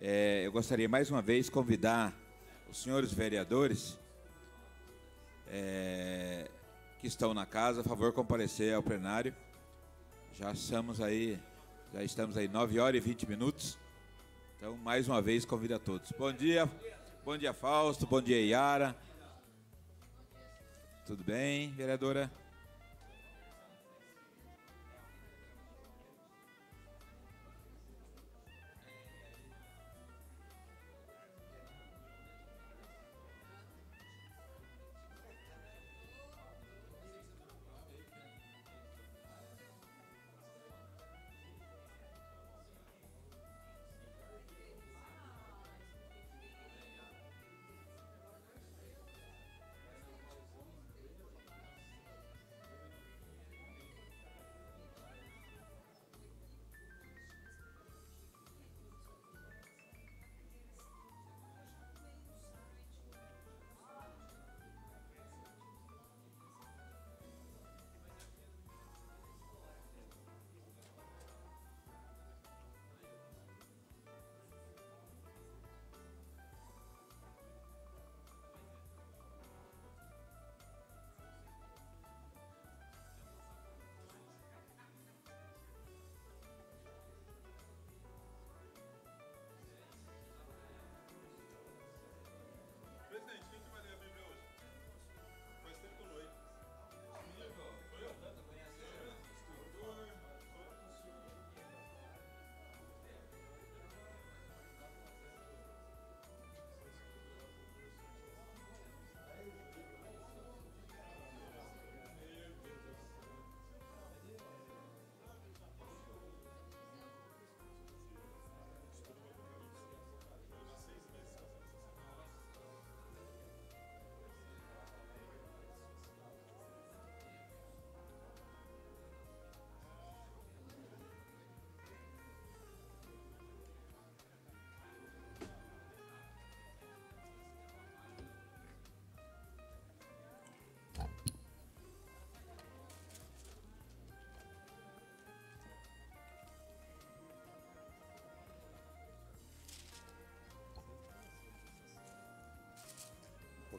É, eu gostaria mais uma vez convidar os senhores vereadores é, que estão na casa, a favor comparecer ao plenário. Já estamos aí, já estamos aí 9 horas e 20 minutos. Então, mais uma vez, convido a todos. Bom dia, bom dia Fausto, bom dia Iara. Tudo bem, vereadora?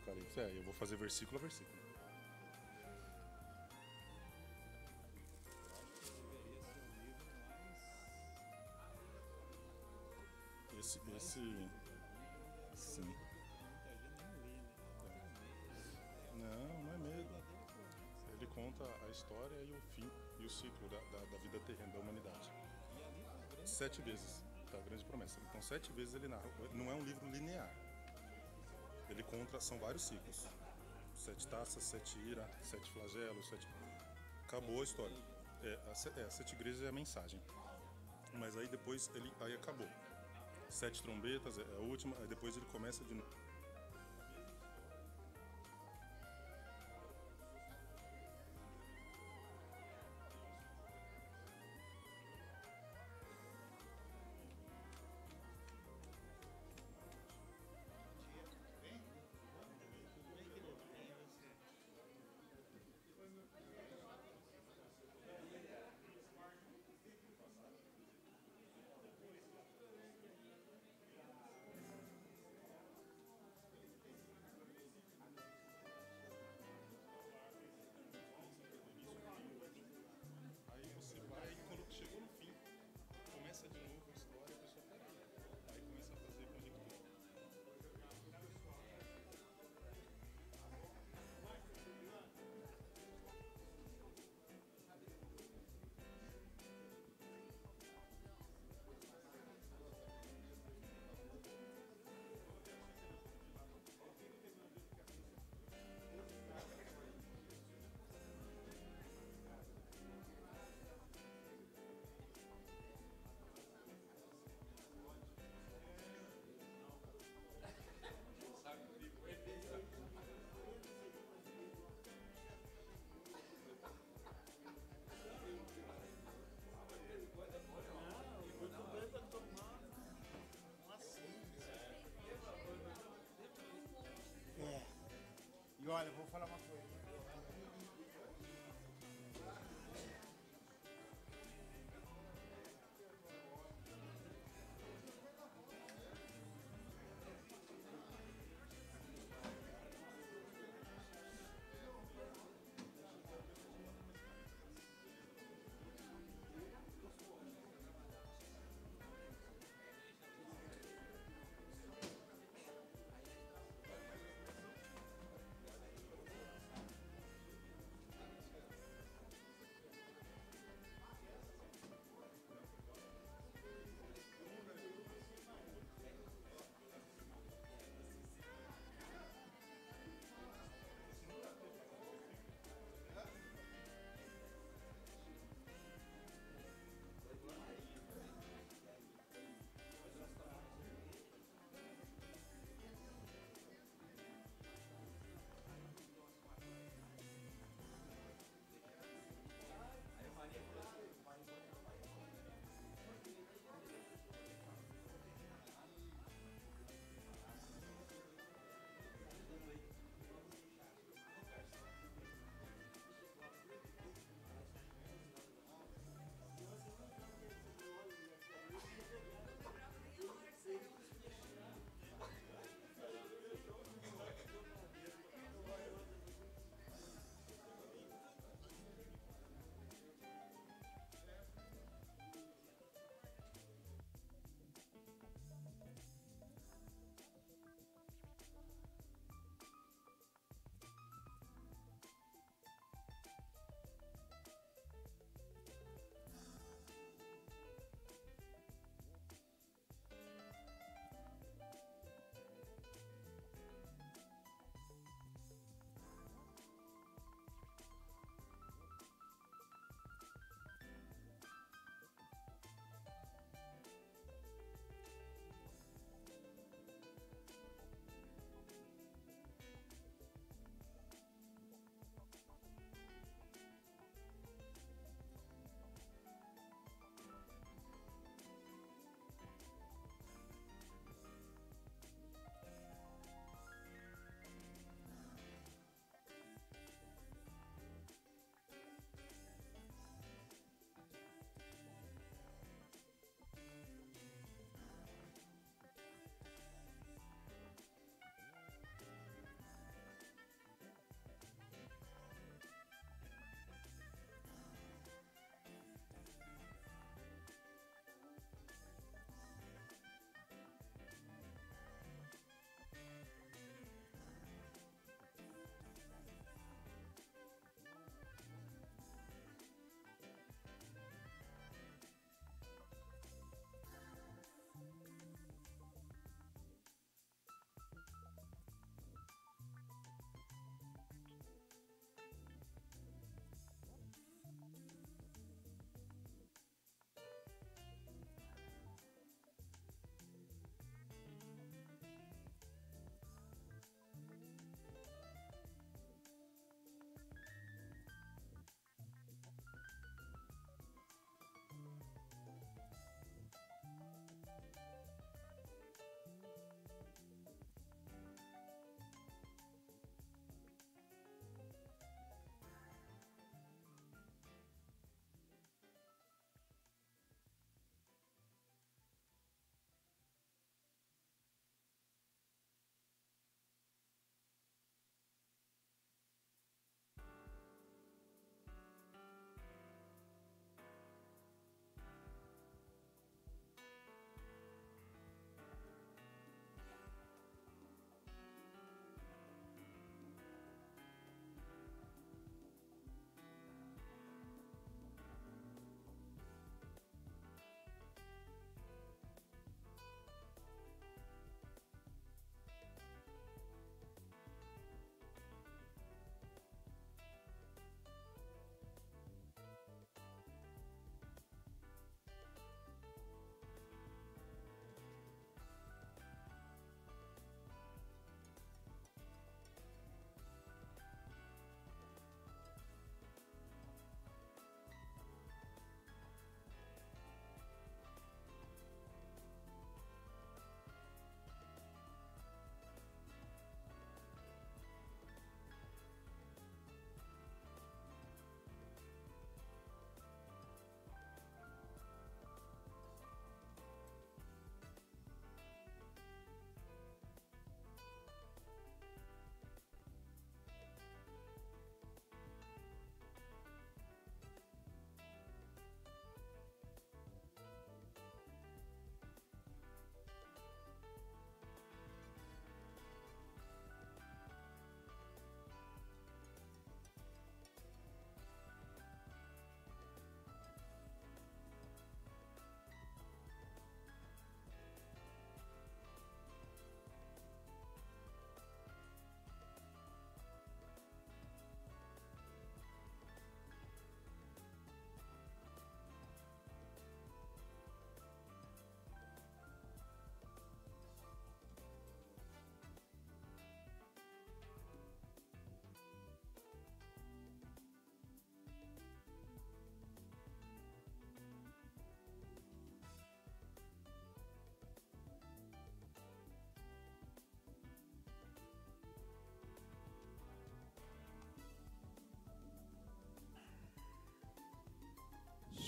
Apocalipse. É, eu vou fazer versículo a versículo. Esse, esse. Sim. Não, não é mesmo. Ele conta a história e o fim e o ciclo da, da, da vida terrena da humanidade. Sete vezes, tá? Grande promessa. Então, sete vezes ele narra. Não é um livro linear ele conta, são vários ciclos. Sete taças, sete ira, sete flagelos, sete... Acabou a história. É, a, é, sete igrejas é a mensagem. Mas aí depois ele aí acabou. Sete trombetas é a última, aí depois ele começa de novo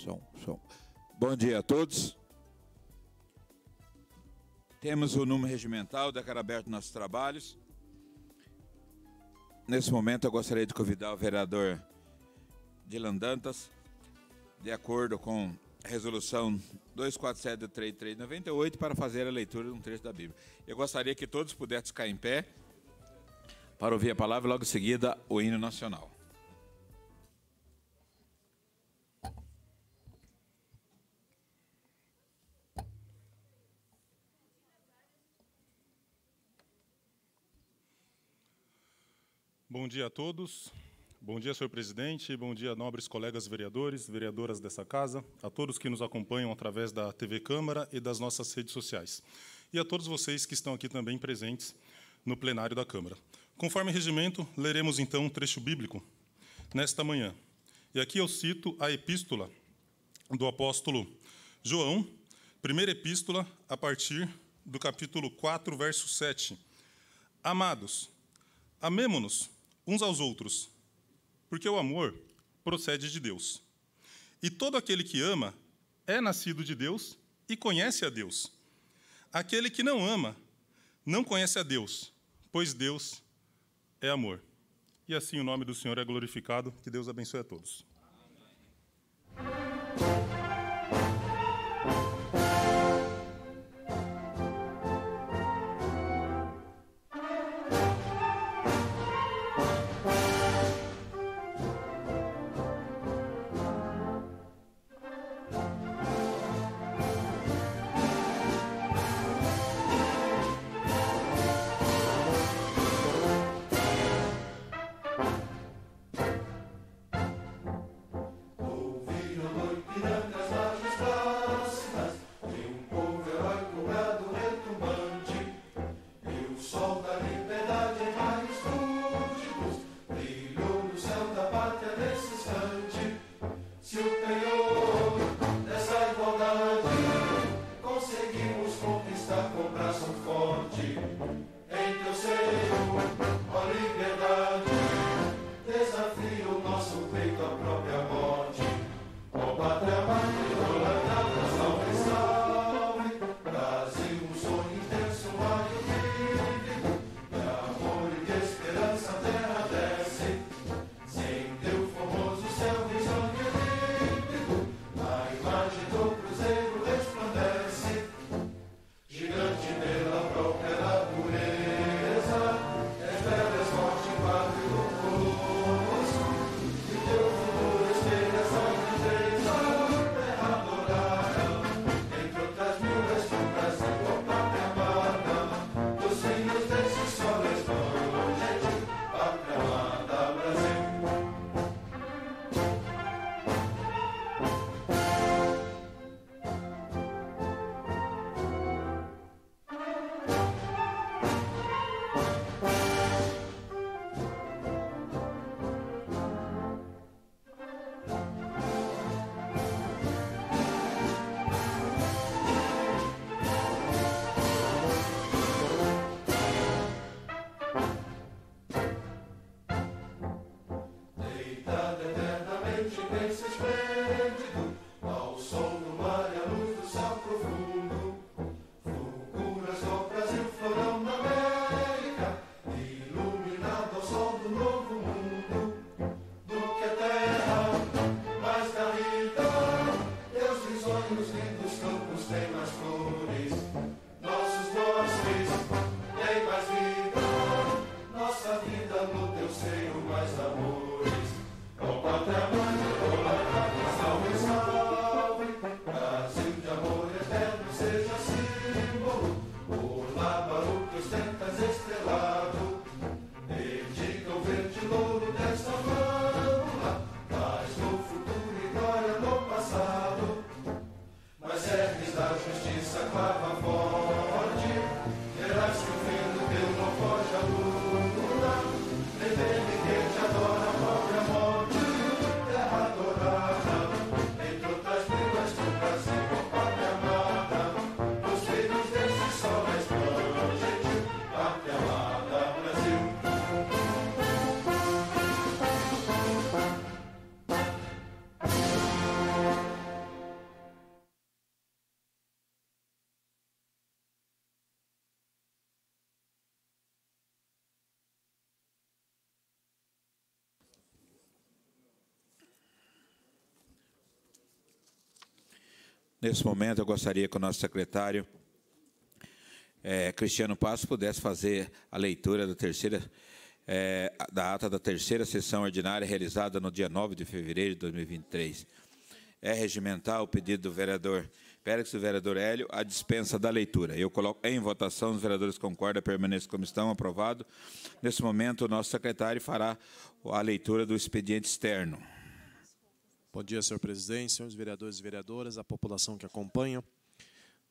som, som. Bom dia a todos. Temos o número regimental da cara aberta nossos trabalhos. Nesse momento, eu gostaria de convidar o vereador de Landantas, de acordo com a resolução 247-3398, para fazer a leitura de um trecho da Bíblia. Eu gostaria que todos pudessem ficar em pé para ouvir a palavra e logo em seguida o hino nacional. Bom dia a todos. Bom dia, senhor presidente. Bom dia, nobres colegas vereadores, vereadoras dessa casa, a todos que nos acompanham através da TV Câmara e das nossas redes sociais. E a todos vocês que estão aqui também presentes no plenário da Câmara. Conforme regimento, leremos então um trecho bíblico nesta manhã. E aqui eu cito a epístola do apóstolo João, primeira epístola, a partir do capítulo 4, verso 7. Amados, amemo-nos uns aos outros, porque o amor procede de Deus. E todo aquele que ama é nascido de Deus e conhece a Deus. Aquele que não ama não conhece a Deus, pois Deus é amor. E assim o nome do Senhor é glorificado. Que Deus abençoe a todos. Amém. Nesse momento, eu gostaria que o nosso secretário, é, Cristiano Passo, pudesse fazer a leitura da terceira é, da ata da terceira sessão ordinária realizada no dia 9 de fevereiro de 2023. É regimental o pedido do vereador Pérez e do vereador Hélio a dispensa da leitura. Eu coloco em votação, os vereadores concordam, permanece como estão, aprovado. Nesse momento, o nosso secretário fará a leitura do expediente externo. Bom dia, senhor presidente, senhores vereadores e vereadoras, a população que acompanha.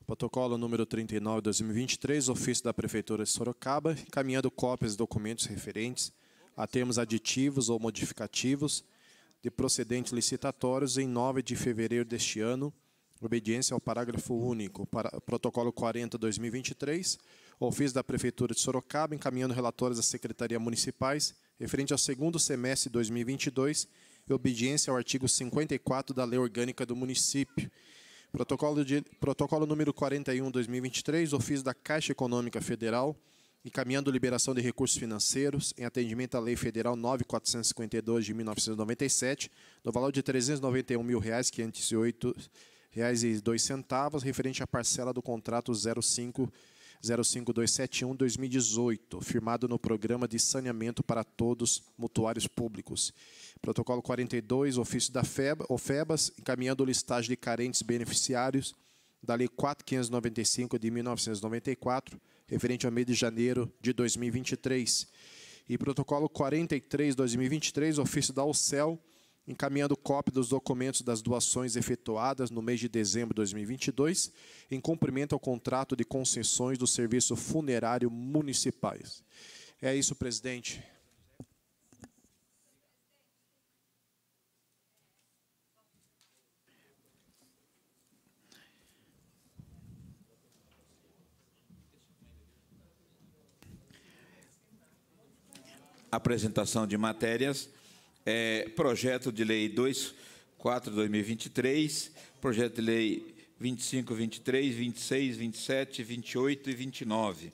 Protocolo número 39, 2023, ofício da Prefeitura de Sorocaba, encaminhando cópias de documentos referentes a termos aditivos ou modificativos de procedentes licitatórios em 9 de fevereiro deste ano, obediência ao parágrafo único, para, protocolo 40 2023, ofício da prefeitura de Sorocaba encaminhando relatórios à secretaria municipais referente ao segundo semestre de 2022 e obediência ao artigo 54 da Lei Orgânica do Município. Protocolo, de, protocolo número 41-2023, ofício da Caixa Econômica Federal, encaminhando liberação de recursos financeiros em atendimento à Lei Federal 9452 de 1997, no valor de R$ 391.508,02, referente à parcela do contrato 05 05271 2018, firmado no Programa de Saneamento para Todos Mutuários Públicos. Protocolo 42, ofício da FEBA, OFEBAS, encaminhando listagem de carentes beneficiários da Lei 4595 de 1994, referente ao mês de janeiro de 2023. E protocolo 43 2023, ofício da OCEL, encaminhando cópia dos documentos das doações efetuadas no mês de dezembro de 2022, em cumprimento ao contrato de concessões do Serviço Funerário Municipais. É isso, presidente. Apresentação de matérias. É, projeto de lei 24 2023, projeto de lei 25, 23, 26, 27, 28 e 29.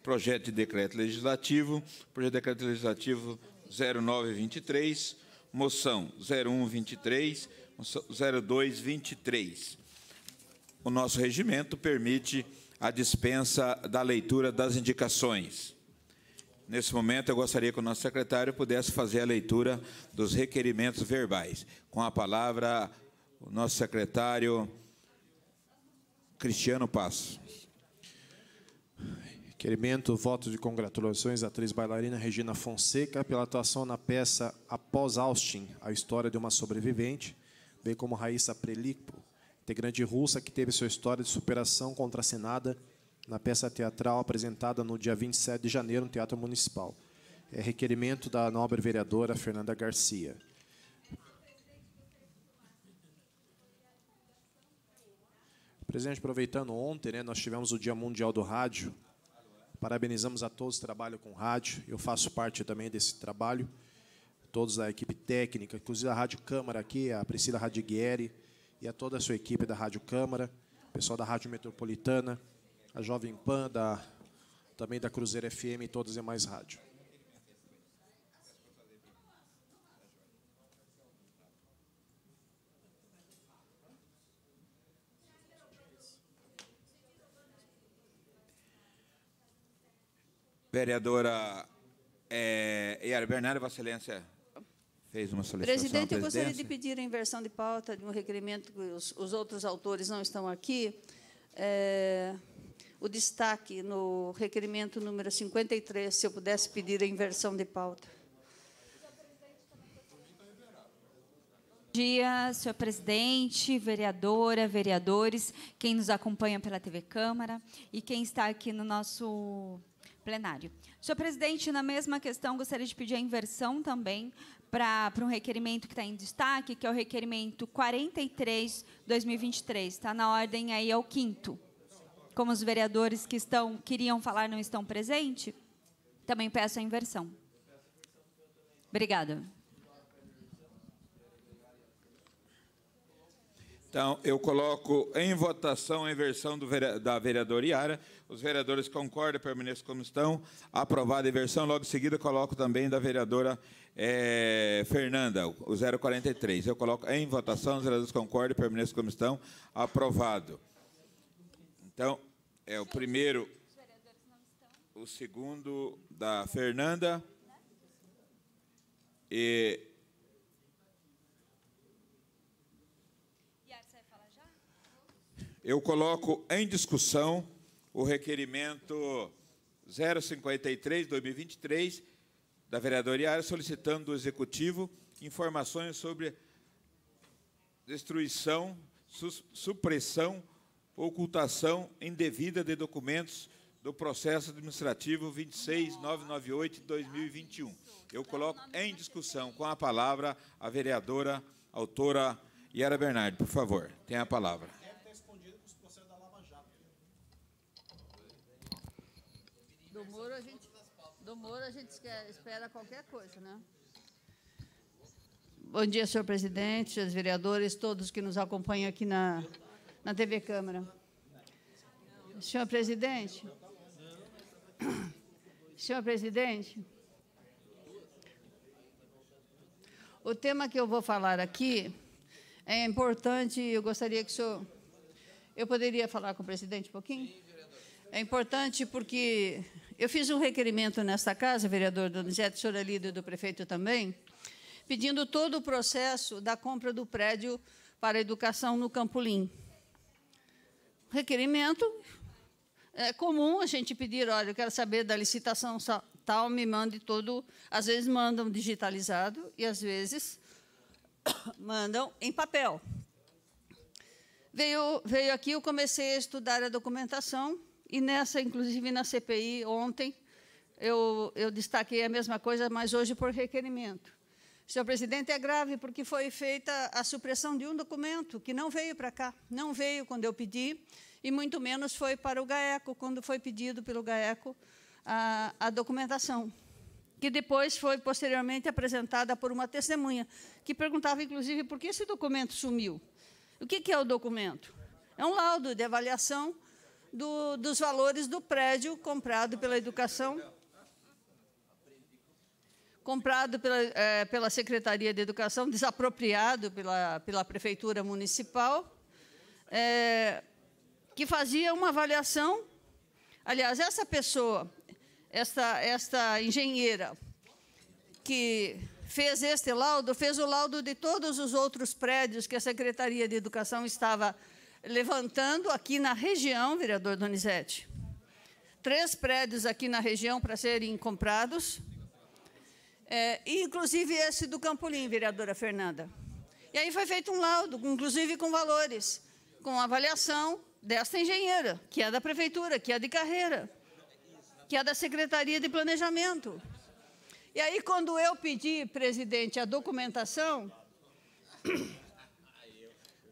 Projeto de decreto legislativo, projeto de decreto legislativo 0923, moção 0123, 0223. O nosso regimento permite a dispensa da leitura das indicações. Nesse momento, eu gostaria que o nosso secretário pudesse fazer a leitura dos requerimentos verbais. Com a palavra, o nosso secretário Cristiano Passo. Requerimento, voto de congratulações à atriz bailarina Regina Fonseca pela atuação na peça Após Austin, a história de uma sobrevivente, bem como Raíssa Prelipo, integrante russa que teve sua história de superação contracenada na peça teatral apresentada no dia 27 de janeiro no Teatro Municipal. É requerimento da nobre vereadora Fernanda Garcia. Presidente, aproveitando ontem, né, nós tivemos o Dia Mundial do Rádio. Parabenizamos a todos que trabalham com rádio. Eu faço parte também desse trabalho. Todos da equipe técnica, inclusive a Rádio Câmara aqui, a Priscila Radiguieri e a toda a sua equipe da Rádio Câmara, pessoal da Rádio Metropolitana, a Jovem Pan, da, também da Cruzeiro FM e todas as demais rádios. Vereadora é, Yara Bernardo, Vossa Excelência fez uma solicitação. Presidente, eu gostaria de pedir a inversão de pauta de um requerimento que os, os outros autores não estão aqui. É, o destaque no requerimento número 53, se eu pudesse pedir a inversão de pauta. Bom dia, senhor presidente, vereadora, vereadores, quem nos acompanha pela TV Câmara e quem está aqui no nosso plenário. Senhor presidente, na mesma questão, gostaria de pedir a inversão também para, para um requerimento que está em destaque, que é o requerimento 43-2023. Está na ordem aí, ao é o quinto como os vereadores que estão queriam falar não estão presentes, também peço a inversão. Obrigada. Então, eu coloco em votação a inversão da vereadora Iara. Os vereadores concordam, permaneçam como estão. Aprovada a inversão. Logo em seguida, coloco também da vereadora é, Fernanda, o 043. Eu coloco em votação, os vereadores concordam, permaneçam como estão. Aprovado. Então, é o primeiro. O segundo da Fernanda. E. Eu coloco em discussão o requerimento 053-2023 da vereadora Iara, solicitando do Executivo informações sobre destruição, supressão ocultação indevida de documentos do processo administrativo 26998 de 2021. Eu coloco em discussão com a palavra a vereadora, a autora Yara Bernardi, por favor, tenha a palavra. Do Moro a gente, do Moro a gente espera qualquer coisa, né? Bom dia, senhor presidente, os vereadores, todos que nos acompanham aqui na, na TV Câmara. Senhor presidente. Senhor presidente. O tema que eu vou falar aqui é importante, eu gostaria que o senhor. Eu poderia falar com o presidente um pouquinho? É importante porque eu fiz um requerimento nesta casa, vereador Donizete, senhor é do prefeito também, pedindo todo o processo da compra do prédio para educação no Campolim requerimento. É comum a gente pedir, olha, eu quero saber da licitação tal, me mande todo. Às vezes mandam digitalizado e às vezes mandam em papel. Veio, veio aqui, eu comecei a estudar a documentação e nessa, inclusive na CPI ontem, eu, eu destaquei a mesma coisa, mas hoje por requerimento. Senhor presidente, é grave porque foi feita a supressão de um documento que não veio para cá, não veio quando eu pedi, e muito menos foi para o GAECO, quando foi pedido pelo GAECO a, a documentação, que depois foi posteriormente apresentada por uma testemunha, que perguntava, inclusive, por que esse documento sumiu. O que, que é o documento? É um laudo de avaliação do, dos valores do prédio comprado pela educação comprado pela, é, pela Secretaria de Educação, desapropriado pela, pela Prefeitura Municipal, é, que fazia uma avaliação. Aliás, essa pessoa, esta, esta engenheira que fez este laudo, fez o laudo de todos os outros prédios que a Secretaria de Educação estava levantando aqui na região, vereador Donizete. Três prédios aqui na região para serem comprados. É, inclusive esse do Campolim, vereadora Fernanda. E aí foi feito um laudo, inclusive com valores, com avaliação desta engenheira, que é da prefeitura, que é de carreira, que é da Secretaria de Planejamento. E aí, quando eu pedi, presidente, a documentação,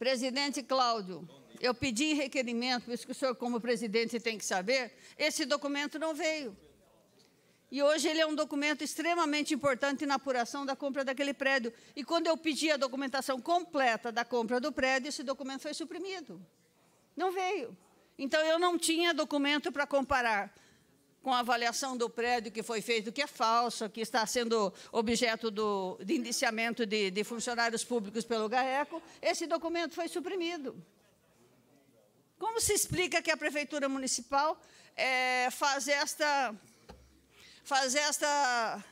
presidente Cláudio, eu pedi requerimento, por isso que o senhor, como presidente, tem que saber, esse documento não veio. E hoje ele é um documento extremamente importante na apuração da compra daquele prédio. E quando eu pedi a documentação completa da compra do prédio, esse documento foi suprimido. Não veio. Então eu não tinha documento para comparar com a avaliação do prédio que foi feito, que é falso, que está sendo objeto do, de indiciamento de, de funcionários públicos pelo GAECO, esse documento foi suprimido. Como se explica que a Prefeitura Municipal é, faz esta fazer esta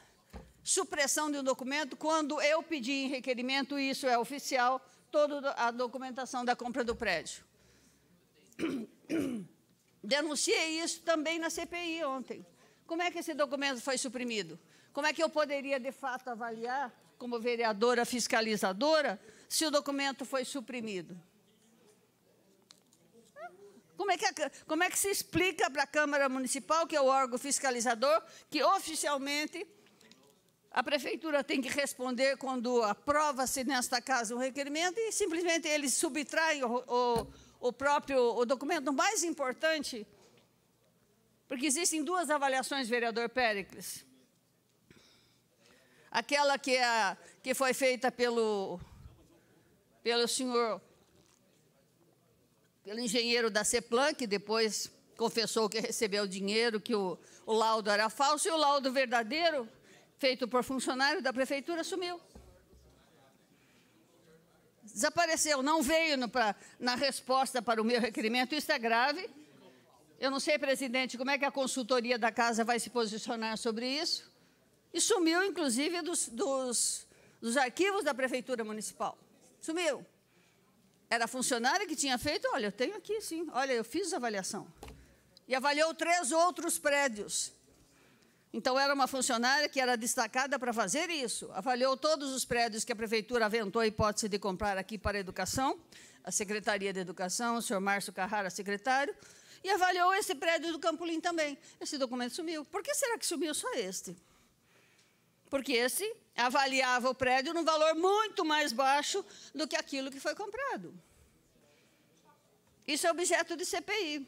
supressão de um documento quando eu pedi em requerimento, e isso é oficial, toda a documentação da compra do prédio. Denunciei isso também na CPI ontem. Como é que esse documento foi suprimido? Como é que eu poderia, de fato, avaliar, como vereadora fiscalizadora, se o documento foi suprimido? Como é que, a, como é que se explica para a Câmara Municipal, que é o órgão fiscalizador, que oficialmente a prefeitura tem que responder quando aprova-se nesta casa um requerimento e simplesmente eles subtraem o, o, o próprio o documento. O mais importante, porque existem duas avaliações, vereador Péricles. Aquela que, é, que foi feita pelo, pelo senhor pelo engenheiro da CEPLAN, que depois confessou que recebeu o dinheiro, que o, o laudo era falso, e o laudo verdadeiro, feito por funcionário da prefeitura, sumiu. Desapareceu, não veio no, pra, na resposta para o meu requerimento, isso é grave. Eu não sei, presidente, como é que a consultoria da casa vai se posicionar sobre isso. E sumiu, inclusive, dos, dos, dos arquivos da Prefeitura Municipal. Sumiu. Era a funcionária que tinha feito, olha, eu tenho aqui sim, olha, eu fiz a avaliação. E avaliou três outros prédios. Então, era uma funcionária que era destacada para fazer isso. Avaliou todos os prédios que a prefeitura aventou a hipótese de comprar aqui para a educação, a Secretaria de Educação, o senhor Márcio Carrara, secretário, e avaliou esse prédio do Campolim também. Esse documento sumiu. Por que será que sumiu só este? porque esse avaliava o prédio num valor muito mais baixo do que aquilo que foi comprado. Isso é objeto de CPI.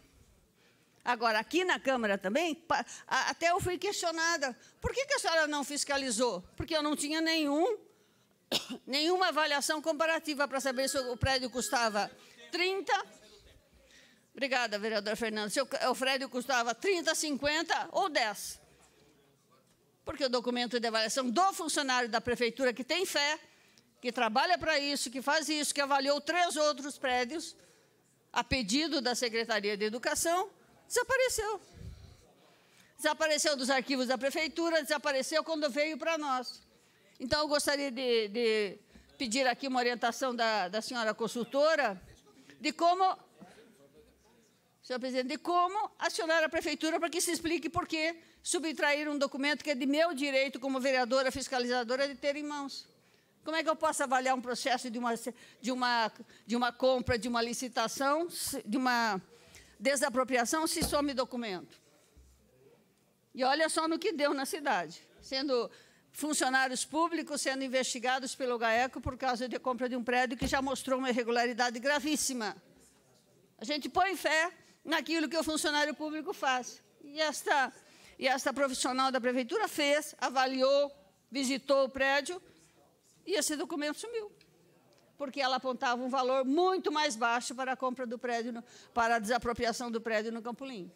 Agora, aqui na Câmara também, até eu fui questionada: por que, a senhora não fiscalizou? Porque eu não tinha nenhum, nenhuma avaliação comparativa para saber se o prédio custava 30. Obrigada, vereador Fernando. Se o prédio custava 30, 50 ou 10 porque o documento de avaliação do funcionário da prefeitura que tem fé, que trabalha para isso, que faz isso, que avaliou três outros prédios, a pedido da Secretaria de Educação, desapareceu. Desapareceu dos arquivos da prefeitura, desapareceu quando veio para nós. Então, eu gostaria de, de pedir aqui uma orientação da, da senhora consultora de como senhor presidente, de como acionar a prefeitura para que se explique por que subtrair um documento que é de meu direito como vereadora fiscalizadora de ter em mãos. Como é que eu posso avaliar um processo de uma, de uma, de uma compra, de uma licitação, de uma desapropriação, se some documento? E olha só no que deu na cidade, sendo funcionários públicos sendo investigados pelo GAECO por causa de compra de um prédio que já mostrou uma irregularidade gravíssima. A gente põe fé naquilo que o funcionário público faz. E esta, e esta profissional da prefeitura fez, avaliou, visitou o prédio e esse documento sumiu. Porque ela apontava um valor muito mais baixo para a compra do prédio, no, para a desapropriação do prédio no Campolim.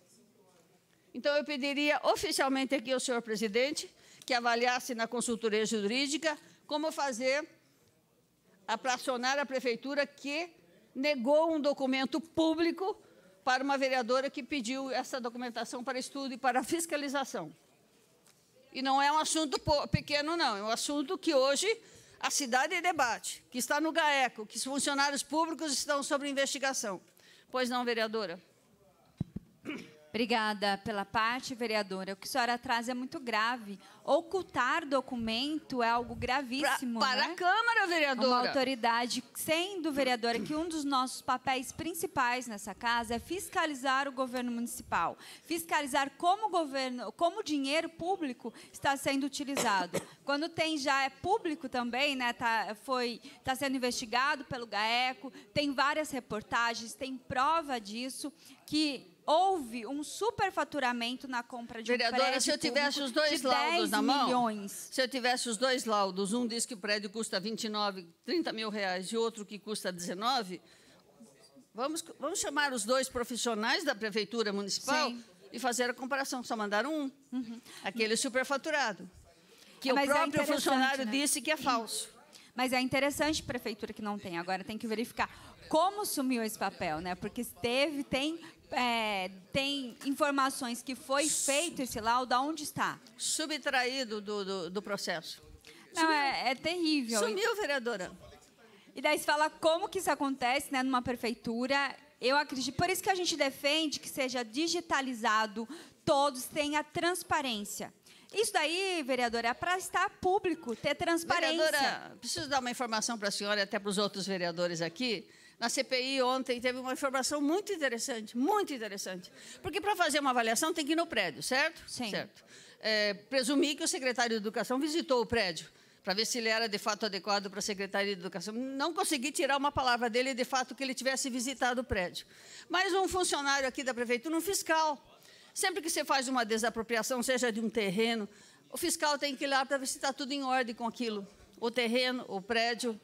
Então, eu pediria oficialmente aqui ao senhor presidente que avaliasse na consultoria jurídica como fazer a acionar a prefeitura que negou um documento público para uma vereadora que pediu essa documentação para estudo e para fiscalização. E não é um assunto pequeno, não. É um assunto que hoje a cidade debate, que está no GAECO, que os funcionários públicos estão sob investigação. Pois não, vereadora? Obrigada pela parte, vereadora. O que a senhora traz é muito grave. Ocultar documento é algo gravíssimo. Pra, para né? a Câmara, vereadora. Uma autoridade, sendo vereadora, que um dos nossos papéis principais nessa casa é fiscalizar o governo municipal, fiscalizar como o governo, como dinheiro público está sendo utilizado. Quando tem já é público também, né? Tá, foi, está sendo investigado pelo GAECO, tem várias reportagens, tem prova disso que houve um superfaturamento na compra de Vereadora, um prédio se eu tivesse os dois laudos na mão, milhões. se eu tivesse os dois laudos, um diz que o prédio custa 29, 30 mil reais e outro que custa 19, vamos, vamos chamar os dois profissionais da prefeitura municipal Sim. e fazer a comparação. Só mandaram um, uhum. aquele superfaturado, que Mas o é próprio é funcionário né? disse que é falso. Mas é interessante prefeitura que não tem. Agora tem que verificar como sumiu esse papel, né? Porque teve, tem é, tem informações que foi feito esse laudo, aonde está? Subtraído do, do, do processo. Não, é, é, terrível. Sumiu, vereadora. E daí se fala como que isso acontece né, numa prefeitura. Eu acredito. Por isso que a gente defende que seja digitalizado, todos tenham transparência. Isso daí, vereadora, é para estar público, ter transparência. Vereadora, preciso dar uma informação para a senhora e até para os outros vereadores aqui na CPI ontem teve uma informação muito interessante, muito interessante. Porque para fazer uma avaliação tem que ir no prédio, certo? Sim. Certo. É, presumi que o secretário de Educação visitou o prédio para ver se ele era de fato adequado para a Secretaria de Educação. Não consegui tirar uma palavra dele de fato que ele tivesse visitado o prédio. Mas um funcionário aqui da prefeitura, um fiscal, sempre que você faz uma desapropriação, seja de um terreno, o fiscal tem que ir lá para ver se está tudo em ordem com aquilo. O terreno, o prédio,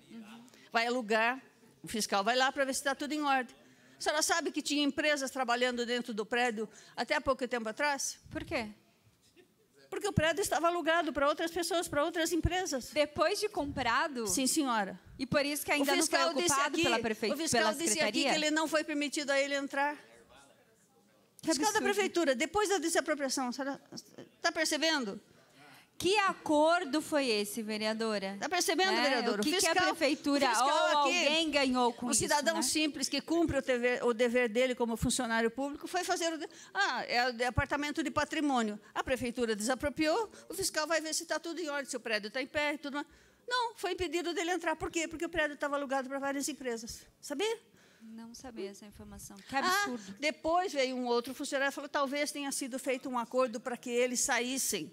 vai alugar. O fiscal vai lá para ver se está tudo em ordem. A senhora sabe que tinha empresas trabalhando dentro do prédio até há pouco tempo atrás? Por quê? Porque o prédio estava alugado para outras pessoas, para outras empresas. Depois de comprado? Sim, senhora. E por isso que ainda não foi ocupado aqui, pela prefeitura, O fiscal disse aqui que ele não foi permitido a ele entrar. fiscal da prefeitura, depois da desapropriação, a senhora está percebendo? Que acordo foi esse, vereadora? Está percebendo, né? vereadora? O que, fiscal, que a prefeitura ou alguém ganhou com isso? O cidadão né? simples que cumpre o dever, o dever, dele como funcionário público foi fazer o. Ah, é o departamento de patrimônio. A prefeitura desapropriou, o fiscal vai ver se está tudo em ordem, se o prédio está em pé e tudo mais. Não, foi impedido dele entrar. Por quê? Porque o prédio estava alugado para várias empresas. Sabia? Não sabia essa informação. Que ah, absurdo. Ah, depois veio um outro funcionário e falou: talvez tenha sido feito um acordo para que eles saíssem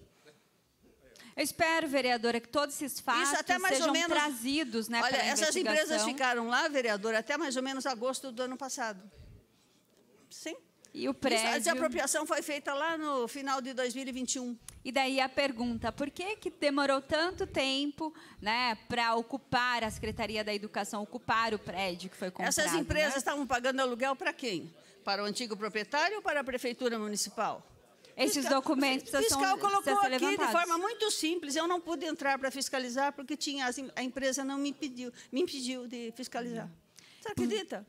eu espero, vereadora, que todos esses fatos Isso, até mais sejam ou menos, trazidos né, olha, essas empresas ficaram lá, vereadora, até mais ou menos agosto do ano passado. Sim. E o prédio... A desapropriação foi feita lá no final de 2021. E daí a pergunta, por que, que demorou tanto tempo né, para ocupar, a Secretaria da Educação ocupar o prédio que foi comprado? Essas empresas né? estavam pagando aluguel para quem? Para o antigo proprietário ou para a Prefeitura Municipal? Esses fiscal, documentos precisam ser levantados. O fiscal colocou aqui levantados. de forma muito simples. Eu não pude entrar para fiscalizar porque tinha, a empresa não me impediu, me impediu de fiscalizar. Você hum. acredita?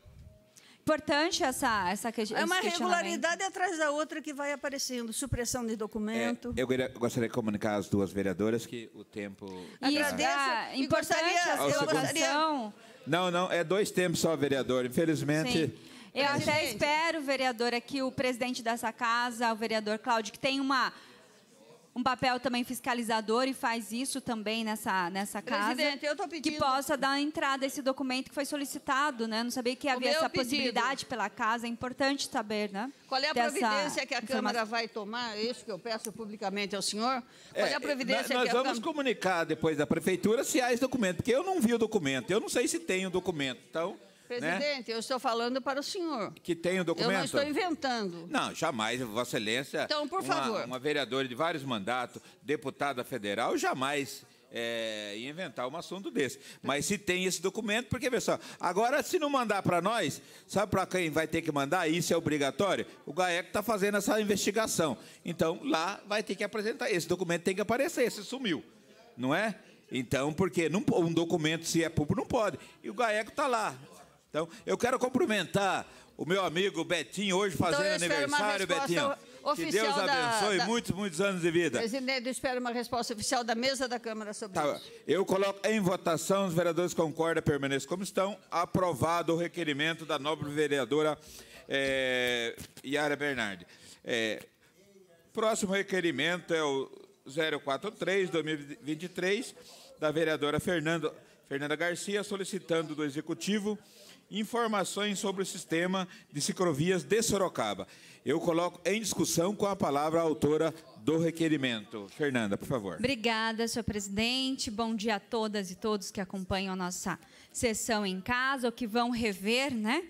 importante essa, essa questão. É uma regularidade atrás da outra que vai aparecendo, supressão de documento. É, eu gostaria de comunicar às duas vereadoras que o tempo. E agradeço. Ah, importante gostaria, essa gostaria... Não, não, é dois tempos só, vereador. Infelizmente. Sim. Eu até espero, vereadora, que o presidente dessa casa, o vereador Cláudio, que tem uma um papel também fiscalizador e faz isso também nessa, nessa casa. Presidente, eu tô pedindo... Que possa dar entrada a esse documento que foi solicitado, né? Não sabia que havia essa pedido. possibilidade pela casa, é importante saber, né? Qual é a Dessa providência que a informação. Câmara vai tomar? É isso que eu peço publicamente ao senhor. Qual é a é, providência que nós, nós que a Câmara... vamos comunicar depois da Prefeitura se há esse documento, porque eu não vi o documento, eu não sei se tem o documento, então... Presidente, né? eu estou falando para o senhor. Que tem o documento. Eu não estou inventando. Não, jamais, Vossa Excelência. Então, por favor. Uma vereadora de vários mandatos, deputada federal, jamais é, inventar um assunto desse. Mas se tem esse documento, porque, pessoal, agora se não mandar para nós, sabe para quem vai ter que mandar? Isso é obrigatório? O GAEC está fazendo essa investigação. Então, lá vai ter que apresentar. Esse documento tem que aparecer, Esse sumiu. Não é? Então, porque não, um documento, se é público, não pode. E o GAECO está lá. Então, eu quero cumprimentar o meu amigo Betinho, hoje então, fazendo então, aniversário, Betinho. Que Deus abençoe da, da, muitos, muitos anos de vida. Presidente, eu espero uma resposta oficial da mesa da Câmara sobre tá, isso. Eu coloco em votação, os vereadores concordam, permaneçam como estão. Aprovado o requerimento da nobre vereadora é, Yara Bernardi. É, próximo requerimento é o 043-2023, da vereadora Fernanda, Fernanda Garcia, solicitando do Executivo informações sobre o sistema de ciclovias de Sorocaba. Eu coloco em discussão com a palavra a autora do requerimento. Fernanda, por favor. Obrigada, senhor presidente. Bom dia a todas e todos que acompanham a nossa sessão em casa ou que vão rever, né?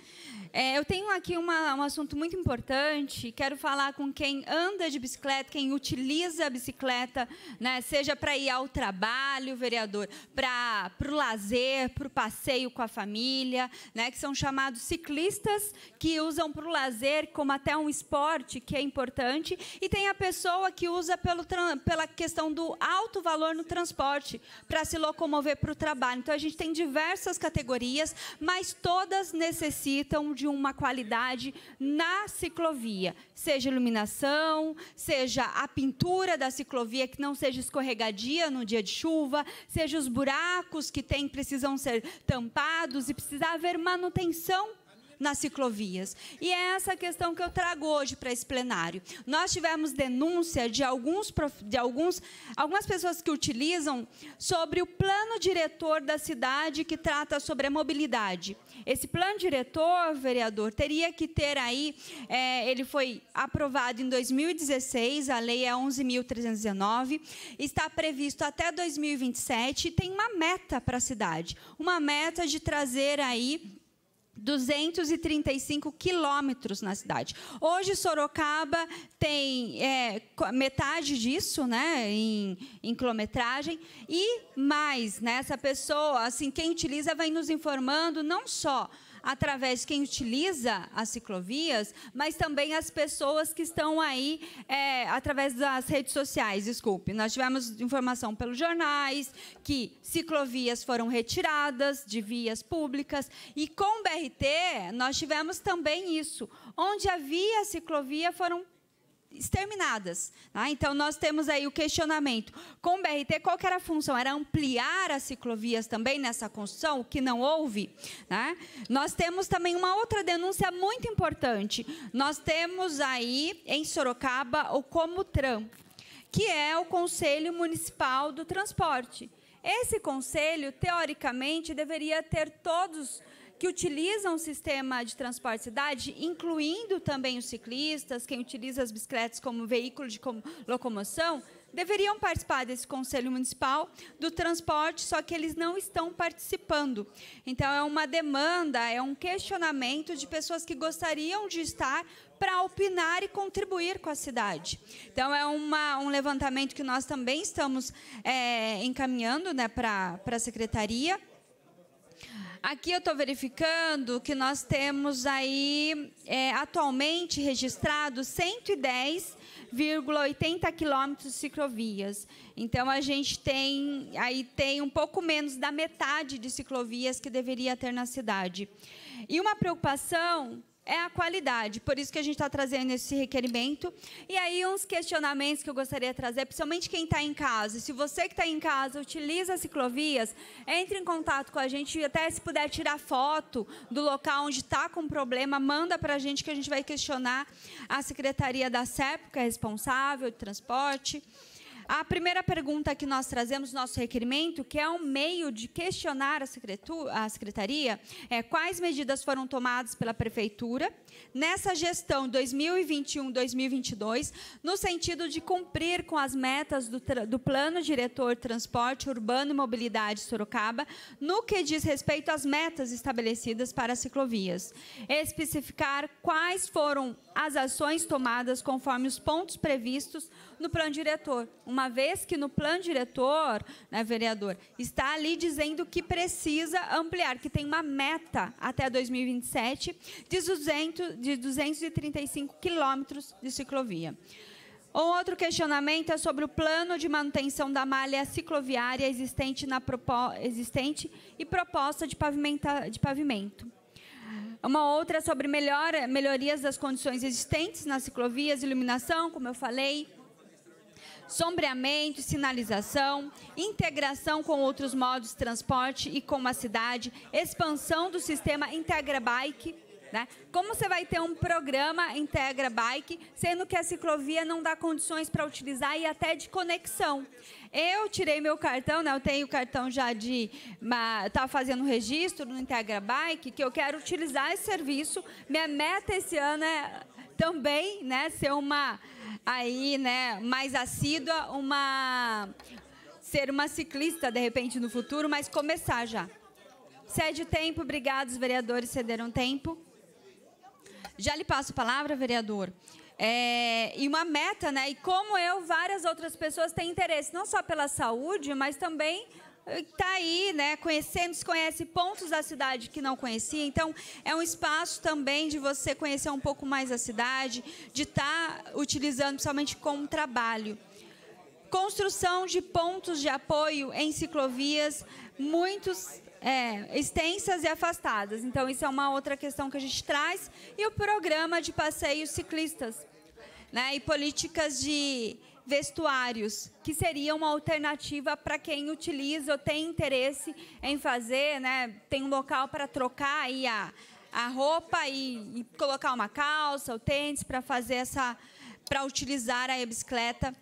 É, eu tenho aqui uma, um assunto muito importante. Quero falar com quem anda de bicicleta, quem utiliza a bicicleta, né, seja para ir ao trabalho, vereador, para o lazer, para o passeio com a família, né, que são chamados ciclistas, que usam para o lazer como até um esporte, que é importante. E tem a pessoa que usa pelo, pela questão do alto valor no transporte, para se locomover para o trabalho. Então, a gente tem diversas categorias, mas todas necessitam de uma qualidade na ciclovia, seja iluminação, seja a pintura da ciclovia que não seja escorregadia no dia de chuva, seja os buracos que tem precisam ser tampados e precisar haver manutenção nas ciclovias. E é essa questão que eu trago hoje para esse plenário. Nós tivemos denúncia de, alguns, de alguns, algumas pessoas que utilizam sobre o plano diretor da cidade que trata sobre a mobilidade. Esse plano diretor, vereador, teria que ter aí, é, ele foi aprovado em 2016, a lei é 11.319, está previsto até 2027 e tem uma meta para a cidade, uma meta de trazer aí 235 quilômetros na cidade. Hoje, Sorocaba tem é, metade disso né, em, em quilometragem e mais. Né, essa pessoa, assim, quem utiliza vai nos informando não só através de quem utiliza as ciclovias, mas também as pessoas que estão aí é, através das redes sociais. Desculpe, nós tivemos informação pelos jornais que ciclovias foram retiradas de vias públicas e com o BRT nós tivemos também isso. Onde havia ciclovia foram exterminadas. Né? Então, nós temos aí o questionamento. Com o BRT, qual era a função? Era ampliar as ciclovias também nessa construção, o que não houve. Né? Nós temos também uma outra denúncia muito importante. Nós temos aí, em Sorocaba, o Comutran, que é o Conselho Municipal do Transporte. Esse conselho, teoricamente, deveria ter todos que utilizam o sistema de transporte cidade, incluindo também os ciclistas, quem utiliza as bicicletas como veículo de locomoção, deveriam participar desse conselho municipal do transporte, só que eles não estão participando. Então é uma demanda, é um questionamento de pessoas que gostariam de estar para opinar e contribuir com a cidade. Então é uma, um levantamento que nós também estamos é, encaminhando né, para a secretaria. Aqui eu estou verificando que nós temos aí é, atualmente registrados 110,80 quilômetros de ciclovias. Então a gente tem aí tem um pouco menos da metade de ciclovias que deveria ter na cidade. E uma preocupação é a qualidade. Por isso que a gente está trazendo esse requerimento. E aí, uns questionamentos que eu gostaria de trazer, principalmente quem está em casa. Se você que está em casa utiliza ciclovias, entre em contato com a gente. e Até se puder tirar foto do local onde está com problema, manda para a gente que a gente vai questionar a Secretaria da SEP, que é responsável de transporte. A primeira pergunta que nós trazemos no nosso requerimento, que é um meio de questionar a, a secretaria, é quais medidas foram tomadas pela prefeitura nessa gestão 2021-2022, no sentido de cumprir com as metas do, do Plano Diretor Transporte Urbano e Mobilidade Sorocaba, no que diz respeito às metas estabelecidas para ciclovias. Especificar quais foram as ações tomadas conforme os pontos previstos no plano diretor, uma vez que no plano diretor, né, vereador, está ali dizendo que precisa ampliar, que tem uma meta até 2027 de 200 de 235 quilômetros de ciclovia. Um outro questionamento é sobre o plano de manutenção da malha cicloviária existente, na existente e proposta de, de pavimento. Uma outra é sobre melhora, melhorias das condições existentes nas ciclovias, iluminação, como eu falei, sombreamento, sinalização, integração com outros modos de transporte e com a cidade, expansão do sistema Integra Bike, né? Como você vai ter um programa Integra Bike, sendo que a ciclovia não dá condições para utilizar e até de conexão? Eu tirei meu cartão, né? eu tenho o cartão já de. Estava tá fazendo registro no Integra Bike, que eu quero utilizar esse serviço. Minha meta esse ano é também né, ser uma aí, né, mais assídua, uma ser uma ciclista de repente no futuro, mas começar já. Cede tempo, obrigado, os vereadores cederam tempo. Já lhe passo a palavra, vereador. É, e uma meta, né? E como eu, várias outras pessoas têm interesse, não só pela saúde, mas também está eh, aí, né, se conhece pontos da cidade que não conhecia. Então, é um espaço também de você conhecer um pouco mais a cidade, de estar tá utilizando principalmente como trabalho. Construção de pontos de apoio em ciclovias, muitos é, extensas e afastadas. Então, isso é uma outra questão que a gente traz. E o programa de passeios ciclistas. Né, e políticas de vestuários, que seria uma alternativa para quem utiliza ou tem interesse em fazer, né, tem um local para trocar aí a, a roupa e, e colocar uma calça, o tênis para fazer essa para utilizar a bicicleta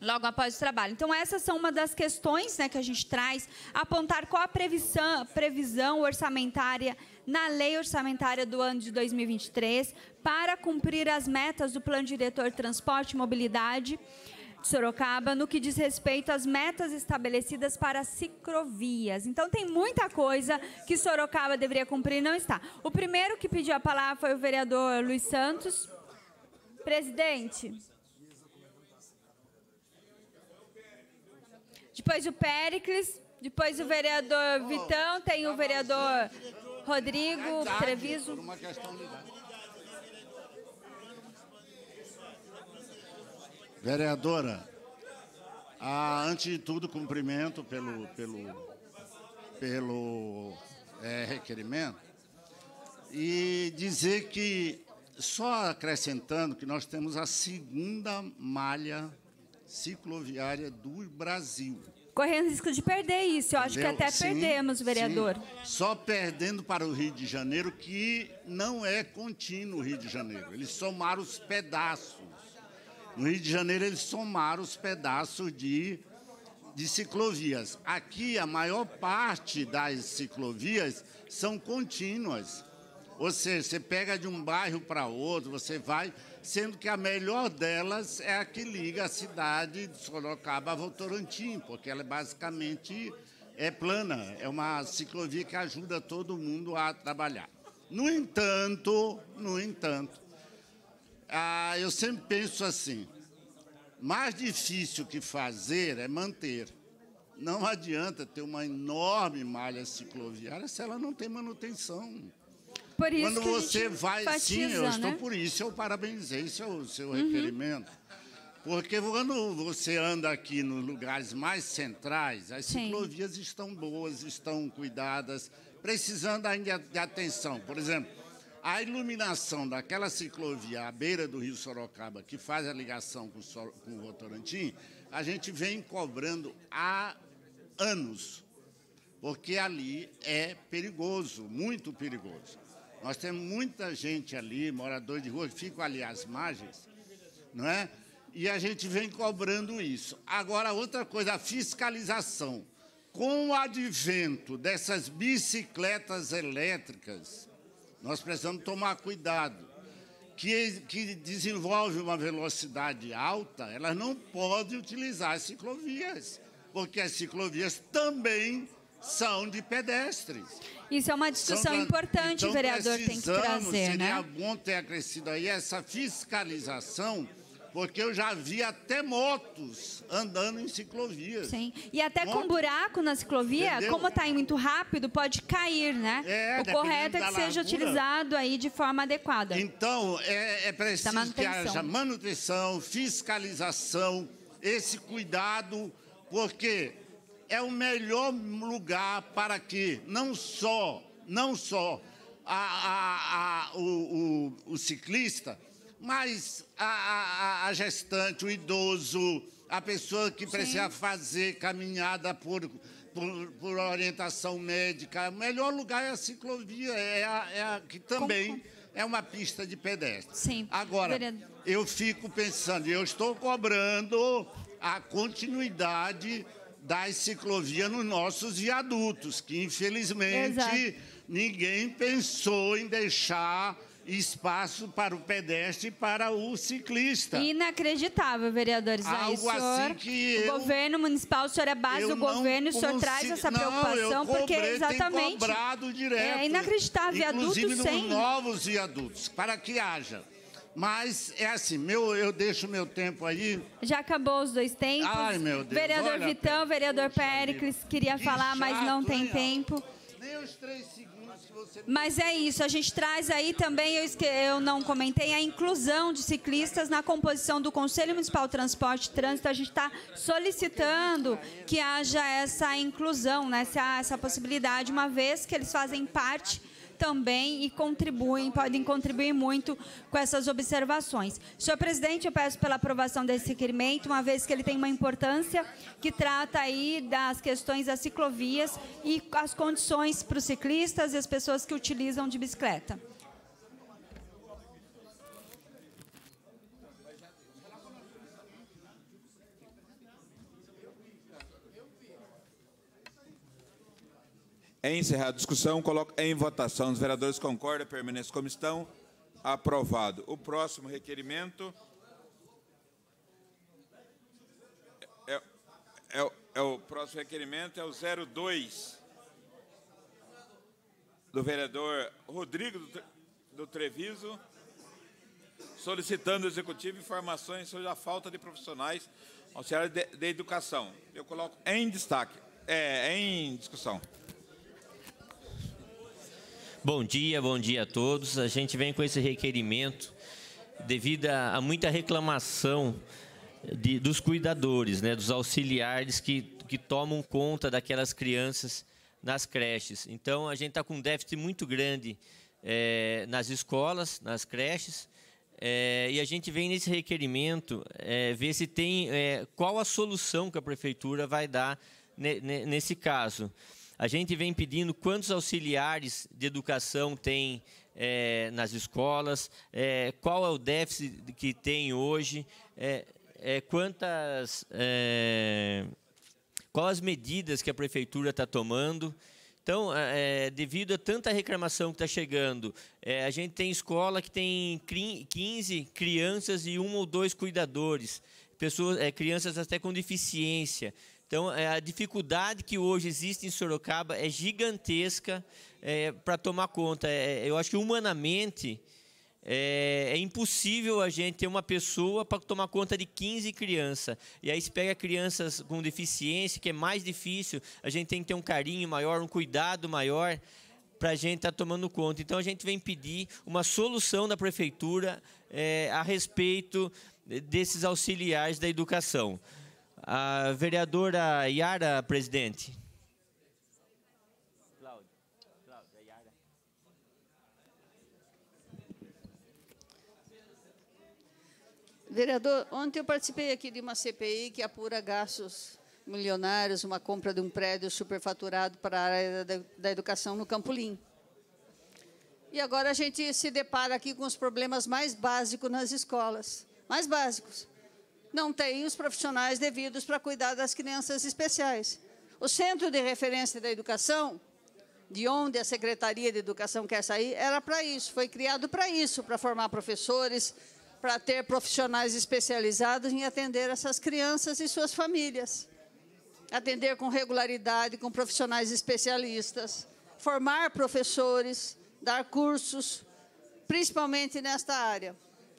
logo após o trabalho. Então, essas são uma das questões né, que a gente traz, apontar qual a previsão, previsão orçamentária na lei orçamentária do ano de 2023 para cumprir as metas do Plano Diretor Transporte e Mobilidade de Sorocaba no que diz respeito às metas estabelecidas para ciclovias. Então tem muita coisa que Sorocaba deveria cumprir e não está. O primeiro que pediu a palavra foi o vereador Luiz Santos. Presidente, Depois o Péricles, depois o vereador Vitão, tem o vereador Rodrigo Treviso. Vereadora, ah, antes de tudo, cumprimento pelo, pelo, pelo é, requerimento e dizer que, só acrescentando que nós temos a segunda malha cicloviária do Brasil. Correndo risco de perder isso, eu acho Entendeu? que até sim, perdemos, vereador. Sim. Só perdendo para o Rio de Janeiro, que não é contínuo o Rio de Janeiro. Eles somaram os pedaços. No Rio de Janeiro, eles somaram os pedaços de, de ciclovias. Aqui, a maior parte das ciclovias são contínuas. Ou seja, você pega de um bairro para outro, você vai sendo que a melhor delas é a que liga a cidade de Sorocaba a Votorantim, porque ela é basicamente é plana, é uma ciclovia que ajuda todo mundo a trabalhar. No entanto, no entanto, ah, eu sempre penso assim: mais difícil que fazer é manter. Não adianta ter uma enorme malha cicloviária se ela não tem manutenção. Por isso Quando você vai, enfatiza, sim, eu né? estou por né? isso, eu parabenizei seu, seu uhum. requerimento. Porque quando você anda aqui nos lugares mais centrais, as sim. ciclovias estão boas, estão cuidadas, precisando ainda de atenção. Por exemplo, a iluminação daquela ciclovia à beira do Rio Sorocaba, que faz a ligação com, Sor com o Votorantim, a gente vem cobrando há anos, porque ali é perigoso, muito perigoso. Nós temos muita gente ali, morador de rua, que ficam ali às margens, não é? E a gente vem cobrando isso. Agora, outra coisa, a fiscalização. Com o advento dessas bicicletas elétricas, nós precisamos tomar cuidado. Que, que desenvolve uma velocidade alta, elas não podem utilizar as ciclovias, porque as ciclovias também são de pedestres. Isso é uma discussão importante, então, o vereador tem que trazer, seria né? Seria bom ter acrescido aí essa fiscalização porque eu já vi até motos andando em ciclovias. Sim. E até Moto. com buraco na ciclovia, Entendeu? como está muito rápido, pode cair, né? É, o correto é que seja largura. utilizado aí de forma adequada. Então, é, é preciso que haja manutenção, fiscalização, esse cuidado, porque é o melhor lugar para que não só, não só a, a, a, o, o, o, ciclista, mas a, gestante, o idoso, a pessoa que Sim. precisa fazer caminhada por, por, por, orientação médica. O melhor lugar é a ciclovia, é a, é que também é uma pista de pedestre. Sim. Agora, eu fico pensando, eu estou cobrando a continuidade das ciclovias nos nossos viadutos, que infelizmente Exato. ninguém pensou em deixar espaço para o pedestre e para o ciclista. Inacreditável, vereadores. Ah, Algo senhor, assim que eu, O governo municipal, o senhor é base do governo, o senhor traz essa não, preocupação, cobrei, porque exatamente... cobrado direto. É inacreditável, viadutos sem... Inclusive nos novos viadutos, para que haja mas é assim, meu, eu deixo meu tempo aí. Já acabou os dois tempos. Ai, meu Deus. Vereador Olha Vitão, vereador Poxa Péricles, queria que falar, chato, mas não tem hein, tempo. Nem os três segundos que você... Mas é isso, a gente traz aí também, eu, esque... eu não comentei, a inclusão de ciclistas na composição do Conselho Municipal de Transporte e Trânsito. A gente está solicitando que haja essa inclusão, né? essa, essa possibilidade, uma vez que eles fazem parte também e contribuem, podem contribuir muito com essas observações. Senhor presidente, eu peço pela aprovação desse requerimento, uma vez que ele tem uma importância que trata aí das questões das ciclovias e as condições para os ciclistas e as pessoas que utilizam de bicicleta. É encerrada a discussão, coloco em votação. Os vereadores concordam, permanece como estão. Aprovado. O próximo requerimento é, é, é o próximo requerimento é o 02 do vereador Rodrigo do Treviso, solicitando ao Executivo informações sobre a falta de profissionais auxiliares de, de educação. Eu coloco em destaque, é, em discussão. Bom dia, bom dia a todos. A gente vem com esse requerimento devido a, muita reclamação de, dos cuidadores, né, dos auxiliares que, que tomam conta daquelas crianças nas creches. Então, a gente está com um déficit muito grande é, nas escolas, nas creches, é, e a gente vem nesse requerimento é, ver se tem qual a solução que a prefeitura vai dar nesse caso. A gente vem pedindo quantos auxiliares de educação tem é, nas escolas, é, qual é o déficit que tem hoje, é, é quantas. É, quais as medidas que a prefeitura está tomando. Então, é, devido a tanta reclamação que está chegando, a gente tem escola que tem 15 crianças e um ou dois cuidadores, pessoas, crianças até com deficiência. Então, é, a dificuldade que hoje existe em Sorocaba é gigantesca é, para tomar conta. É, é, eu acho que humanamente é, é, impossível a gente ter uma pessoa para tomar conta de 15 crianças. E aí, se pega crianças com deficiência, que é mais difícil, a gente tem que ter um carinho maior, um cuidado maior para a gente estar tá tomando conta. Então, a gente vem pedir uma solução da prefeitura é, a respeito desses auxiliares da educação. A vereadora Yara, presidente. Vereador, ontem eu participei aqui de uma CPI que apura gastos milionários, uma compra de um prédio superfaturado para a área da educação no Campolim. E agora a gente se depara aqui com os problemas mais básicos nas escolas, mais básicos não tem os profissionais devidos para cuidar das crianças especiais. O Centro de Referência da Educação, de onde a Secretaria de Educação quer sair, era para isso, foi criado para isso, para formar professores, para ter profissionais especializados em atender essas crianças e suas famílias. Atender com regularidade, com profissionais especialistas, formar professores, dar cursos, principalmente nesta área.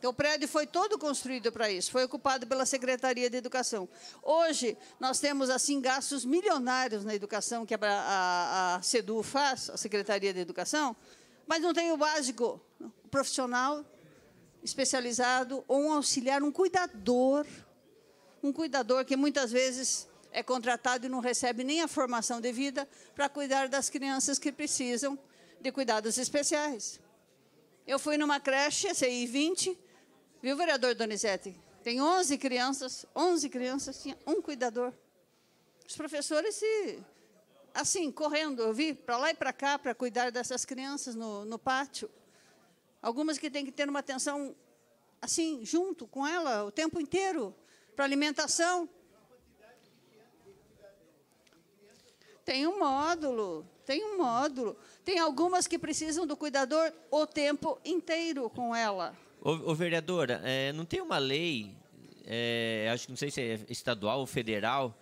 Então, o prédio foi todo construído para isso, foi ocupado pela Secretaria de Educação. Hoje, nós temos, assim, gastos milionários na educação que a, a, a SEDU faz, a Secretaria de Educação, mas não tem o básico, o profissional especializado ou um auxiliar, um cuidador, um cuidador que muitas vezes é contratado e não recebe nem a formação devida para cuidar das crianças que precisam de cuidados especiais. Eu fui numa creche, CI 20, Viu, vereador Donizete? Tem 11 crianças, 11 crianças, tinha um cuidador. Os professores se assim, correndo, eu vi para lá e para cá para cuidar dessas crianças no, no pátio. Algumas que têm que ter uma atenção assim, junto com ela o tempo inteiro, para alimentação. Tem um módulo, tem um módulo. Tem algumas que precisam do cuidador o tempo inteiro com ela. Ô, ô vereadora, é, não tem uma lei, é, acho que não sei se é estadual ou federal,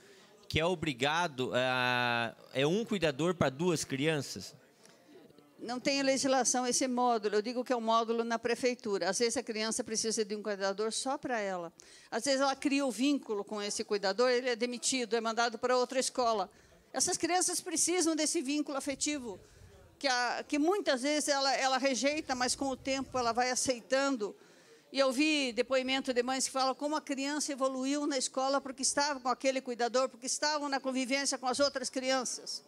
que é obrigado a. É um cuidador para duas crianças? Não tem legislação esse módulo. Eu digo que é um módulo na prefeitura. Às vezes a criança precisa de um cuidador só para ela. Às vezes ela cria o um vínculo com esse cuidador, ele é demitido, é mandado para outra escola. Essas crianças precisam desse vínculo afetivo que, a, que muitas vezes ela, ela rejeita, mas com o tempo ela vai aceitando. E eu vi depoimento de mães que falam como a criança evoluiu na escola porque estava com aquele cuidador, porque estavam na convivência com as outras crianças.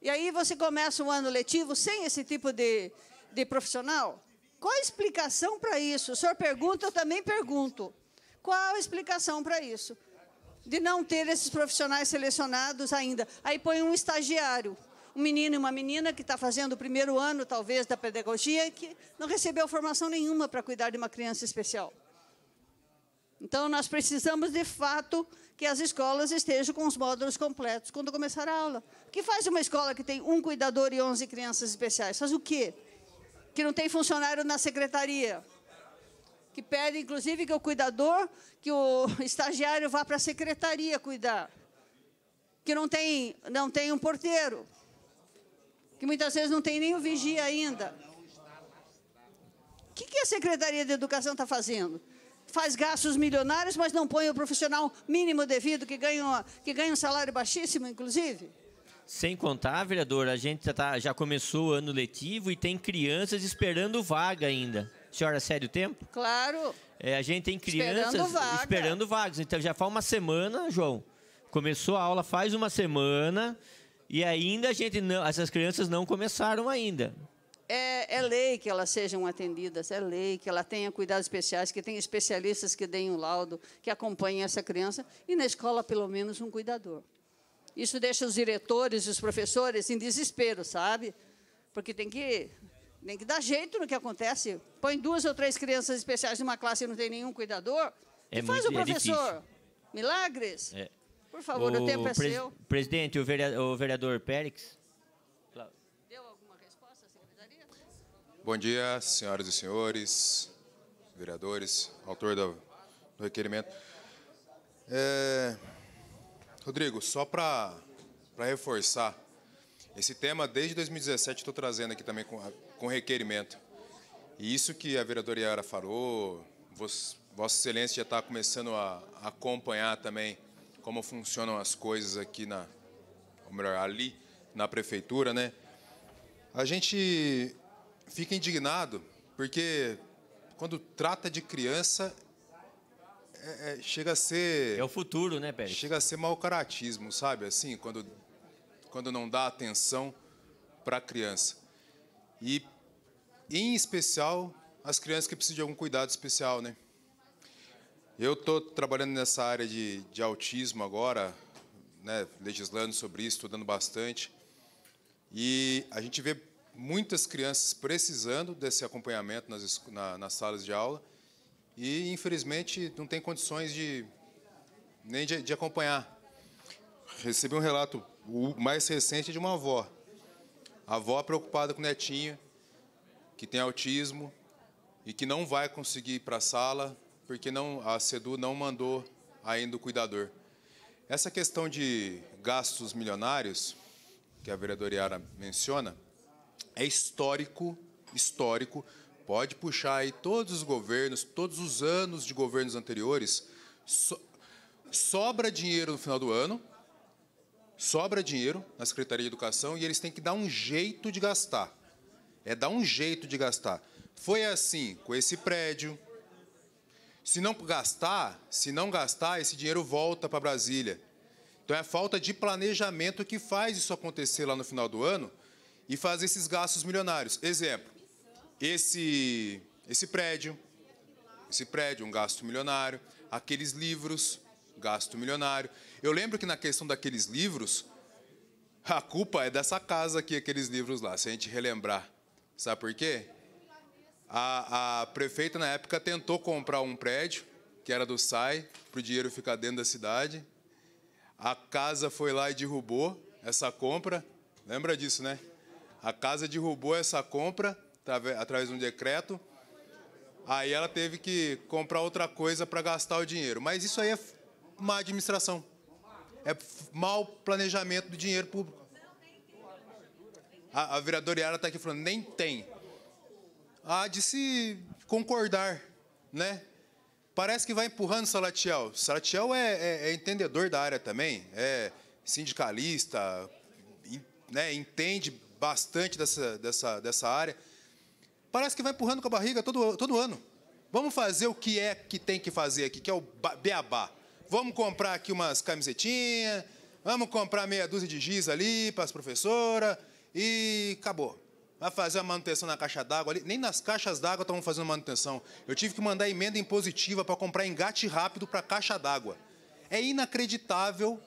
E aí você começa um ano letivo sem esse tipo de, de profissional. Qual a explicação para isso? O senhor pergunta, eu também pergunto. Qual a explicação para isso? De não ter esses profissionais selecionados ainda. Aí põe um estagiário um menino e uma menina que está fazendo o primeiro ano, talvez, da pedagogia, que não recebeu formação nenhuma para cuidar de uma criança especial. Então, nós precisamos, de fato, que as escolas estejam com os módulos completos quando começar a aula. O que faz uma escola que tem um cuidador e 11 crianças especiais? Faz o quê? Que não tem funcionário na secretaria. Que pede, inclusive, que o cuidador, que o estagiário vá para a secretaria cuidar. Que não tem, não tem um porteiro que muitas vezes não tem nem o vigia ainda. O que, que a Secretaria de Educação está fazendo? Faz gastos milionários, mas não põe o profissional mínimo devido, que ganha, uma, que ganha um salário baixíssimo, inclusive? Sem contar, vereador, a gente já, tá, já começou o ano letivo e tem crianças esperando vaga ainda. A senhora sério o tempo? Claro. É, a gente tem crianças esperando, vaga. esperando vagas. Então já faz uma semana, João. Começou a aula faz uma semana. E ainda a gente não, essas crianças não começaram ainda. É, é, lei que elas sejam atendidas, é lei que ela tenha cuidados especiais, que tenha especialistas que deem o laudo, que acompanhem essa criança e na escola pelo menos um cuidador. Isso deixa os diretores e os professores em desespero, sabe? Porque tem que tem que dar jeito no que acontece. Põe duas ou três crianças especiais numa classe e não tem nenhum cuidador. É e faz muito, o é professor. É Milagres. É. Por favor, o, o tempo é seu. Presidente, o vereador, o vereador Périx. Deu alguma resposta à secretaria? Bom dia, senhoras e senhores, vereadores, autor do, do requerimento. É, Rodrigo, só para reforçar, esse tema desde 2017 estou trazendo aqui também com, com requerimento. E isso que a vereadora Yara falou, Vossa Excelência já está começando a, a acompanhar também como funcionam as coisas aqui na, ou melhor, ali na prefeitura, né? A gente fica indignado porque quando trata de criança é, é, chega a ser é o futuro, né, Pedro? Chega a ser mau caratismo, sabe? Assim, quando quando não dá atenção para a criança e em especial as crianças que precisam de algum cuidado especial, né? Eu estou trabalhando nessa área de, de autismo agora, né, legislando sobre isso, estudando bastante. E a gente vê muitas crianças precisando desse acompanhamento nas, na, nas salas de aula e, infelizmente, não tem condições de nem de, de acompanhar. Recebi um relato o mais recente é de uma avó. A avó preocupada com o netinho, que tem autismo e que não vai conseguir ir para a sala, porque não, a SEDU não mandou ainda o cuidador. Essa questão de gastos milionários, que a vereadora Yara menciona, é histórico, histórico. Pode puxar aí todos os governos, todos os anos de governos anteriores. So, sobra dinheiro no final do ano, sobra dinheiro na Secretaria de Educação e eles têm que dar um jeito de gastar. É dar um jeito de gastar. Foi assim com esse prédio, se não gastar, se não gastar, esse dinheiro volta para Brasília. Então é a falta de planejamento que faz isso acontecer lá no final do ano e fazer esses gastos milionários. Exemplo, esse, esse prédio, esse prédio, um gasto milionário, aqueles livros, gasto milionário. Eu lembro que na questão daqueles livros, a culpa é dessa casa aqui, aqueles livros lá, se a gente relembrar. Sabe por quê? A, a prefeita, na época, tentou comprar um prédio, que era do SAI, para o dinheiro ficar dentro da cidade. A casa foi lá e derrubou essa compra. Lembra disso, né? A casa derrubou essa compra através de um decreto. Aí ela teve que comprar outra coisa para gastar o dinheiro. Mas isso aí é má administração. É mau planejamento do dinheiro público. A, a vereadora Yara está aqui falando, nem tem há de se concordar, né? Parece que vai empurrando Salatiel. Salatiel é, é, é entendedor da área também, é sindicalista, né, entende bastante dessa, dessa, dessa área. Parece que vai empurrando com a barriga todo, todo ano. Vamos fazer o que é que tem que fazer aqui, que é o beabá. Vamos comprar aqui umas camisetinhas, vamos comprar meia dúzia de giz ali para as professoras e acabou a fazer a manutenção na caixa d'água. ali Nem nas caixas d'água estavam fazendo manutenção. Eu tive que mandar emenda impositiva para comprar engate rápido para caixa d'água. É inacreditável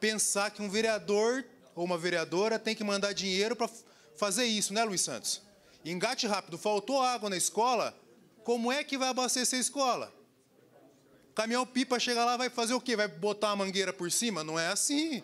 pensar que um vereador ou uma vereadora tem que mandar dinheiro para fazer isso, né, Luiz Santos? Engate rápido. Faltou água na escola? Como é que vai abastecer a escola? Caminhão pipa chega lá, vai fazer o quê? Vai botar a mangueira por cima? Não é assim.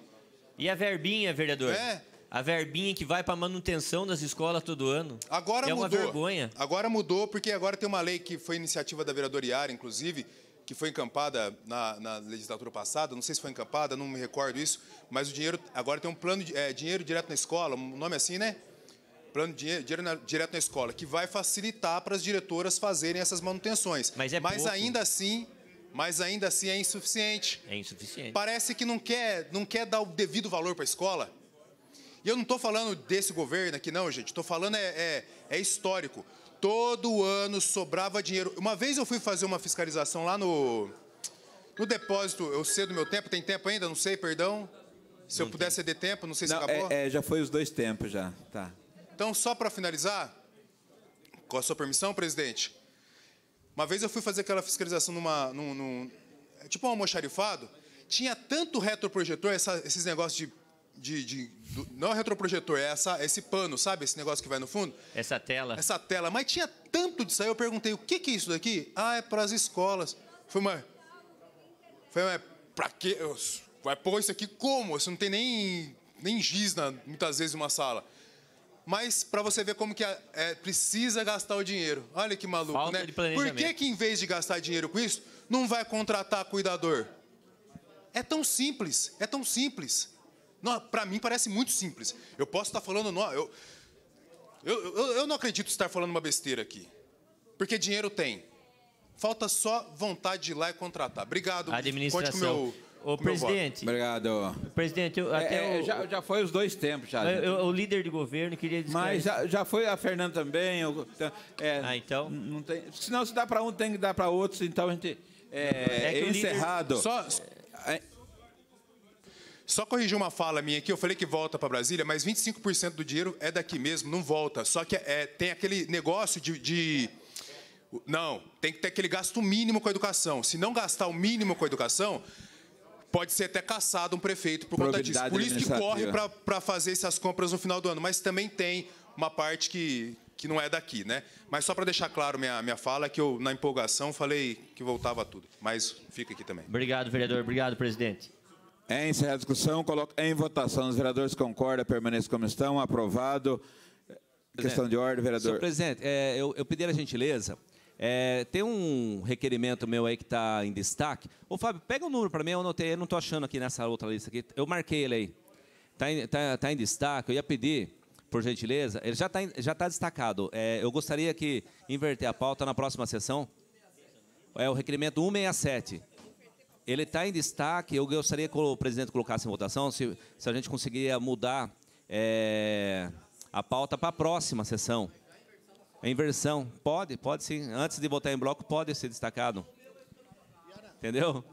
E a verbinha, vereador? É a verbinha que vai para manutenção das escolas todo ano. Agora é mudou. uma vergonha. Agora mudou, porque agora tem uma lei que foi iniciativa da vereadora Iara, inclusive, que foi encampada na, na, legislatura passada, não sei se foi encampada, não me recordo isso, mas o dinheiro agora tem um plano de é, dinheiro direto na escola, um nome assim, né? Plano de dinheiro, dinheiro na, direto na escola, que vai facilitar para as diretoras fazerem essas manutenções. Mas, é mas pouco. ainda assim, mas ainda assim é insuficiente. É insuficiente. Parece que não quer, não quer dar o devido valor para a escola. E eu não estou falando desse governo aqui, não, gente. Estou falando é, é, é, histórico. Todo ano sobrava dinheiro. Uma vez eu fui fazer uma fiscalização lá no, no depósito. Eu sei do meu tempo. Tem tempo ainda? Não sei, perdão. Se não eu pudesse ceder tempo, não sei se acabou. É, é, já foi os dois tempos já. Tá. Então, só para finalizar, com a sua permissão, presidente, uma vez eu fui fazer aquela fiscalização numa, num, num é tipo um almoxarifado, tinha tanto retroprojetor, essa, esses negócios de de, de do, não é retroprojetor, é essa, esse pano, sabe? Esse negócio que vai no fundo. Essa tela. Essa tela. Mas tinha tanto disso aí, eu perguntei, o que, que é isso daqui? Ah, é para as escolas. Foi uma... Foi uma... Para quê? Vai pôr isso aqui como? Isso não tem nem, nem giz, na, muitas vezes, uma sala mas para você ver como que é, é, precisa gastar o dinheiro. Olha que maluco, Falta né? Por que, que em vez de gastar dinheiro com isso, não vai contratar cuidador? É tão simples, é tão simples. Para mim parece muito simples. Eu posso estar falando. Não, eu, eu, eu, eu não acredito estar falando uma besteira aqui. Porque dinheiro tem. Falta só vontade de ir lá e contratar. Obrigado. Administração. Conte com meu, presidente. Meu Obrigado. Presidente, eu, é, até é, o, já, já foi os dois tempos. Já, o líder de governo queria dizer. Mas já, já, foi a Fernanda também. Então, é, ah, então? Não tem, senão se dá para um, tem que dar para outro Então a gente. É, é, é encerrado. Líder... Só, só corrigir uma fala minha aqui, eu falei que volta para Brasília, mas 25% do dinheiro é daqui mesmo, não volta. Só que é, tem aquele negócio de, de... Não, tem que ter aquele gasto mínimo com a educação. Se não gastar o mínimo com a educação, pode ser até caçado um prefeito por conta disso. Por isso que corre né? para fazer essas compras no final do ano. Mas também tem uma parte que, que não é daqui, né? Mas só para deixar claro minha, minha fala, que eu, na empolgação, falei que voltava tudo. Mas fica aqui também. Obrigado, vereador. Obrigado, presidente. É encerrada a discussão, coloco em votação. Os vereadores concordam, permaneçam como estão. Aprovado. Presidente, Questão de ordem, vereador. Senhor presidente, é, eu, eu pedi a gentileza. É, tem um requerimento meu aí que está em destaque. Ô, Fábio, pega o um número para mim, eu anotei, eu não estou achando aqui nessa outra lista aqui. Eu marquei ele aí. Está em, tá, tá em destaque, eu ia pedir, por gentileza, ele já está já tá destacado. É, eu gostaria que inverter a pauta na próxima sessão. É o requerimento 167. Ele está em destaque. Eu gostaria que o presidente colocasse em votação se, se a gente conseguiria mudar é, a pauta para a próxima sessão. A inversão. Pode, pode sim. Antes de votar em bloco, pode ser destacado. Entendeu?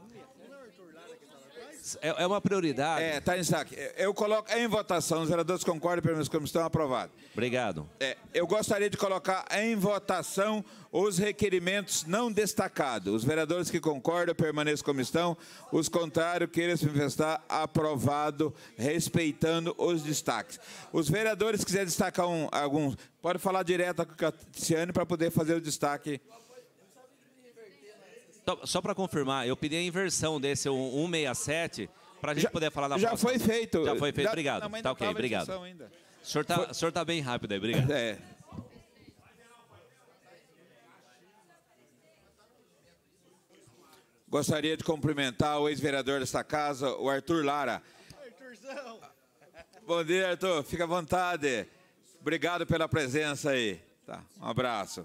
É, é uma prioridade. É, está em saque. Eu coloco em votação. Os vereadores concordam, pelo menos como estão aprovados. Obrigado. É, eu gostaria de colocar em votação os requerimentos não destacados. Os vereadores que concordam permaneçam como estão. Os contrários queiram se manifestar aprovado, respeitando os destaques. Os vereadores quiserem destacar um, alguns, pode falar direto com a Catiane para poder fazer o destaque. Então, só, só para confirmar, eu pedi a inversão desse 167 para a gente já, poder falar na Já próxima. foi feito. Já foi feito, já, obrigado. Não, tá ok, obrigado. Ainda. O senhor está senhor tá bem rápido aí, obrigado. É. Gostaria de cumprimentar o ex-vereador desta casa, o Arthur Lara. Arthurzão! Bom dia, Arthur. Fica à vontade. Obrigado pela presença aí. Tá, um abraço.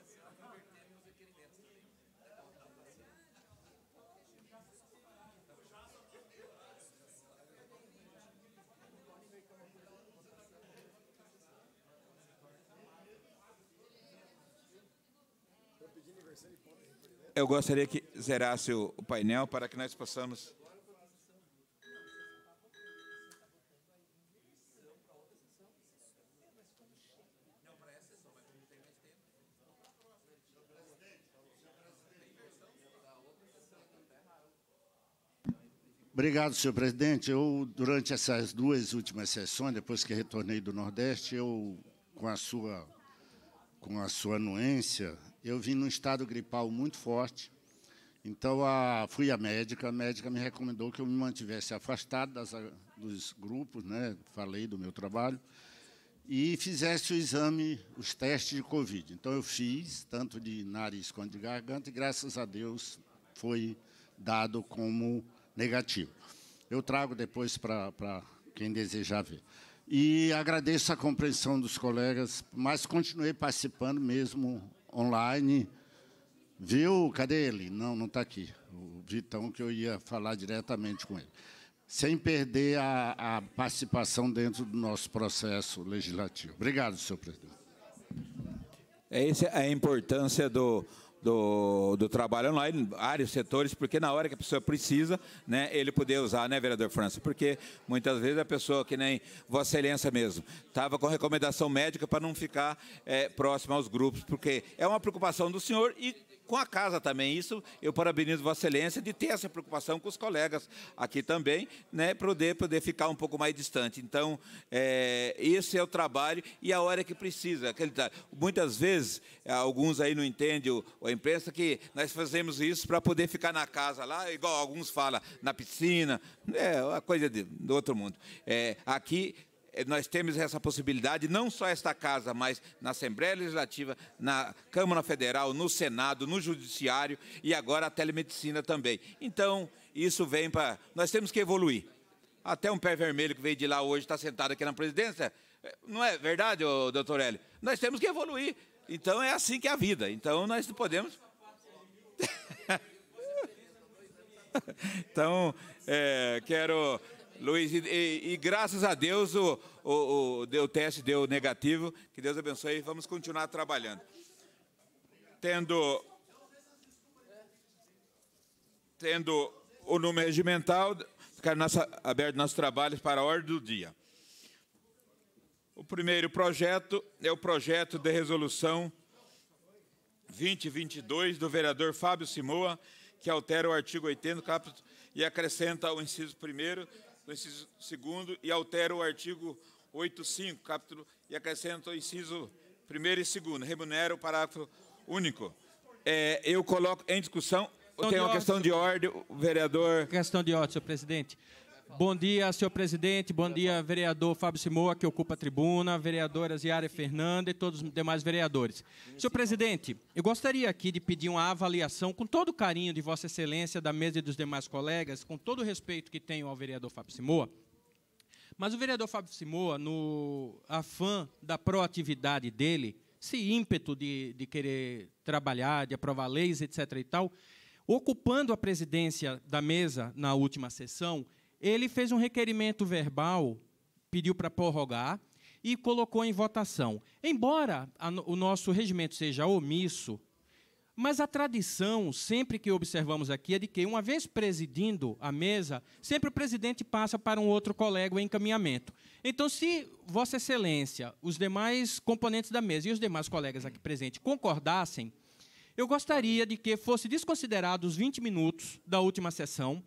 Eu gostaria que zerasse o painel para que nós possamos. Obrigado, senhor presidente. Eu, durante essas duas últimas sessões, depois que retornei do Nordeste, eu, com a sua, com a sua anuência, eu vim num estado gripal muito forte. Então, a, fui à médica, a médica me recomendou que eu me mantivesse afastado das, dos grupos, né? falei do meu trabalho, e fizesse o exame, os testes de Covid. Então, eu fiz, tanto de nariz quanto de garganta, e graças a Deus foi dado como negativo. Eu trago depois para quem desejar ver. E agradeço a compreensão dos colegas, mas continuei participando mesmo online. Viu? Cadê ele? Não, não está aqui. O Vitão, que eu ia falar diretamente com ele. Sem perder a, a participação dentro do nosso processo legislativo. Obrigado, senhor presidente. Essa é a importância do, do, do trabalho online, áreas, setores, porque na hora que a pessoa precisa, né, ele poder usar, né, vereador França? Porque muitas vezes a pessoa, que nem Vossa Excelência mesmo, estava com recomendação médica para não ficar é, próxima aos grupos, porque é uma preocupação do senhor e com a casa também. Isso eu parabenizo Vossa Excelência de ter essa preocupação com os colegas aqui também, né, poder, poder ficar um pouco mais distante. Então, é, esse é o trabalho e a hora que precisa. Aquele, muitas vezes, é, alguns aí não entendem a imprensa que nós fazemos isso para poder ficar na casa lá, igual alguns falam, na piscina, é uma coisa de, do outro mundo. É, aqui é, nós temos essa possibilidade, não só esta casa, mas na Assembleia Legislativa, na Câmara Federal, no Senado, no Judiciário e agora a telemedicina também. Então, isso vem para. Nós temos que evoluir. Até um pé vermelho que veio de lá hoje está sentado aqui na presidência. É, não é verdade, doutor Hélio? Nós temos que evoluir. Então, é assim que é a vida. Então, nós não podemos. então, é, quero Luiz, e, e, e graças a Deus o, o, o, o teste deu negativo. Que Deus abençoe e vamos continuar trabalhando. Tendo, tendo o número regimental, ficar nossa, tá aberto nossos trabalhos para a ordem do dia. O primeiro projeto é o projeto de resolução 2022 do vereador Fábio Simoa, que altera o artigo 80 caput, e acrescenta o inciso 1 no inciso 2 e altera o artigo 8.5, capítulo, e acrescenta o inciso 1 e 2 remunera o parágrafo único. É, eu coloco em discussão, tem uma questão de ordem, o vereador... Questão de ordem, senhor presidente. Bom dia, senhor presidente. Bom dia, vereador Fábio Simoa, que ocupa a tribuna, vereadora Ziara Fernanda e todos os demais vereadores. Senhor presidente, eu gostaria aqui de pedir uma avaliação, com todo o carinho de Vossa Excelência, da mesa e dos demais colegas, com todo o respeito que tenho ao vereador Fábio Simoa. Mas o vereador Fábio Simoa, no afã da proatividade dele, esse ímpeto de, de querer trabalhar, de aprovar leis, etc. e tal, ocupando a presidência da mesa na última sessão, ele fez um requerimento verbal, pediu para prorrogar e colocou em votação. Embora a, o nosso regimento seja omisso, mas a tradição, sempre que observamos aqui, é de que, uma vez presidindo a mesa, sempre o presidente passa para um outro colega o encaminhamento. Então, se Vossa Excelência, os demais componentes da mesa e os demais colegas aqui presentes concordassem, eu gostaria de que fosse desconsiderados os 20 minutos da última sessão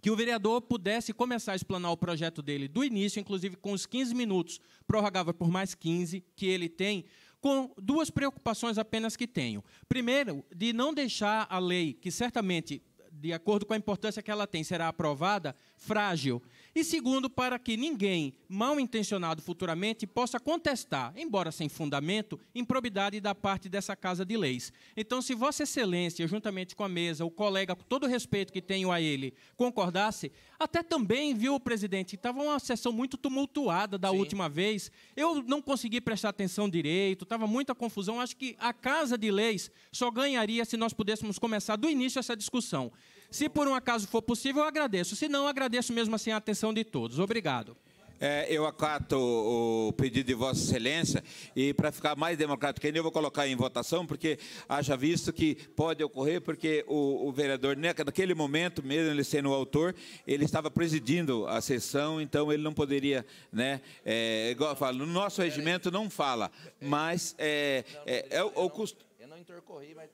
que o vereador pudesse começar a explanar o projeto dele do início, inclusive com os 15 minutos, prorrogava por mais 15 que ele tem, com duas preocupações apenas que tenho. Primeiro, de não deixar a lei, que certamente, de acordo com a importância que ela tem, será aprovada, frágil. E segundo, para que ninguém mal intencionado futuramente possa contestar, embora sem fundamento, improbidade da parte dessa Casa de Leis. Então, se Vossa Excelência, juntamente com a mesa, o colega, com todo o respeito que tenho a ele, concordasse, até também, viu, presidente, estava uma sessão muito tumultuada da Sim. última vez, eu não consegui prestar atenção direito, estava muita confusão. Acho que a Casa de Leis só ganharia se nós pudéssemos começar do início essa discussão. Se por um acaso for possível, eu agradeço. Se não, agradeço mesmo assim a atenção de todos. Obrigado. É, eu acato o pedido de Vossa Excelência e, para ficar mais democrático ainda, eu vou colocar em votação, porque haja visto que pode ocorrer, porque o, o vereador, naquele momento, mesmo ele sendo o autor, ele estava presidindo a sessão, então ele não poderia, né? É, igual eu falo, no nosso regimento não fala, mas é, é, é o, é o custo. Eu não intercorri, mas.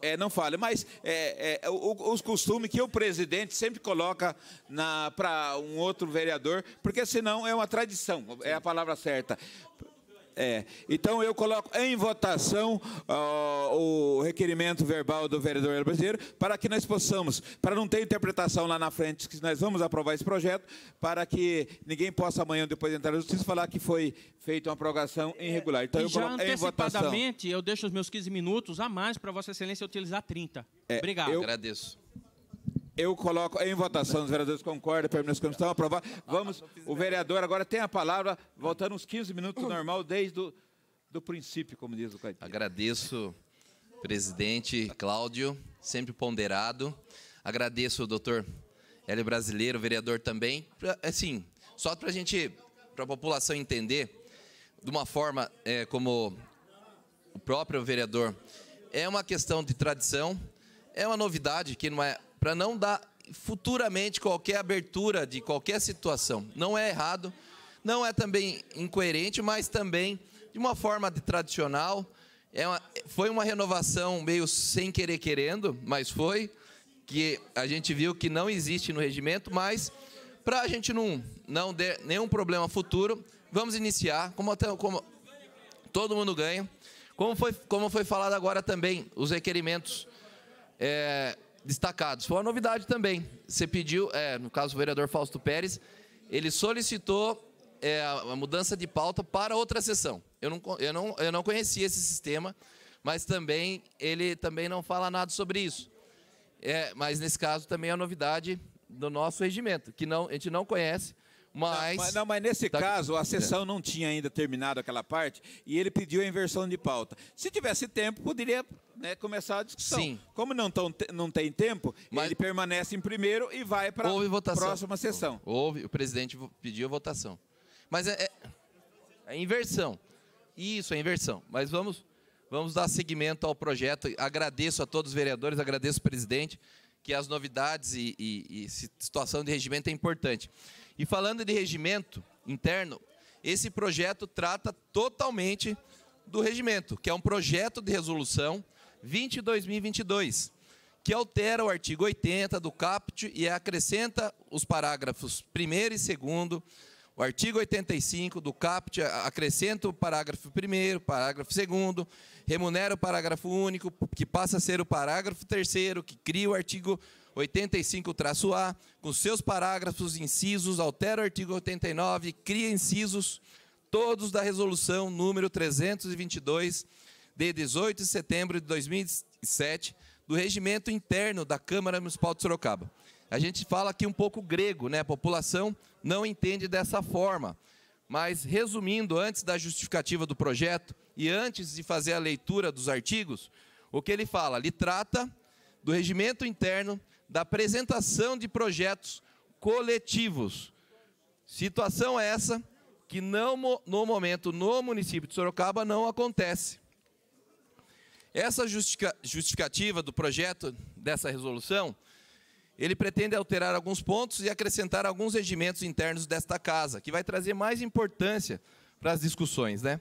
É, não fale, mas é, é, os costumes que o presidente sempre coloca para um outro vereador, porque senão é uma tradição, é a palavra certa. É. Então eu coloco em votação uh, o requerimento verbal do vereador brasileiro para que nós possamos, para não ter interpretação lá na frente, que nós vamos aprovar esse projeto, para que ninguém possa amanhã, depois entrar na justiça, falar que foi feita uma prorrogação é, irregular. Então e eu coloco em votação. Antecipadamente eu deixo os meus 15 minutos a mais para Vossa Excelência utilizar 30. É, Obrigado. Eu agradeço. Eu coloco em votação, os vereadores concordam, permanecem como estão aprovados. Vamos, o vereador agora tem a palavra, voltando uns 15 minutos normal, desde o do princípio, como diz o Caetano. Agradeço, presidente Cláudio, sempre ponderado. Agradeço doutor Hélio Brasileiro, vereador também. assim, só para a gente, para a população entender, de uma forma é, como o próprio vereador, é uma questão de tradição, é uma novidade que não é para não dar futuramente qualquer abertura de qualquer situação. Não é errado, não é também incoerente, mas também de uma forma de tradicional. É uma, foi uma renovação meio sem querer querendo, mas foi que a gente viu que não existe no regimento, mas para a gente não não ter nenhum problema futuro, vamos iniciar como, até, como todo mundo ganha. Como foi como foi falado agora também os requerimentos é, destacados. Foi uma novidade também. Você pediu, é, no caso o vereador Fausto Pérez, ele solicitou é, a mudança de pauta para outra sessão. Eu não, eu, não, eu não conhecia esse sistema, mas também ele também não fala nada sobre isso. É, mas nesse caso também é uma novidade do nosso regimento, que não, a gente não conhece, mas. Não, mas, não, mas nesse tá... caso, a é. sessão não tinha ainda terminado aquela parte e ele pediu a inversão de pauta. Se tivesse tempo, poderia né, começar a discussão. Sim. Como não, tão, não tem tempo, mas... ele permanece em primeiro e vai para a próxima sessão. Houve, o presidente pediu a votação. Mas é, é, é inversão. Isso, é inversão. Mas vamos, vamos dar seguimento ao projeto. Agradeço a todos os vereadores, agradeço o presidente, que as novidades e, e, e situação de regimento é importante. E falando de regimento interno, esse projeto trata totalmente do regimento, que é um projeto de resolução 20/2022, que altera o artigo 80 do CAPT e acrescenta os parágrafos 1 e 2 o artigo 85 do CAPT acrescenta o parágrafo 1 parágrafo 2 remunera o parágrafo único, que passa a ser o parágrafo 3 que cria o artigo 85-A, com seus parágrafos, incisos, altera o artigo 89, cria incisos, todos da resolução número 322, de 18 de setembro de 2007, do regimento interno da Câmara Municipal de Sorocaba. A gente fala aqui um pouco grego, né? A população não entende dessa forma. Mas, resumindo, antes da justificativa do projeto e antes de fazer a leitura dos artigos, o que ele fala? Ele trata do regimento interno da apresentação de projetos coletivos. Situação é essa que não, no momento no município de Sorocaba não acontece. Essa justificativa do projeto dessa resolução, ele pretende alterar alguns pontos e acrescentar alguns regimentos internos desta casa, que vai trazer mais importância para as discussões, né?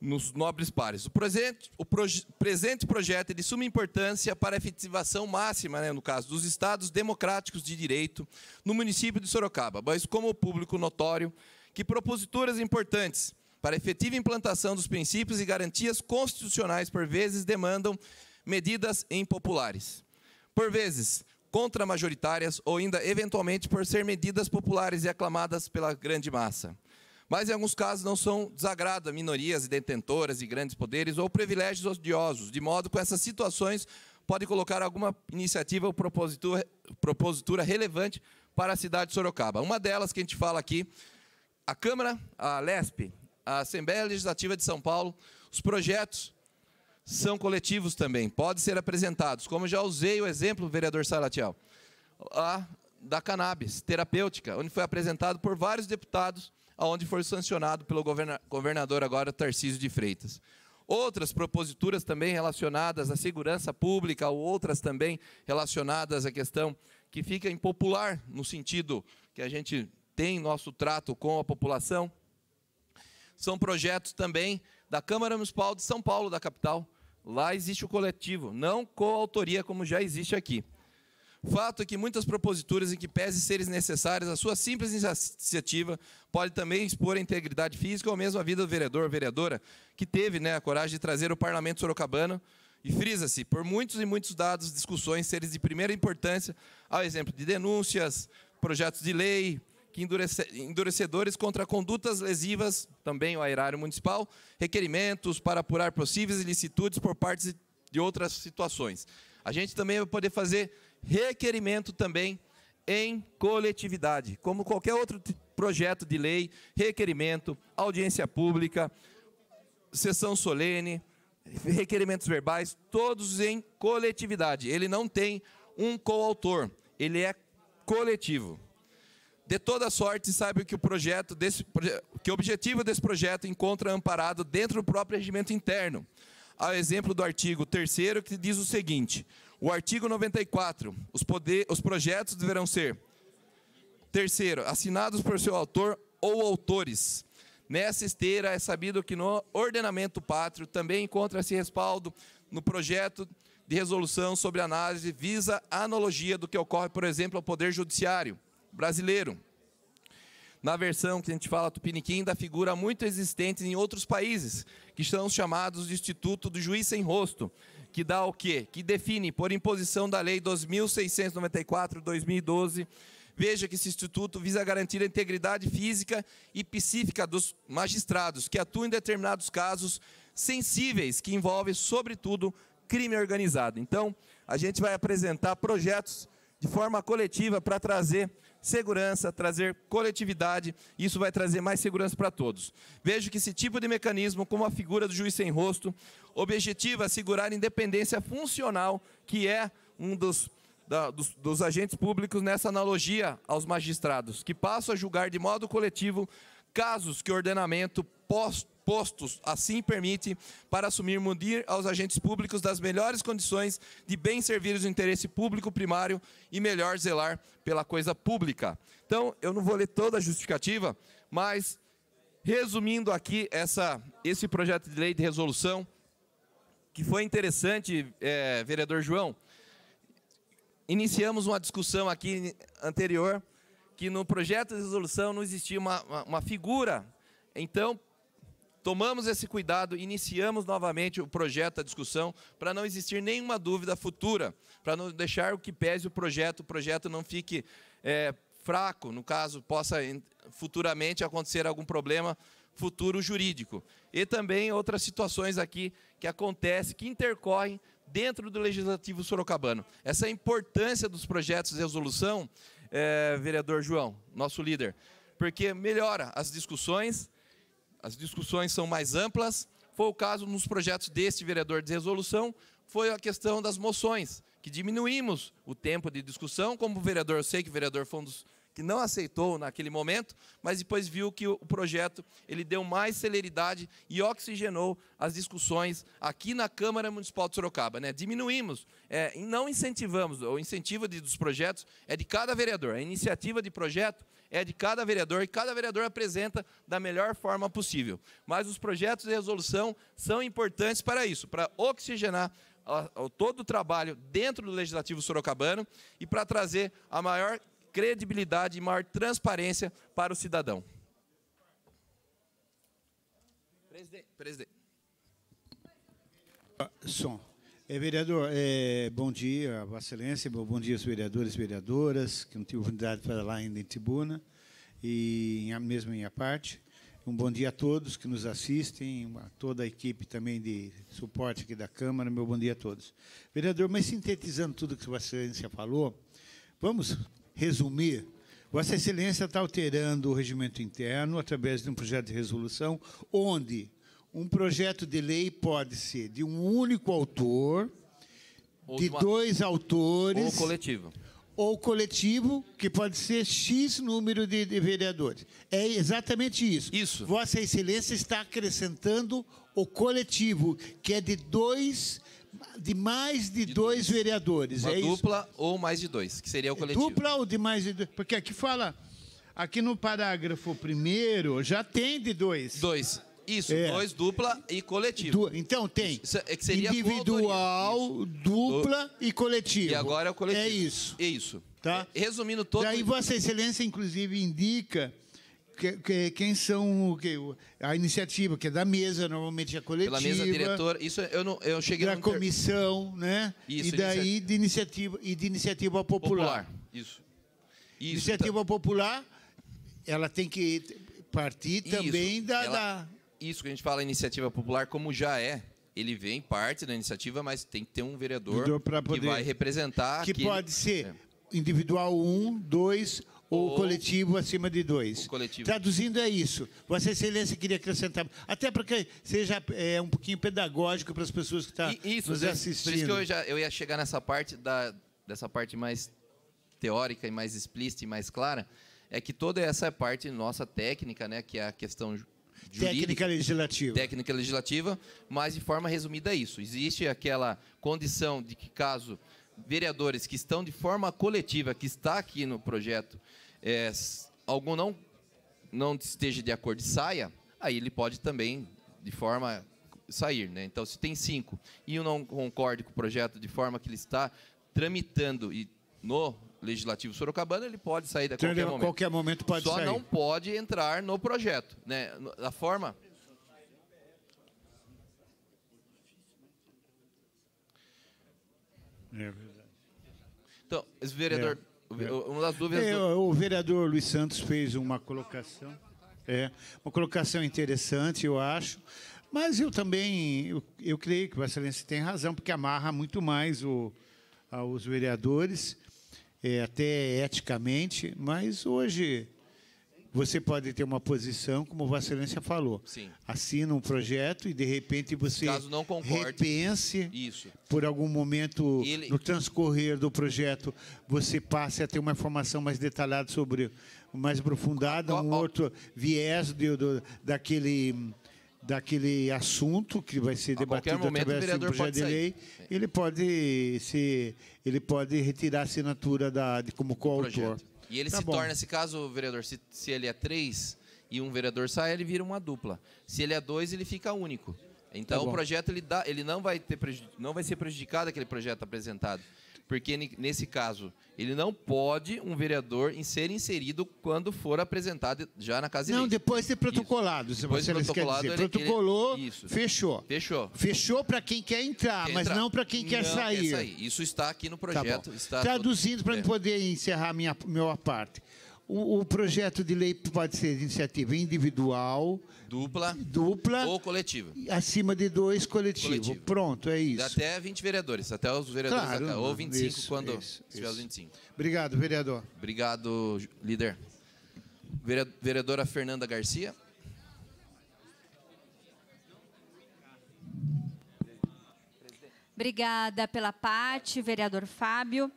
nos nobres pares. O presente, o proje, presente projeto é de suma importância para a efetivação máxima, né, no caso, dos Estados democráticos de direito no município de Sorocaba, mas como público notório que proposituras importantes para a efetiva implantação dos princípios e garantias constitucionais, por vezes, demandam medidas impopulares. Por vezes, contra-majoritárias ou ainda, eventualmente, por ser medidas populares e aclamadas pela grande massa. Mas em alguns casos não são a minorias e detentoras de grandes poderes ou privilégios odiosos, de modo que essas situações podem colocar alguma iniciativa ou propositura, propositura relevante para a cidade de Sorocaba. Uma delas que a gente fala aqui, a Câmara, a LESP, a Assembleia Legislativa de São Paulo, os projetos são coletivos também, podem ser apresentados. Como já usei o exemplo, vereador Salatiel, a da cannabis terapêutica, onde foi apresentado por vários deputados aonde foi sancionado pelo governa governador agora Tarcísio de Freitas. Outras proposituras também relacionadas à segurança pública, ou outras também relacionadas à questão que fica impopular no sentido que a gente tem nosso trato com a população. São projetos também da Câmara Municipal de São Paulo, da capital. Lá existe o coletivo, não com autoria como já existe aqui. Fato é que muitas proposituras, em que pese seres necessárias, a sua simples iniciativa pode também expor a integridade física ou mesmo a vida do vereador, vereadora, que teve né, a coragem de trazer o parlamento sorocabano. E frisa-se, por muitos e muitos dados, discussões, seres de primeira importância, ao exemplo de denúncias, projetos de lei, que endurece, endurecedores contra condutas lesivas, também o erário municipal, requerimentos para apurar possíveis ilicitudes por parte de outras situações. A gente também vai poder fazer requerimento também em coletividade, como qualquer outro projeto de lei, requerimento, audiência pública, sessão solene, requerimentos verbais, todos em coletividade. Ele não tem um coautor, ele é coletivo. De toda sorte, sabe que o projeto desse que o objetivo desse projeto encontra amparado dentro do próprio regimento interno. Ao exemplo do artigo 3 que diz o seguinte: o artigo 94. Os, poder, os projetos deverão ser, terceiro, assinados por seu autor ou autores. Nessa esteira é sabido que no ordenamento pátrio também encontra-se respaldo no projeto de resolução sobre análise visa analogia do que ocorre, por exemplo, ao Poder Judiciário brasileiro. Na versão que a gente fala tupiniquim, da figura muito existente em outros países, que são chamados de Instituto do Juiz Sem Rosto, que dá o quê? Que define, por imposição da Lei 2694-2012, Veja que esse instituto visa garantir a integridade física e psíquica dos magistrados que atuam em determinados casos sensíveis que envolvem, sobretudo, crime organizado. Então, a gente vai apresentar projetos de forma coletiva para trazer segurança, trazer coletividade, isso vai trazer mais segurança para todos. Vejo que esse tipo de mecanismo, como a figura do juiz sem rosto, objetiva assegurar a independência funcional, que é um dos da, dos, dos, agentes públicos nessa analogia aos magistrados, que passam a julgar de modo coletivo casos que o ordenamento posto postos assim permite para assumir mundir aos agentes públicos das melhores condições de bem servir o interesse público primário e melhor zelar pela coisa pública. Então, eu não vou ler toda a justificativa, mas resumindo aqui essa, esse projeto de lei de resolução, que foi interessante, é, vereador João, iniciamos uma discussão aqui anterior que no projeto de resolução não existia uma, uma, uma figura. Então, tomamos esse cuidado, iniciamos novamente o projeto, a discussão, para não existir nenhuma dúvida futura, para não deixar o que pese o projeto, o projeto não fique é, fraco, no caso, possa futuramente acontecer algum problema futuro jurídico. E também outras situações aqui que acontecem, que intercorrem dentro do Legislativo Sorocabano. Essa importância dos projetos de resolução, é, vereador João, nosso líder, porque melhora as discussões, as discussões são mais amplas. Foi o caso nos projetos deste vereador de resolução, foi a questão das moções, que diminuímos o tempo de discussão. Como o vereador, eu sei que o vereador foi um dos que não aceitou naquele momento, mas depois viu que o projeto ele deu mais celeridade e oxigenou as discussões aqui na Câmara Municipal de Sorocaba. Né? Diminuímos, é, não incentivamos, o incentivo de, dos projetos é de cada vereador. A é iniciativa de projeto é de cada vereador e cada vereador apresenta da melhor forma possível. Mas os projetos de resolução são importantes para isso, para oxigenar todo o trabalho dentro do Legislativo Sorocabano e para trazer a maior credibilidade e maior transparência para o cidadão. Presidente. presidente. Som. É, vereador, é, bom dia, Vossa Excelência, bom dia aos vereadores e vereadoras, que não tive oportunidade para lá ainda em tribuna, e mesmo em minha parte. Um bom dia a todos que nos assistem, a toda a equipe também de suporte aqui da Câmara, meu bom dia a todos. Vereador, mas sintetizando tudo que Vossa Excelência falou, vamos resumir. Vossa Excelência está alterando o regimento interno através de um projeto de resolução onde um projeto de lei pode ser de um único autor, ou de uma... dois autores. Ou coletivo. Ou coletivo, que pode ser X número de, de vereadores. É exatamente isso. Isso. Vossa Excelência está acrescentando o coletivo, que é de dois de mais de, de dois, dois, vereadores. Uma é dupla isso? ou mais de dois, que seria o coletivo. Dupla ou de mais de dois. Porque aqui fala, aqui no parágrafo primeiro, já tem de dois. Dois. Isso, é. dois, dupla e coletivo. Du... Então tem isso, é individual, dupla e coletivo. E agora é o é coletivo. É isso. É isso. Tá? É, resumindo todo... Daí Vossa Excelência, inclusive, indica quem são a iniciativa, que é da mesa, normalmente a é coletiva. Pela mesa diretor, isso eu não eu cheguei da inter... comissão, né? Isso, e daí inicia... de iniciativa e de iniciativa popular. popular. Isso. isso. Iniciativa tá. popular, ela tem que partir também isso. da, ela... da isso que a gente fala iniciativa popular, como já é, ele vem parte da iniciativa, mas tem que ter um vereador poder... que vai representar. Que aquele... pode ser é. individual um, dois ou, ou coletivo acima de dois. Traduzindo é isso. Vossa Excelência queria acrescentar, até para que seja é, um pouquinho pedagógico para as pessoas que estão tá nos assistindo. Por isso que eu, já, eu ia chegar nessa parte da, dessa parte mais teórica e mais explícita e mais clara, é que toda essa parte nossa técnica, né, que é a questão jurídica, técnica legislativa. Técnica legislativa, mas de forma resumida é isso. Existe aquela condição de que caso vereadores que estão de forma coletiva, que está aqui no projeto, é, algum não, não esteja de acordo e saia, aí ele pode também, de forma sair, né? Então, se tem cinco e um não concorde com o projeto de forma que ele está tramitando e no legislativo sorocabano, ele pode sair da qualquer, momento. qualquer momento. pode Só sair. não pode entrar no projeto. Né? Da forma... É então, esse vereador... É. Uma das dúvidas... É, o vereador Luiz Santos fez uma colocação... É, uma colocação interessante, eu acho. Mas eu também, eu, eu creio que Vossa Excelência tem razão, porque amarra muito mais o, vereadores é, até eticamente, mas hoje você pode ter uma posição, como Vossa Excelência falou. Sim. Assina um projeto e, de repente, você Caso não concorde, repense. Isso. Por algum momento, Ele... no transcorrer do projeto, você passe a ter uma informação mais detalhada sobre, mais aprofundada, um outro viés de, do, daquele daquele assunto que vai ser debatido momento, através do projeto de lei, sair. ele pode se ele pode retirar a assinatura da de, como coautor. E ele tá se bom. torna, nesse caso, vereador, se, se ele é três e um vereador sai, ele vira uma dupla. Se ele é dois, ele fica único. Então tá o projeto ele dá, ele não vai ter não vai ser prejudicado aquele projeto apresentado porque nesse caso ele não pode um vereador ser inserido quando for apresentado já na casa Não, depois de protocolado, isso. depois de protocolado, dizer, ele, protocolou, ele, isso. fechou. Fechou. Fechou para quem quer entrar, quer mas entrar. não para quem quer sair. quer sair. Isso está aqui no tá projeto. Tá Traduzindo para é. poder encerrar minha minha parte o, o, projeto de lei pode ser de iniciativa individual, dupla, dupla ou coletiva. Acima de dois, coletivo. coletivo. Pronto, é isso. Até 20 vereadores, até os vereadores claro, da, ou 25 isso, quando isso, tiver isso. os 25. Obrigado, vereador. Obrigado, líder. Vereadora Fernanda Garcia. Obrigada pela parte, vereador Fábio.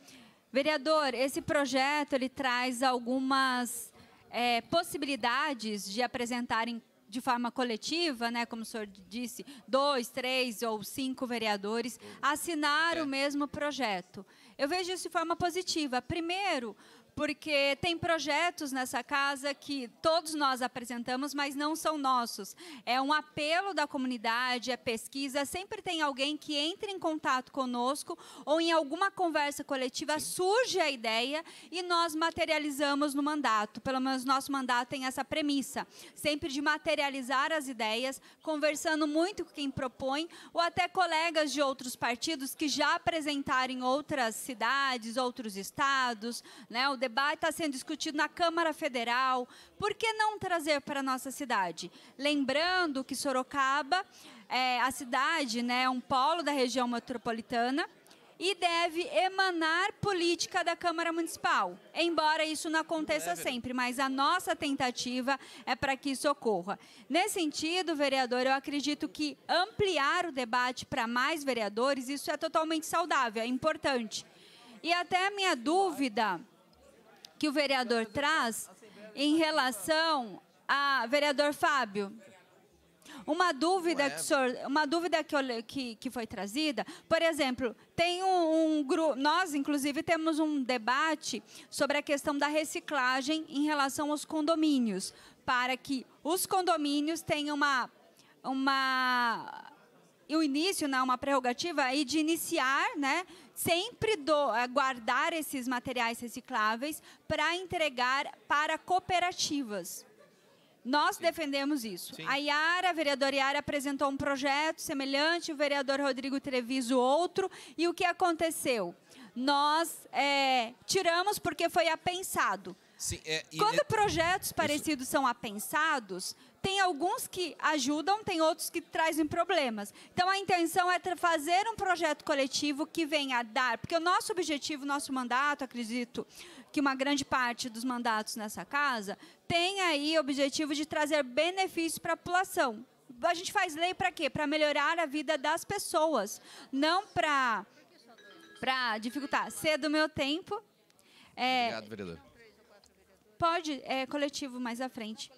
Vereador, esse projeto ele traz algumas é, possibilidades de apresentarem de forma coletiva, né, como o senhor disse, dois, três ou cinco vereadores assinar o é. mesmo projeto. Eu vejo isso de forma positiva. Primeiro, porque tem projetos nessa casa que todos nós apresentamos, mas não são nossos. É um apelo da comunidade, é pesquisa, sempre tem alguém que entra em contato conosco ou em alguma conversa coletiva Sim. surge a ideia e nós materializamos no mandato. Pelo menos nosso mandato tem essa premissa, sempre de materializar as ideias, conversando muito com quem propõe ou até colegas de outros partidos que já apresentaram em outras cidades, outros estados, né? O debate está sendo discutido na Câmara Federal. Por que não trazer para a nossa cidade? Lembrando que Sorocaba é a cidade, né, é um polo da região metropolitana e deve emanar política da Câmara Municipal. Embora isso não aconteça sempre, mas a nossa tentativa é para que isso ocorra. Nesse sentido, vereador, eu acredito que ampliar o debate para mais vereadores, isso é totalmente saudável, é importante. E até a minha dúvida que o vereador traz em relação a vereador Fábio. Uma dúvida, que, senhor, uma dúvida que, eu, que, que, foi trazida, por exemplo, tem um, um grupo, nós inclusive temos um debate sobre a questão da reciclagem em relação aos condomínios, para que os condomínios tenham uma, uma o início, né, uma prerrogativa aí de iniciar, né, sempre do, eh, guardar esses materiais recicláveis para entregar para cooperativas. Nós Sim. defendemos isso. Sim. A Iara a vereadora Iara, apresentou um projeto semelhante, o vereador Rodrigo Treviso outro. E o que aconteceu? Nós é, tiramos porque foi apensado. Sim, é, Quando é, projetos parecidos são apensados, tem alguns que ajudam, tem outros que trazem problemas. Então a intenção é fazer um projeto coletivo que venha dar, porque o nosso objetivo, nosso mandato, acredito que uma grande parte dos mandatos nessa casa tem aí o objetivo de trazer benefícios para a população. A gente faz lei para quê? Para melhorar a vida das pessoas, não para para dificultar. Cedo meu tempo. É, Obrigado, vereador. Pode, é coletivo mais à frente.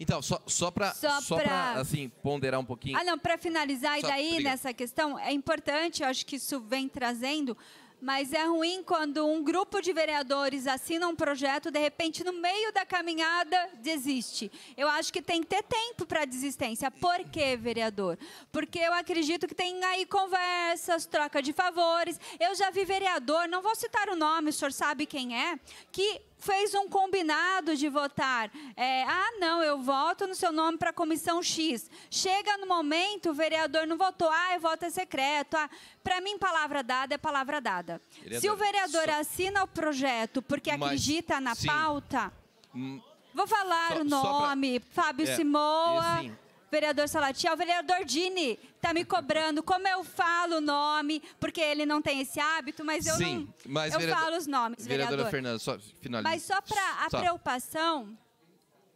Então, só, só para só, só pra... assim, ponderar um pouquinho. Ah, não, para finalizar, e daí nessa questão, é importante, eu acho que isso vem trazendo. Mas é ruim quando um grupo de vereadores assina um projeto, de repente, no meio da caminhada, desiste. Eu acho que tem que ter tempo para desistência. Por quê, vereador? Porque eu acredito que tem aí conversas, troca de favores. Eu já vi vereador, não vou citar o nome, o senhor sabe quem é, que fez um combinado de votar. É, ah, não, eu voto no seu nome para a comissão X. Chega no momento, o vereador não votou. Ah, eu voto é secreto. Ah, para mim, palavra dada é palavra dada. Vereador, Se o vereador só... assina o projeto porque Mas, acredita na sim. pauta. Hum, Vou falar só, o nome, pra... Fábio é, Simoa. sim vereador Salatiel, é o vereador Dini tá me cobrando como eu falo o nome, porque ele não tem esse hábito, mas eu Sim, não mas eu vereador, falo os nomes, vereadora vereador. Fernanda, só finaliza. Mas só para a só. preocupação,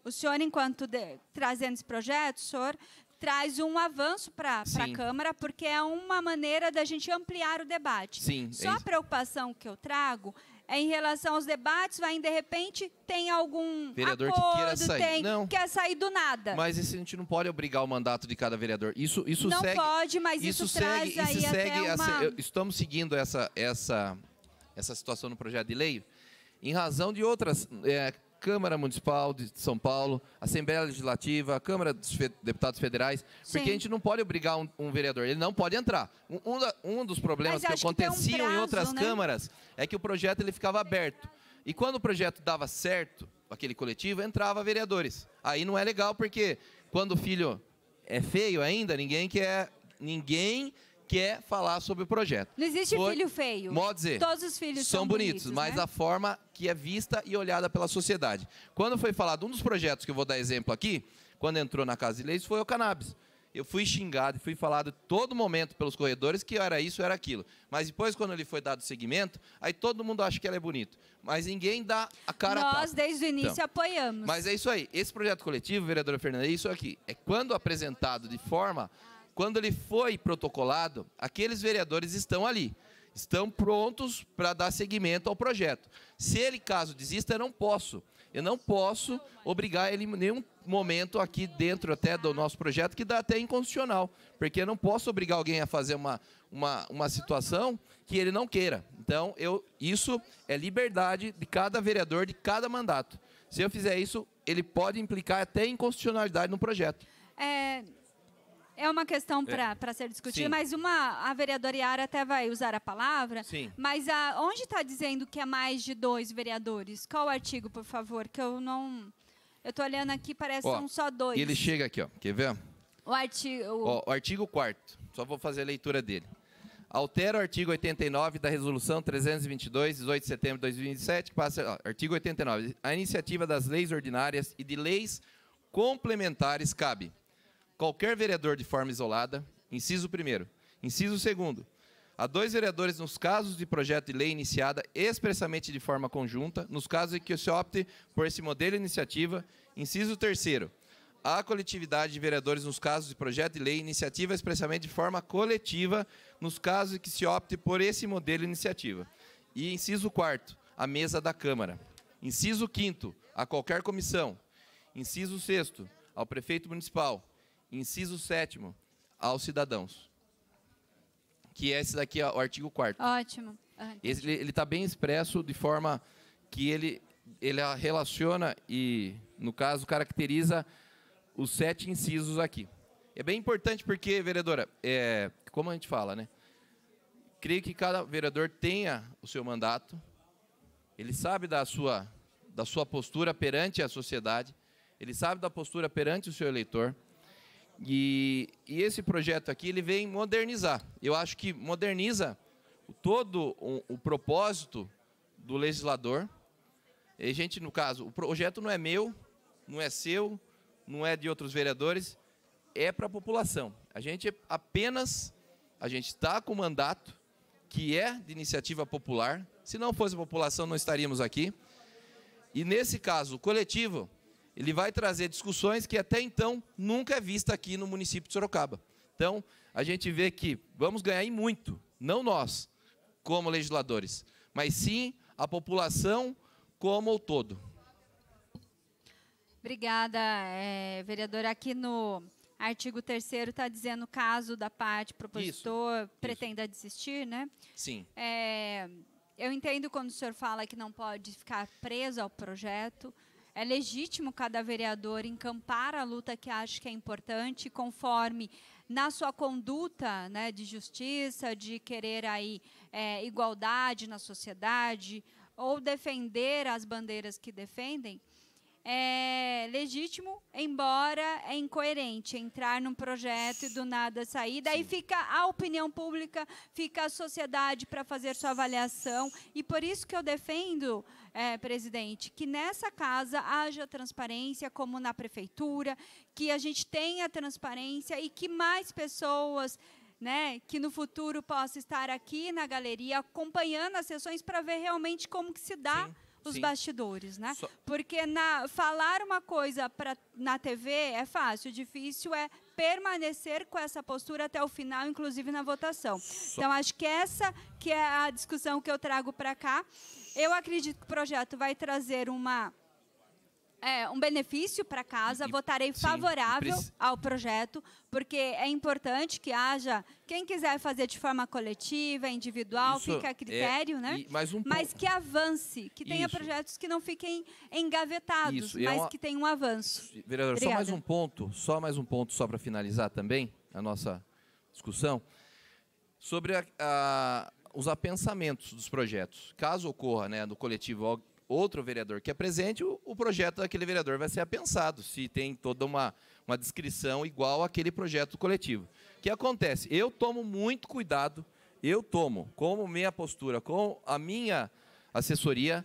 o senhor enquanto de, trazendo esse projeto, o senhor traz um avanço para a Câmara, porque é uma maneira da gente ampliar o debate. Sim. Só é a preocupação que eu trago em relação aos debates, vai de repente tem algum vereador acordo, que queira sair, tem, não. quer sair do nada. Mas isso a gente não pode obrigar o mandato de cada vereador. Isso isso não segue. pode, mas isso, isso traz segue, aí isso segue uma... estamos seguindo essa essa essa situação no projeto de lei em razão de outras é, Câmara Municipal de São Paulo, Assembleia Legislativa, Câmara dos Fe Deputados Federais, Sim. porque a gente não pode obrigar um, um vereador, ele não pode entrar. Um, um, da, um dos problemas que aconteciam que um prazo, em outras né? câmaras é que o projeto ele ficava aberto. E quando o projeto dava certo, aquele coletivo, entrava vereadores. Aí não é legal, porque quando o filho é feio ainda, ninguém quer. Ninguém quer falar sobre o projeto. Não existe Foi, filho feio. Modo dizer, Todos os filhos são, são bonitos, bonitos, mas né? a forma que é vista e olhada pela sociedade. Quando foi falado, um dos projetos que eu vou dar exemplo aqui, quando entrou na Casa de Leis, foi o cannabis. Eu fui xingado, fui falado todo momento pelos corredores que era isso, era aquilo. Mas depois, quando ele foi dado seguimento, aí todo mundo acha que ela é bonito. Mas ninguém dá a cara Nós, a desde o início, então, apoiamos. Mas é isso aí. Esse projeto coletivo, vereadora Fernanda, é isso aqui. É quando apresentado de forma quando ele foi protocolado, aqueles vereadores estão ali, estão prontos para dar seguimento ao projeto. Se ele, caso desista, eu não posso. Eu não posso obrigar ele em nenhum momento aqui dentro até do nosso projeto, que dá até inconstitucional, porque eu não posso obrigar alguém a fazer uma, uma, uma situação que ele não queira. Então, eu, isso é liberdade de cada vereador, de cada mandato. Se eu fizer isso, ele pode implicar até inconstitucionalidade no projeto. É, é uma questão para é. ser discutida, mas uma, a vereadora Yara até vai usar a palavra. Sim. Mas a, onde está dizendo que é mais de dois vereadores? Qual o artigo, por favor? Que eu não. Eu estou olhando aqui, parece ó, que são só dois. Ele chega aqui, ó. Quer ver? O artigo. Ó, o artigo 4 Só vou fazer a leitura dele. Altera o artigo 89 da Resolução 322, 18 de setembro de 2007. que passa. Ó, artigo 89. A iniciativa das leis ordinárias e de leis complementares cabe qualquer vereador de forma isolada, inciso primeiro. Inciso segundo, a dois vereadores nos casos de projeto de lei iniciada expressamente de forma conjunta, nos casos em que se opte por esse modelo de iniciativa. Inciso terceiro, a coletividade de vereadores nos casos de projeto de lei iniciativa expressamente de forma coletiva, nos casos em que se opte por esse modelo de iniciativa. E inciso quarto, a mesa da Câmara. Inciso quinto, a qualquer comissão. Inciso sexto, ao prefeito municipal. Inciso 7 aos cidadãos. Que é esse daqui, o artigo 4 Ótimo. Ah, esse, ele está bem expresso de forma que ele, ele relaciona e, no caso, caracteriza os sete incisos aqui. É bem importante porque, vereadora, é, como a gente fala, né? Creio que cada vereador tenha o seu mandato, ele sabe da sua, da sua postura perante a sociedade, ele sabe da postura perante o seu eleitor, e, e, esse projeto aqui ele vem modernizar. Eu acho que moderniza todo o, o propósito do legislador. E gente, no caso, o projeto não é meu, não é seu, não é de outros vereadores, é para a população. A gente é apenas, a gente está com o mandato que é de iniciativa popular. Se não fosse a população, não estaríamos aqui. E nesse caso, o coletivo ele vai trazer discussões que até então nunca é vista aqui no município de Sorocaba. Então, a gente vê que vamos ganhar em muito, não nós, como legisladores, mas sim a população como o todo. Obrigada, é, vereadora. Aqui no artigo 3 está dizendo caso da parte propositor isso, pretenda isso. desistir, né? Sim. É, eu entendo quando o senhor fala que não pode ficar preso ao projeto, é legítimo cada vereador encampar a luta que acha que é importante, conforme na sua conduta né, de justiça, de querer aí é, igualdade na sociedade, ou defender as bandeiras que defendem, é legítimo, embora é incoerente entrar num projeto e do nada sair. Daí Sim. fica a opinião pública, fica a sociedade para fazer sua avaliação. E por isso que eu defendo é, presidente, que nessa casa haja transparência, como na prefeitura, que a gente tenha transparência e que mais pessoas. Né, que no futuro possa estar aqui na galeria acompanhando as sessões para ver realmente como que se dá Sim os Sim. bastidores, né? Só... Porque na, falar uma coisa pra, na TV é fácil, difícil é permanecer com essa postura até o final, inclusive na votação. Só... Então acho que essa que é a discussão que eu trago para cá eu acredito que o projeto vai trazer uma é, um benefício para casa, e, votarei sim, favorável ao projeto, porque é importante que haja quem quiser fazer de forma coletiva, individual, Isso fica a é, critério, é, né? E, mas, um mas que avance, que tenha Isso. projetos que não fiquem engavetados, Isso, é mas é uma... que tenham um avanço. Vereador, Obrigada. só mais um ponto, só mais um ponto, só para finalizar também a nossa discussão, sobre a, a os apensamentos dos projetos. Caso ocorra né, no coletivo outro vereador que apresente, é o, o projeto daquele vereador vai ser apensado, se tem toda uma, uma descrição igual àquele projeto coletivo. O que acontece? Eu tomo muito cuidado, eu tomo, como minha postura, com a minha assessoria,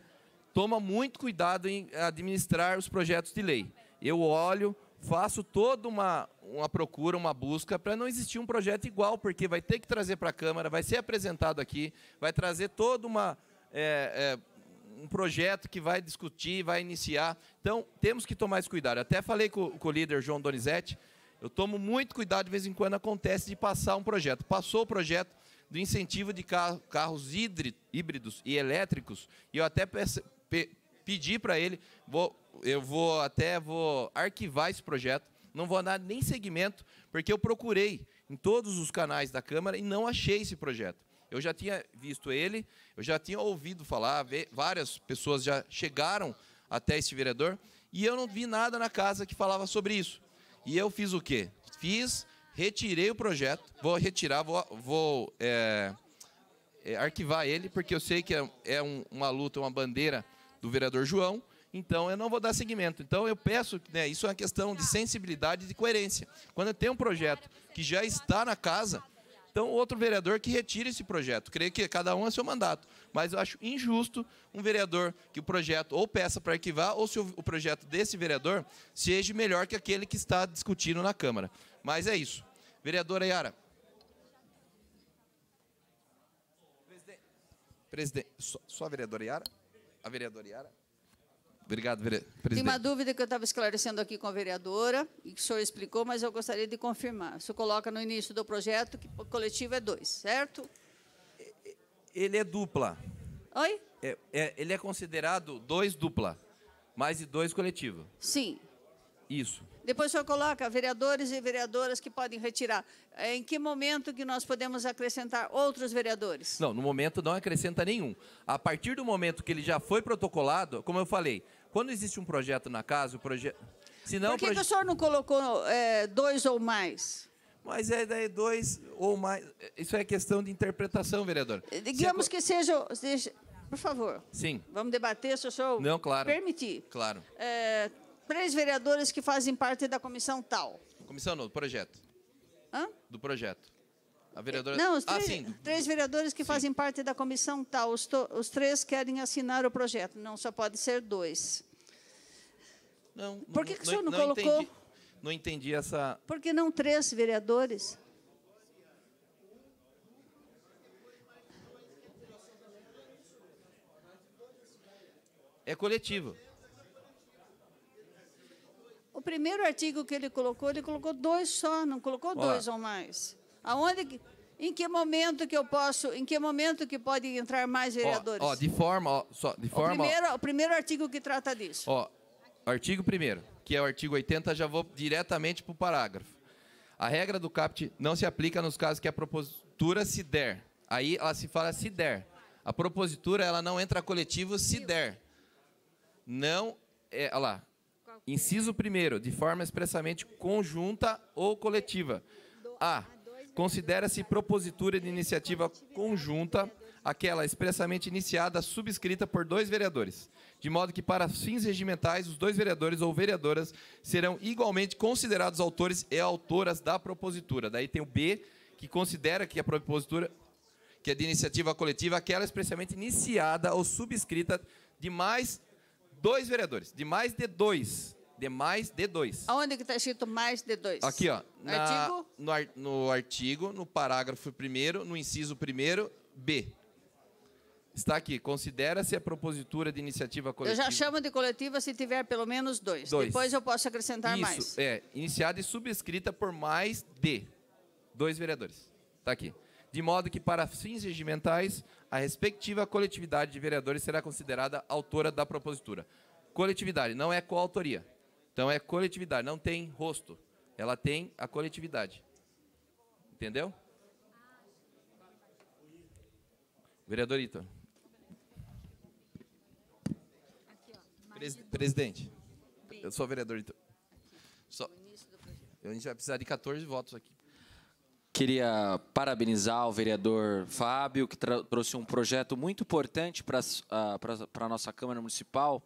toma muito cuidado em administrar os projetos de lei. Eu olho, faço toda uma, uma procura, uma busca, para não existir um projeto igual, porque vai ter que trazer para a Câmara, vai ser apresentado aqui, vai trazer todo uma. É, é, um projeto que vai discutir, vai iniciar. Então, temos que tomar esse cuidado. Até falei com, com o líder João Donizete, eu tomo muito cuidado, de vez em quando acontece de passar um projeto. Passou o projeto do incentivo de carro, carros híbridos e elétricos, e eu até pe, pedi para ele, vou, eu vou até vou arquivar esse projeto, não vou dar nem segmento, porque eu procurei em todos os canais da Câmara e não achei esse projeto. Eu já tinha visto ele, eu já tinha ouvido falar, várias pessoas já chegaram até esse vereador, e eu não vi nada na casa que falava sobre isso. E eu fiz o quê? Fiz, retirei o projeto, vou retirar, vou, vou é, é, arquivar ele, porque eu sei que é, é um, uma luta, uma bandeira do vereador João, então eu não vou dar seguimento. Então eu peço, né, isso é uma questão de sensibilidade e de coerência. Quando eu tenho um projeto que já está na casa, então outro vereador que retire esse projeto. Creio que cada um é seu mandato, mas eu acho injusto um vereador que o projeto ou peça para arquivar ou se o projeto desse vereador seja melhor que aquele que está discutindo na Câmara. Mas é isso. Vereadora Yara. Presidente, só, só a vereadora Yara? A vereadora Yara? Obrigado, presidente. Tem uma dúvida que eu estava esclarecendo aqui com a vereadora, e que o senhor explicou, mas eu gostaria de confirmar. O senhor coloca no início do projeto que o coletivo é dois, certo? Ele é dupla. Oi? É, é, ele é considerado dois dupla, mais de dois coletivo. Sim. Isso. Depois o senhor coloca vereadores e vereadoras que podem retirar. É, em que momento que nós podemos acrescentar outros vereadores? Não, no momento não acrescenta nenhum. A partir do momento que ele já foi protocolado, como eu falei, quando existe um projeto na casa, o projeto. Senão, Por que, proje... que o senhor não colocou é, dois ou mais? Mas é daí é dois ou mais. É, isso é questão de interpretação, vereador. Eh, digamos Se... É que seja. Por favor. Sim. Vamos debater, se o senhor não, claro. permitir. Claro. É, três vereadores que fazem parte da comissão tal. Comissão não, do projeto. Hã? Do projeto. A vereadora... Não, os ah, três, ah, sim. três vereadores que sim. fazem parte da comissão tal. Os, to, os três querem assinar o projeto. Não, só pode ser dois não. Por que, que o senhor não, não colocou? Entendi, não entendi essa. Por que não três vereadores? É coletivo. O primeiro artigo que ele colocou, ele colocou dois só, não colocou Olá. dois ou mais. Aonde em que momento que eu posso, em que momento que pode entrar mais vereadores? Ó, ó de forma, ó, só, de forma. O primeiro, o primeiro artigo que trata disso. Ó, Artigo 1 que é o artigo 80, já vou diretamente para o parágrafo. A regra do CAPT não se aplica nos casos que a propositura se der. Aí ela se fala se der. A propositura ela não entra coletivo se der. Não, é, olha lá. Inciso 1 de forma expressamente conjunta ou coletiva. A. Considera-se propositura de iniciativa conjunta aquela expressamente iniciada, subscrita por dois vereadores, de modo que, para fins regimentais, os dois vereadores ou vereadoras serão igualmente considerados autores e autoras da propositura. Daí tem o B, que considera que a propositura, que é de iniciativa coletiva, aquela expressamente iniciada ou subscrita de mais dois vereadores, de mais de dois de mais de dois. Aonde que está escrito mais de dois? Aqui, ó. artigo? no, artigo, no parágrafo primeiro, no inciso primeiro, B está aqui. Considera-se a propositura de iniciativa coletiva. Eu já chamo de coletiva se tiver pelo menos dois. dois. Depois eu posso acrescentar Isso, mais. Isso, é. Iniciada e subscrita por mais de dois vereadores. Está aqui. De modo que, para fins regimentais, a respectiva coletividade de vereadores será considerada autora da propositura. Coletividade, não é coautoria. Então, é coletividade, não tem rosto. Ela tem a coletividade. Entendeu? Vereador Ita. Presidente, eu sou vereador. Então. Só, a gente vai precisar de 14 votos aqui. Queria parabenizar o vereador Fábio, que trouxe um projeto muito importante ah, para a nossa Câmara Municipal,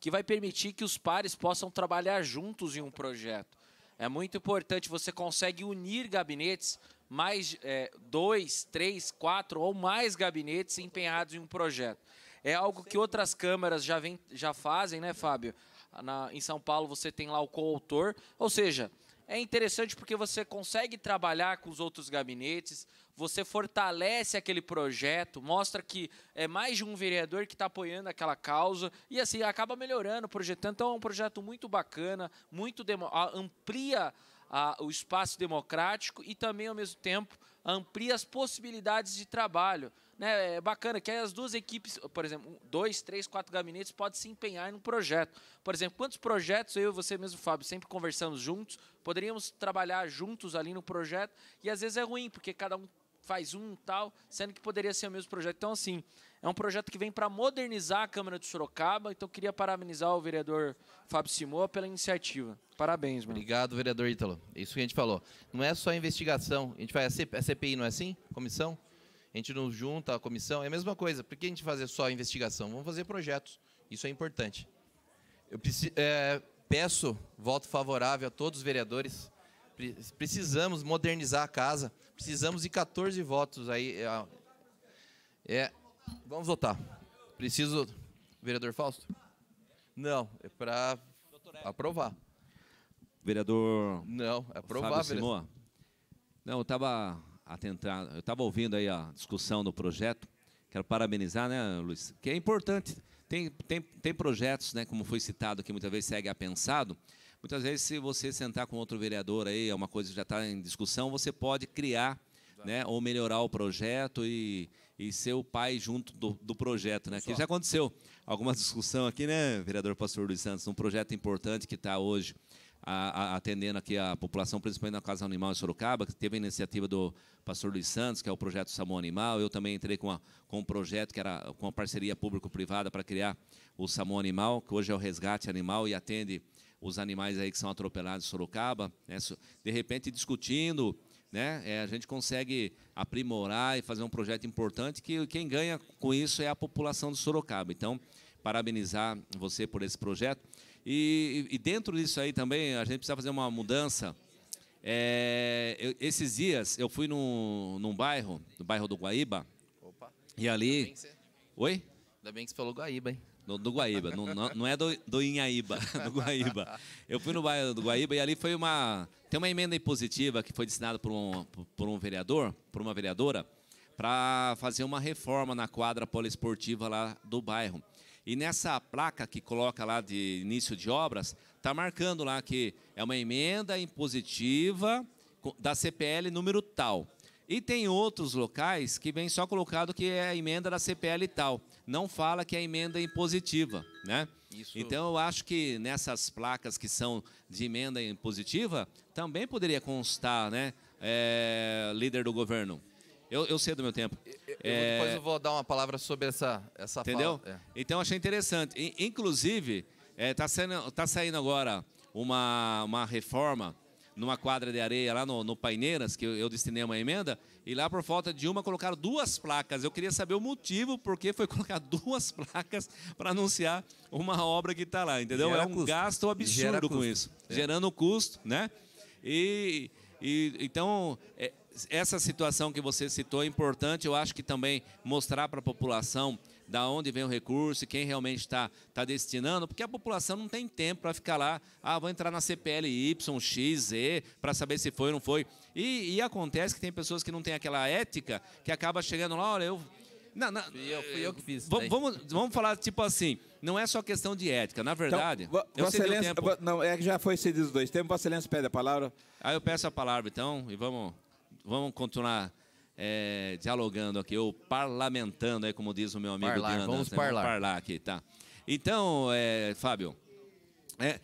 que vai permitir que os pares possam trabalhar juntos em um projeto. É muito importante, você consegue unir gabinetes, mais é, dois, três, quatro ou mais gabinetes empenhados em um projeto. É algo que outras câmaras já, vem, já fazem, né, Fábio? Na, em São Paulo você tem lá o coautor, ou seja, é interessante porque você consegue trabalhar com os outros gabinetes, você fortalece aquele projeto, mostra que é mais de um vereador que está apoiando aquela causa e assim acaba melhorando o projeto. Então é um projeto muito bacana, muito amplia a, o espaço democrático e também ao mesmo tempo amplia as possibilidades de trabalho né, é bacana que as duas equipes, por exemplo, dois, três, quatro gabinetes podem se empenhar em um projeto. Por exemplo, quantos projetos eu e você mesmo, Fábio, sempre conversamos juntos, poderíamos trabalhar juntos ali no projeto, e às vezes é ruim, porque cada um faz um tal, sendo que poderia ser o mesmo projeto. Então, assim, é um projeto que vem para modernizar a Câmara de Sorocaba, então queria parabenizar o vereador Fábio Simoa pela iniciativa. Parabéns, mano. Obrigado, vereador Ítalo. Isso que a gente falou. Não é só investigação, a gente vai a CPI, não é assim? Comissão? a gente nos junta a comissão, é a mesma coisa. Por que a gente fazer só investigação? Vamos fazer projetos. Isso é importante. Eu é, peço voto favorável a todos os vereadores. Precisamos modernizar a casa. Precisamos de 14 votos aí. É, é, vamos votar. Preciso. Vereador Fausto? Não, é para aprovar. Vereador. Não, é aprovar, vereador. Não, eu estava atentar. Eu estava ouvindo aí a discussão do projeto. Quero parabenizar, né, Luiz? Que é importante. Tem, tem, tem projetos, né, como foi citado que muitas vezes segue a pensado. Muitas vezes, se você sentar com outro vereador aí, é uma coisa que já está em discussão, você pode criar né, ou melhorar o projeto e, e ser o pai junto do, do projeto. Né? Que já aconteceu alguma discussão aqui, né, vereador Pastor Luiz Santos, um projeto importante que está hoje a, a, atendendo aqui a população, principalmente na Casa Animal em Sorocaba, que teve a iniciativa do pastor Luiz Santos, que é o projeto Samu Animal. Eu também entrei com, a, com um projeto que era com a parceria público-privada para criar o Samu Animal, que hoje é o Resgate Animal e atende os animais aí que são atropelados em Sorocaba. Né? De repente, discutindo, né? É, a gente consegue aprimorar e fazer um projeto importante que quem ganha com isso é a população de Sorocaba. Então, parabenizar você por esse projeto. E, e dentro disso aí também, a gente precisa fazer uma mudança. É, eu, esses dias, eu fui num, num bairro, no bairro do Guaíba. Opa. E ali... Ainda você... Oi? Ainda bem que você falou Guaíba, hein? No, do Guaíba, no, não é do, do Inhaíba, do Guaíba. Eu fui no bairro do Guaíba e ali foi uma. Tem uma emenda impositiva que foi destinada por um, por um vereador, por uma vereadora, para fazer uma reforma na quadra poliesportiva lá do bairro. E nessa placa que coloca lá de início de obras, está marcando lá que é uma emenda impositiva da CPL número tal. E tem outros locais que vem só colocado que é a emenda da CPL tal. Não fala que é a emenda impositiva. Né? Isso. Então, eu acho que nessas placas que são de emenda impositiva, também poderia constar, né, é, líder do governo? Eu, eu sei do meu tempo. Eu, é... Depois eu vou dar uma palavra sobre essa, essa Entendeu? Fala, é. Então, achei interessante. Inclusive, está é, tá, tá saindo agora uma, uma reforma numa quadra de areia lá no, no Paineiras, que eu, eu, destinei uma emenda, e lá por falta de uma colocaram duas placas. Eu queria saber o motivo porque foi colocar duas placas para anunciar uma obra que está lá, entendeu? Gera é um custo. gasto absurdo com isso, é. gerando custo, né? E, e então é, essa situação que você citou é importante, eu acho que também mostrar para a população da onde vem o recurso, e quem realmente está tá destinando, porque a população não tem tempo para ficar lá, ah, vou entrar na CPL Y, X, Z, para saber se foi ou não foi. E, e, acontece que tem pessoas que não têm aquela ética, que acaba chegando lá, olha, eu... Não, não, eu, fui eu que fiz. Vamos, vamos, vamos falar tipo assim, não é só questão de ética, na então, verdade. Então, eu Vossa Excelência, tempo. não, é que já foi cedido os dois tempos, Vossa Excelência pede a palavra. Aí eu peço a palavra então e vamos vamos continuar é, dialogando aqui, ou parlamentando, aí, como diz o meu amigo parlar, Vamos né? parlar. Vamos parlar aqui, tá? Então, é, Fábio, é,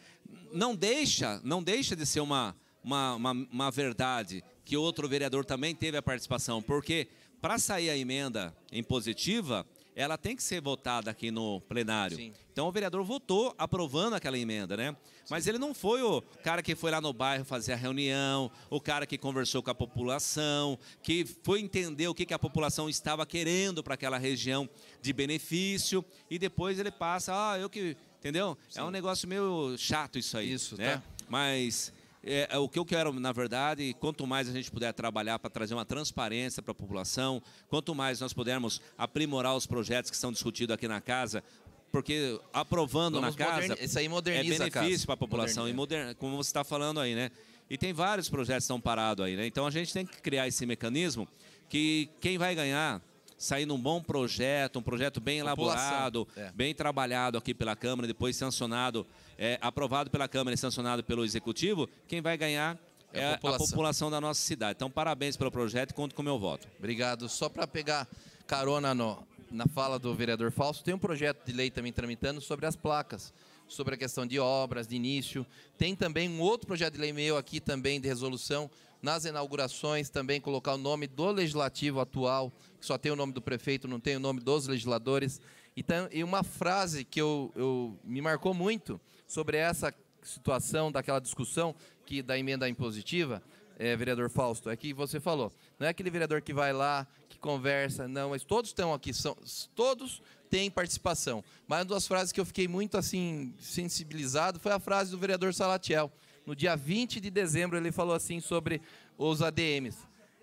não deixa, não deixa de ser uma, uma, uma, uma verdade que outro vereador também teve a participação, porque para sair a emenda em positiva ela tem que ser votada aqui no plenário. Sim. Então o vereador votou aprovando aquela emenda, né? Mas ele não foi o cara que foi lá no bairro fazer a reunião, o cara que conversou com a população, que foi entender o que, que a população estava querendo para aquela região de benefício, e depois ele passa, ah, eu que. Entendeu? Sim. É um negócio meio chato isso aí. Isso, né? Tá. Mas é, é, o que eu quero, na verdade, quanto mais a gente puder trabalhar para trazer uma transparência para a população, quanto mais nós pudermos aprimorar os projetos que são discutidos aqui na casa, porque aprovando Vamos na casa isso aí moderniza é benefício para a população e moderna, como você está falando aí, né? E tem vários projetos que estão parados aí, né? Então a gente tem que criar esse mecanismo que quem vai ganhar saindo um bom projeto, um projeto bem elaborado, é. bem trabalhado aqui pela Câmara, depois sancionado, é, aprovado pela Câmara e sancionado pelo Executivo, quem vai ganhar é a é população. a população da nossa cidade. Então, parabéns pelo projeto e conto com o meu voto. Obrigado. Só para pegar carona no, na fala do vereador Falso, tem um projeto de lei também tramitando sobre as placas, sobre a questão de obras, de início. Tem também um outro projeto de lei meu aqui também de resolução nas inaugurações também colocar o nome do legislativo atual, que só tem o nome do prefeito, não tem o nome dos legisladores. Então, e uma frase que eu, eu me marcou muito sobre essa situação daquela discussão que da emenda impositiva, é, vereador Fausto, é que você falou. Não é aquele vereador que vai lá, que conversa, não, mas todos estão aqui, são, todos têm participação. Mas uma das frases que eu fiquei muito assim sensibilizado foi a frase do vereador Salatiel, no dia 20 de dezembro, ele falou assim sobre os ADMs.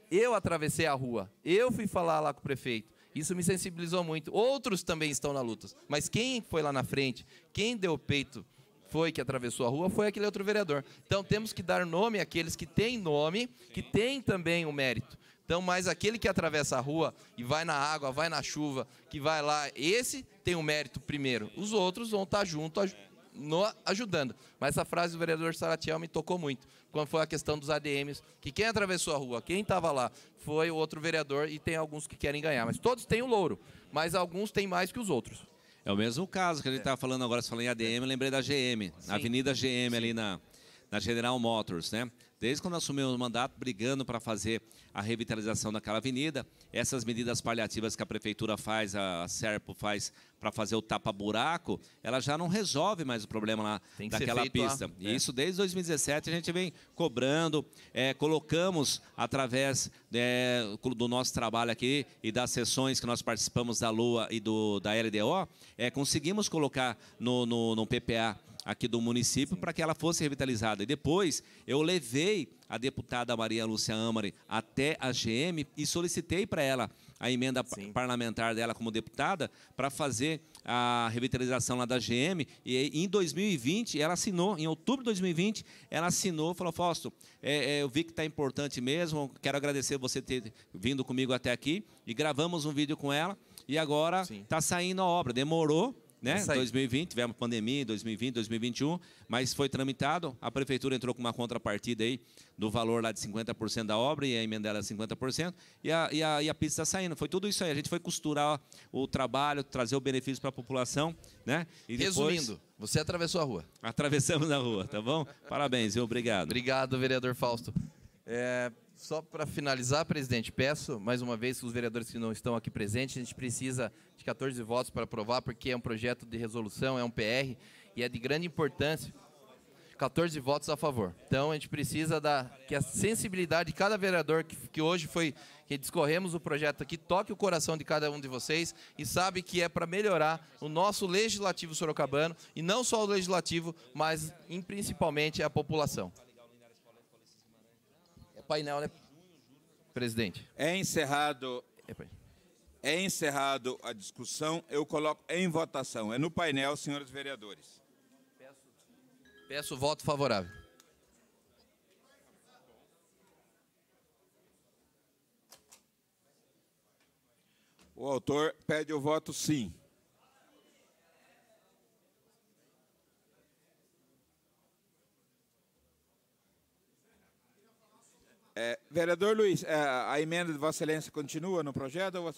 Eu atravessei a rua, eu fui falar lá com o prefeito. Isso me sensibilizou muito. Outros também estão na luta, mas quem foi lá na frente, quem deu o peito, foi que atravessou a rua, foi aquele outro vereador. Então temos que dar nome àqueles que têm nome, que têm também o mérito. Então, mas aquele que atravessa a rua e vai na água, vai na chuva, que vai lá, esse tem o mérito primeiro. Os outros vão estar tá junto, no, ajudando. Mas a frase do vereador Saratiel me tocou muito, quando foi a questão dos ADMs, que quem atravessou a rua, quem estava lá, foi o outro vereador e tem alguns que querem ganhar. Mas todos têm o louro, mas alguns têm mais que os outros. É o mesmo caso que a gente estava tá falando agora, você falou em ADM, eu é. lembrei da GM, Sim. Avenida GM Sim. ali na, na General Motors, né? Desde quando assumimos o mandato, brigando para fazer a revitalização daquela avenida, essas medidas paliativas que a prefeitura faz, a Serpo faz para fazer o tapa-buraco, ela já não resolve mais o problema lá daquela pista. e né? isso desde 2017 a gente vem cobrando, é, colocamos através é, do nosso trabalho aqui e das sessões que nós participamos da Lua e do, da LDO, é, conseguimos colocar no, no, no PPA aqui do município para que ela fosse revitalizada. E depois eu levei a deputada Maria Lúcia Amari até a GM e solicitei para ela a emenda Sim. parlamentar dela como deputada para fazer a revitalização lá da GM. E em 2020, ela assinou, em outubro de 2020, ela assinou, falou, Fausto, é, é, eu vi que está importante mesmo, quero agradecer você ter vindo comigo até aqui. E gravamos um vídeo com ela e agora está saindo a obra. Demorou, né? 2020, tivemos pandemia em 2020, 2021, mas foi tramitado. A prefeitura entrou com uma contrapartida aí do valor lá de 50% da obra e a emenda era 50%, e a, e a, e a pista está saindo. Foi tudo isso aí. A gente foi costurar o trabalho, trazer o benefício para a população. Né? E Resumindo, depois... você atravessou a rua. Atravessamos a rua, tá bom? Parabéns, viu? Obrigado. Obrigado, vereador Fausto. É, só para finalizar, presidente, peço mais uma vez que os vereadores que não estão aqui presentes, a gente precisa de 14 votos para aprovar, porque é um projeto de resolução, é um PR e é de grande importância. 14 votos a favor. Então a gente precisa da que a sensibilidade de cada vereador que, que hoje foi que discorremos o projeto aqui toque o coração de cada um de vocês e sabe que é para melhorar o nosso legislativo sorocabano e não só o legislativo, mas principalmente a população painel, né, presidente? É encerrado. É, é encerrado a discussão. Eu coloco em votação. É no painel, senhores vereadores. Peço voto favorável. O autor pede o voto sim. É, vereador Luiz, é, a emenda de Vossa Excelência continua no projeto ou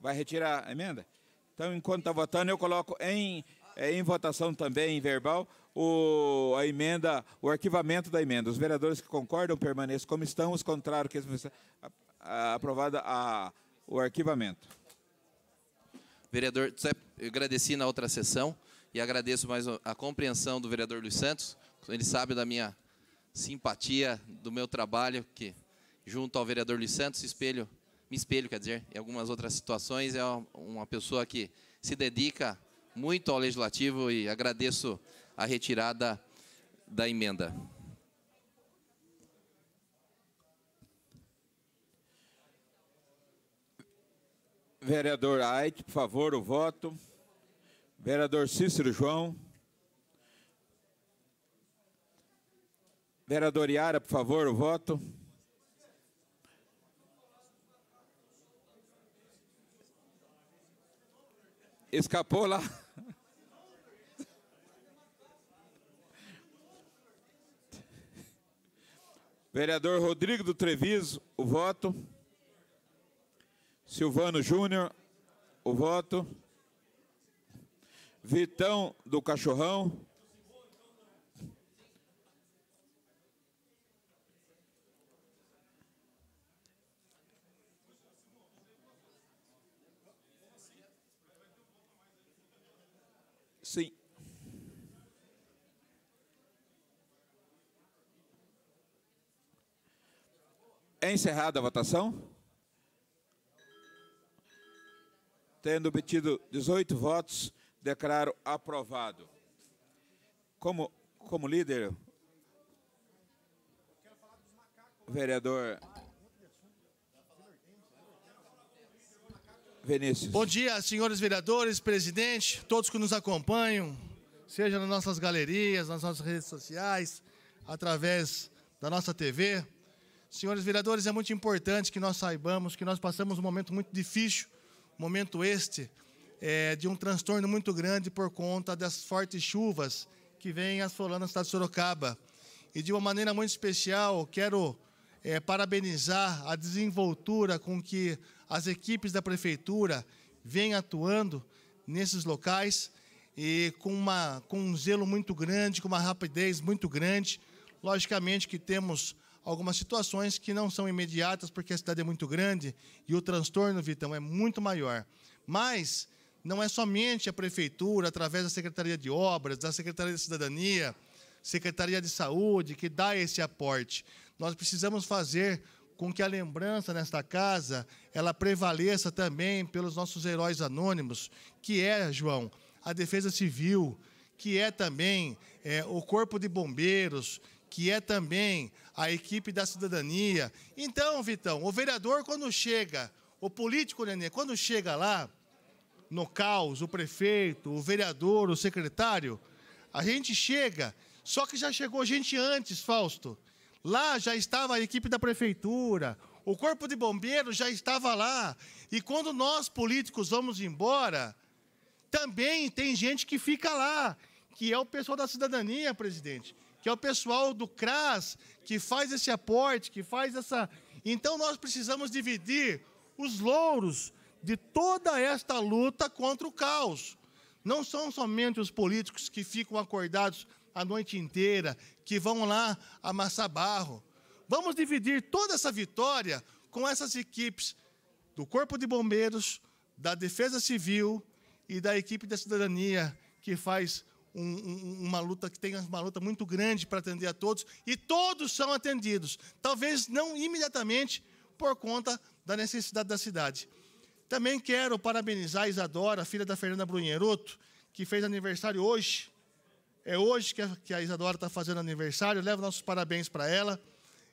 vai retirar a emenda? Então, enquanto está votando, eu coloco em, é, em votação também, em verbal, o, a emenda, o arquivamento da emenda. Os vereadores que concordam permaneçam como estão, os contrários que a, a, aprovada a, o arquivamento. Vereador, eu agradeci na outra sessão e agradeço mais a compreensão do vereador Luiz Santos. Ele sabe da minha simpatia do meu trabalho, que junto ao vereador Luiz Santos, espelho, me espelho, quer dizer, em algumas outras situações, é uma pessoa que se dedica muito ao legislativo e agradeço a retirada da emenda. Vereador Ait, por favor, o voto. Vereador Cícero João. Vereador Iara, por favor, o voto. Escapou lá. Vereador Rodrigo do Treviso, o voto. Silvano Júnior, o voto. Vitão do Cachorrão, É encerrada a votação. Tendo obtido 18 votos, declaro aprovado. Como, como líder, vereador Vinícius. Bom dia, senhores vereadores, presidente, todos que nos acompanham, seja nas nossas galerias, nas nossas redes sociais, através da nossa TV. Senhores vereadores, é muito importante que nós saibamos que nós passamos um momento muito difícil, momento este é, de um transtorno muito grande por conta das fortes chuvas que vêm assolando a cidade de Sorocaba. E de uma maneira muito especial, quero é, parabenizar a desenvoltura com que as equipes da prefeitura vêm atuando nesses locais e com, uma, com um zelo muito grande, com uma rapidez muito grande. Logicamente que temos algumas situações que não são imediatas, porque a cidade é muito grande e o transtorno, Vitão, é muito maior. Mas não é somente a prefeitura, através da Secretaria de Obras, da Secretaria de Cidadania, Secretaria de Saúde, que dá esse aporte. Nós precisamos fazer com que a lembrança nesta casa ela prevaleça também pelos nossos heróis anônimos, que é, João, a Defesa Civil, que é também é, o Corpo de Bombeiros, que é também a equipe da cidadania. Então, Vitão, o vereador quando chega, o político, Nenê, quando chega lá, no caos, o prefeito, o vereador, o secretário, a gente chega, só que já chegou gente antes, Fausto. Lá já estava a equipe da prefeitura, o corpo de bombeiros já estava lá. E quando nós políticos vamos embora, também tem gente que fica lá, que é o pessoal da cidadania, presidente que é o pessoal do CRAS, que faz esse aporte, que faz essa. Então nós precisamos dividir os louros de toda esta luta contra o caos. Não são somente os políticos que ficam acordados a noite inteira, que vão lá amassar barro. Vamos dividir toda essa vitória com essas equipes do Corpo de Bombeiros, da Defesa Civil e da equipe da Cidadania que faz um, uma luta que tem uma luta muito grande para atender a todos e todos são atendidos, talvez não imediatamente por conta da necessidade da cidade. Também quero parabenizar a Isadora, filha da Fernanda Brunheroto, que fez aniversário hoje. É hoje que a, que a Isadora está fazendo aniversário. Levo nossos parabéns para ela,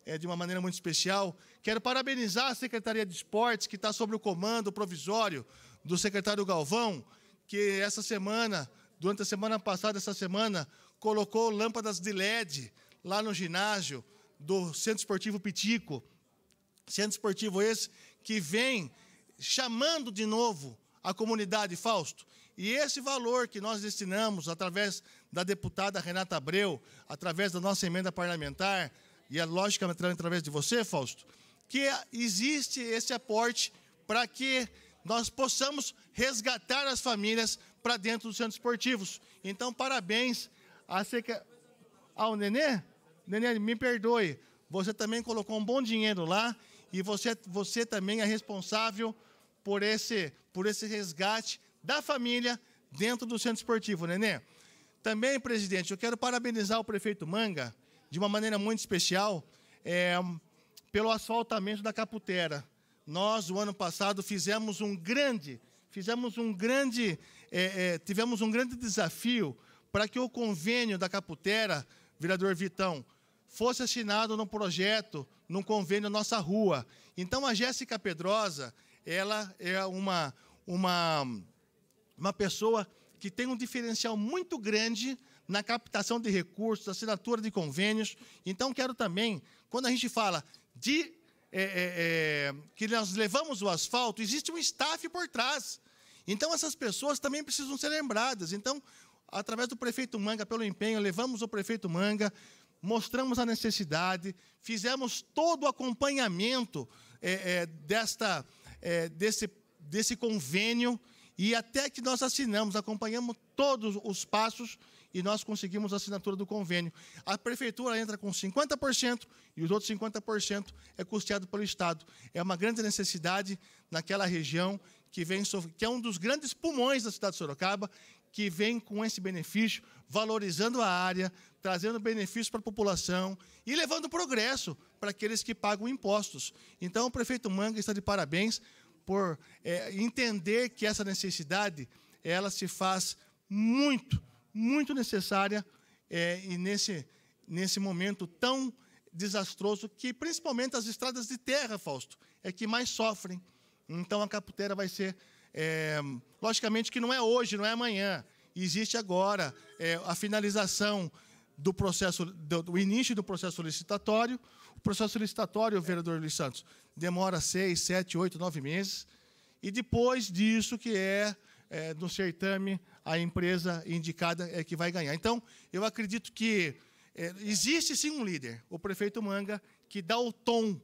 é, de uma maneira muito especial. Quero parabenizar a Secretaria de Esportes, que está sob o comando provisório do secretário Galvão, que essa semana durante a semana passada, essa semana, colocou lâmpadas de LED lá no ginásio do Centro Esportivo Pitico. Centro Esportivo esse que vem chamando de novo a comunidade, Fausto. E esse valor que nós destinamos através da deputada Renata Abreu, através da nossa emenda parlamentar, e é a através de você, Fausto, que existe esse aporte para que nós possamos resgatar as famílias, para dentro dos centros esportivos. Então, parabéns a seca... É- ao Nenê. Nenê, me perdoe. Você também colocou um bom dinheiro lá e você, você também é responsável por esse, por esse resgate da família dentro do centro esportivo, Nenê. Também, presidente, eu quero parabenizar o prefeito Manga de uma maneira muito especial é, pelo asfaltamento da Caputera. Nós, o ano passado, fizemos um grande fizemos um grande, é, é, tivemos um grande desafio para que o convênio da Caputera, vereador Vitão, fosse assinado num projeto, num convênio Nossa Rua. Então, a Jéssica Pedrosa, ela é uma, uma, uma pessoa que tem um diferencial muito grande na captação de recursos, assinatura de convênios. Então, quero também, quando a gente fala de é, é, é, que nós levamos o asfalto, existe um staff por trás. Então, essas pessoas também precisam ser lembradas. Então, através do prefeito Manga, pelo empenho, levamos o prefeito Manga, mostramos a necessidade, fizemos todo o acompanhamento é, é, desta, é, desse, desse convênio e até que nós assinamos, acompanhamos todos os passos e nós conseguimos a assinatura do convênio. A prefeitura entra com 50% e os outros 50% é custeado pelo Estado. É uma grande necessidade naquela região que, vem, que é um dos grandes pulmões da cidade de Sorocaba, que vem com esse benefício, valorizando a área, trazendo benefícios para a população e levando progresso para aqueles que pagam impostos. Então, o prefeito Manga está de parabéns por é, entender que essa necessidade ela se faz muito, muito necessária é, e nesse, nesse momento tão desastroso que principalmente as estradas de terra, Fausto, é que mais sofrem então a caputera vai ser. É, logicamente que não é hoje, não é amanhã. Existe agora é, a finalização do processo, do, do, início do processo licitatório. O processo licitatório, vereador Luiz Santos, demora seis, sete, oito, nove meses. E depois disso que é, é no certame, a empresa indicada é que vai ganhar. Então, eu acredito que é, existe sim um líder, o prefeito Manga, que dá o tom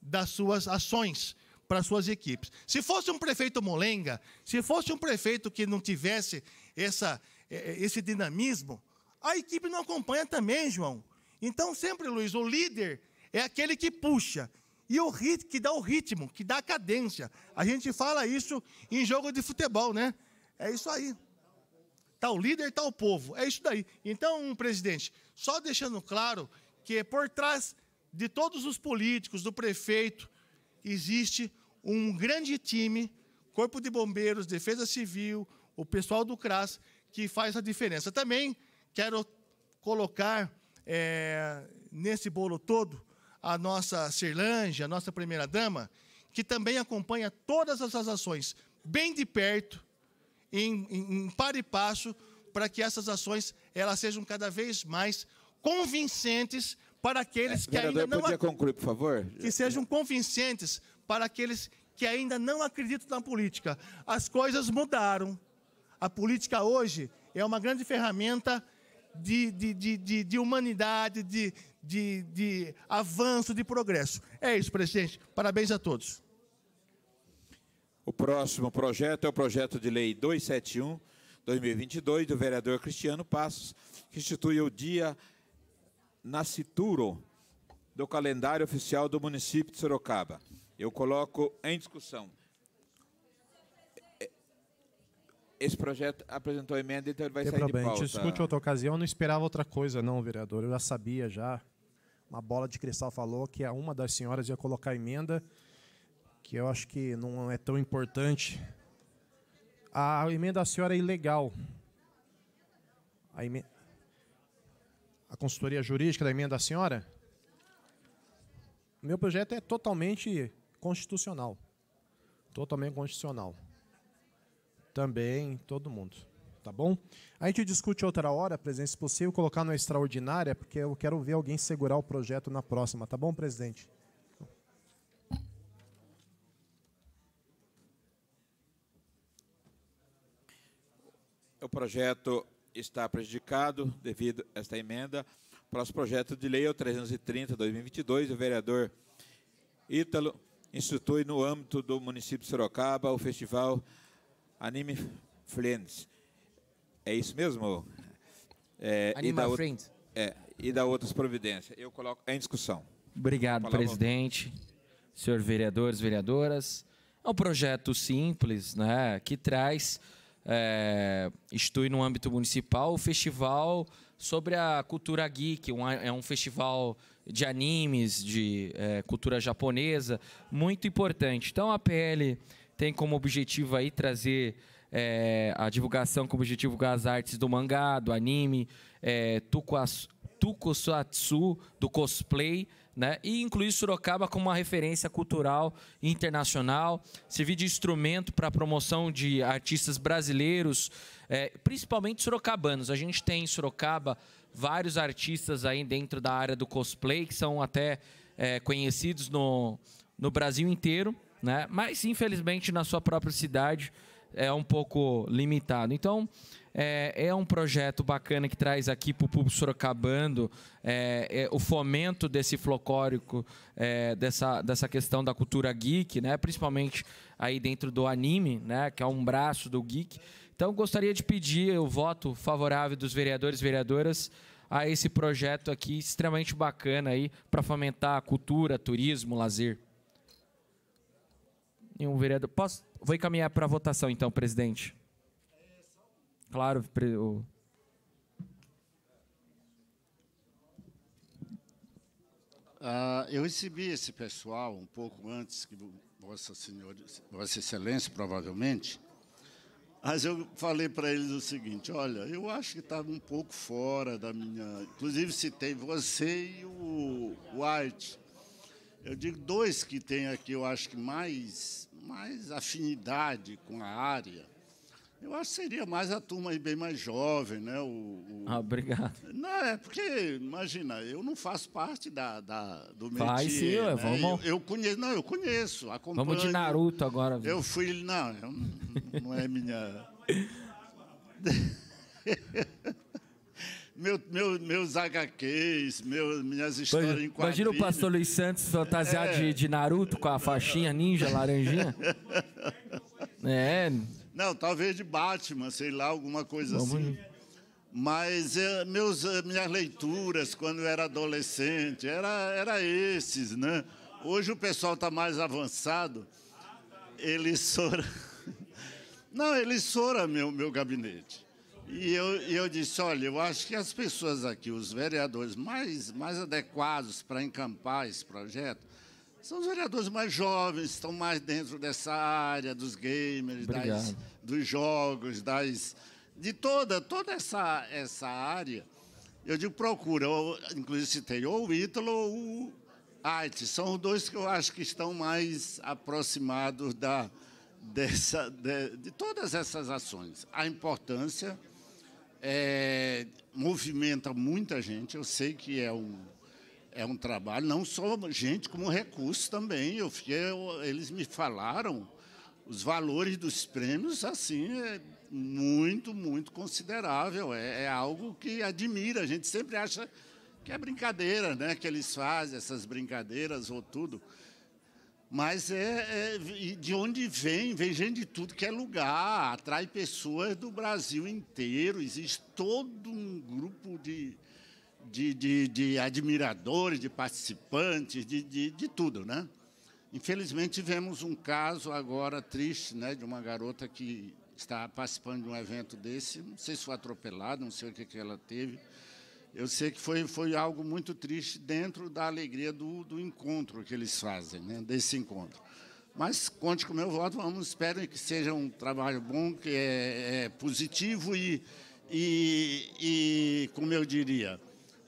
das suas ações para suas equipes. Se fosse um prefeito molenga, se fosse um prefeito que não tivesse essa, é, é, esse dinamismo, a equipe não acompanha também, João. Então, sempre, Luiz, o líder é aquele que puxa e o rit que dá o ritmo, que dá a cadência. A gente fala isso em jogo de futebol, né? É isso aí. Tá o líder, tá o povo. É isso daí. Então, presidente, só deixando claro que por trás de todos os políticos, do prefeito, existe um grande time, Corpo de Bombeiros, Defesa Civil, o pessoal do CRAS, que faz a diferença. Também quero colocar é, nesse bolo todo a nossa Sirlange, a nossa primeira-dama, que também acompanha todas essas ações bem de perto, em, em, em par e passo, para que essas ações elas sejam cada vez mais convincentes para aqueles é, que ainda não... podia concluir, por favor? Que sejam convincentes para aqueles que ainda não acreditam na política. As coisas mudaram. A política hoje é uma grande ferramenta de, de, de, de, de humanidade, de, de, de avanço, de progresso. É isso, presidente. Parabéns a todos. O próximo projeto é o projeto de lei 271, 2022, do vereador Cristiano Passos, que institui o dia nascituro do calendário oficial do município de Sorocaba. Eu coloco em discussão. Esse projeto apresentou emenda, então ele vai Tem sair problema. de pauta. A gente discute outra ocasião. Eu não esperava outra coisa, não, vereador. Eu já sabia, já. Uma bola de cristal falou que uma das senhoras ia colocar emenda, que eu acho que não é tão importante. A emenda da senhora é ilegal. A, emenda... a consultoria jurídica da emenda da senhora? Meu projeto é totalmente constitucional. Totalmente constitucional. Também, todo mundo. Tá bom? A gente discute outra hora, presidente, se possível, colocar na extraordinária, é porque eu quero ver alguém segurar o projeto na próxima, tá bom, presidente? O projeto está prejudicado devido a esta emenda. O próximo projeto de lei é o 330-2022. O vereador Ítalo institui no âmbito do município de Sorocaba o festival Anime Friends. É isso mesmo? É, Anime Friends. É, e da outras providências. Eu coloco em discussão. Obrigado, presidente, senhor vereadores, vereadoras. É um projeto simples, né, que traz, é, institui no âmbito municipal, o festival sobre a cultura geek, um, é um festival de animes, de é, cultura japonesa, muito importante. Então a PL tem como objetivo aí trazer é, a divulgação como objetivo das artes do mangá, do anime, é, do cosplay né? E incluir Sorocaba como uma referência cultural internacional, servir de instrumento para a promoção de artistas brasileiros, é, principalmente sorocabanos. A gente tem em Sorocaba vários artistas aí dentro da área do cosplay que são até é, conhecidos no, no Brasil inteiro, né? Mas infelizmente na sua própria cidade é um pouco limitado. Então é, é um projeto bacana que traz aqui para o público sorocabando é, é, o fomento desse flocórico, é, dessa, dessa questão da cultura geek, né? principalmente aí dentro do anime, né? que é um braço do geek. Então, gostaria de pedir o voto favorável dos vereadores e vereadoras a esse projeto aqui extremamente bacana aí para fomentar a cultura, turismo, lazer. um vereador. Posso? Vou encaminhar para a votação, então, presidente. Claro, o Uh, eu recebi esse pessoal um pouco antes que Vossa, Senhora, Vossa Excelência, provavelmente, mas eu falei para eles o seguinte: olha, eu acho que estava um pouco fora da minha. Inclusive, citei você e o White. Eu digo dois que tem aqui, eu acho que mais, mais afinidade com a área. Eu acho que seria mais a turma aí bem mais jovem, né? O, o... Ah, obrigado. Não, é porque, imagina, eu não faço parte da, da do meu Vai sim, né? vamos... Eu, eu, conheço, não, eu conheço, acompanho. Vamos de Naruto agora. Viu? Eu fui, não, eu, não é minha... meu, meu, meus HQs, meu, minhas histórias imagina, em quadrinhos. Imagina o pastor Luiz Santos fantasiado é. de, de Naruto com a faixinha ninja laranjinha. é... Não, talvez de Batman, sei lá, alguma coisa Vamos assim. Ir. Mas eu, eh, meus, eh, minhas leituras, quando eu era adolescente, era, era esses, né? Hoje o pessoal está mais avançado. Ele sora... Não, ele sora meu, meu gabinete. E eu, eu disse, olha, eu acho que as pessoas aqui, os vereadores mais, mais adequados para encampar esse projeto, são os vereadores mais jovens, estão mais dentro dessa área dos gamers, das, dos jogos, das, de toda, toda essa, essa área. Eu digo procura, eu, inclusive citei ou o Ítalo ou o Aite. São os dois que eu acho que estão mais aproximados da, dessa, de, de todas essas ações. A importância é, movimenta muita gente, eu sei que é um é um trabalho, não só gente, como recurso também. Eu, fiquei eles me falaram os valores dos prêmios, assim, é muito, muito considerável. É, é, algo que admira. A gente sempre acha que é brincadeira, né? Que eles fazem essas brincadeiras ou tudo. Mas é, é de onde vem? Vem gente de tudo que é lugar, atrai pessoas do Brasil inteiro. Existe todo um grupo de, de, de, de admiradores, de participantes, de, de, de tudo, né? Infelizmente, tivemos um caso agora triste, né, de uma garota que está participando de um evento desse, não sei se foi atropelada, não sei o que, que ela teve. Eu sei que foi, foi algo muito triste dentro da alegria do, do encontro que eles fazem, né, desse encontro. Mas conte com o meu voto, vamos, espero que seja um trabalho bom, que é, é positivo e, e, e, como eu diria,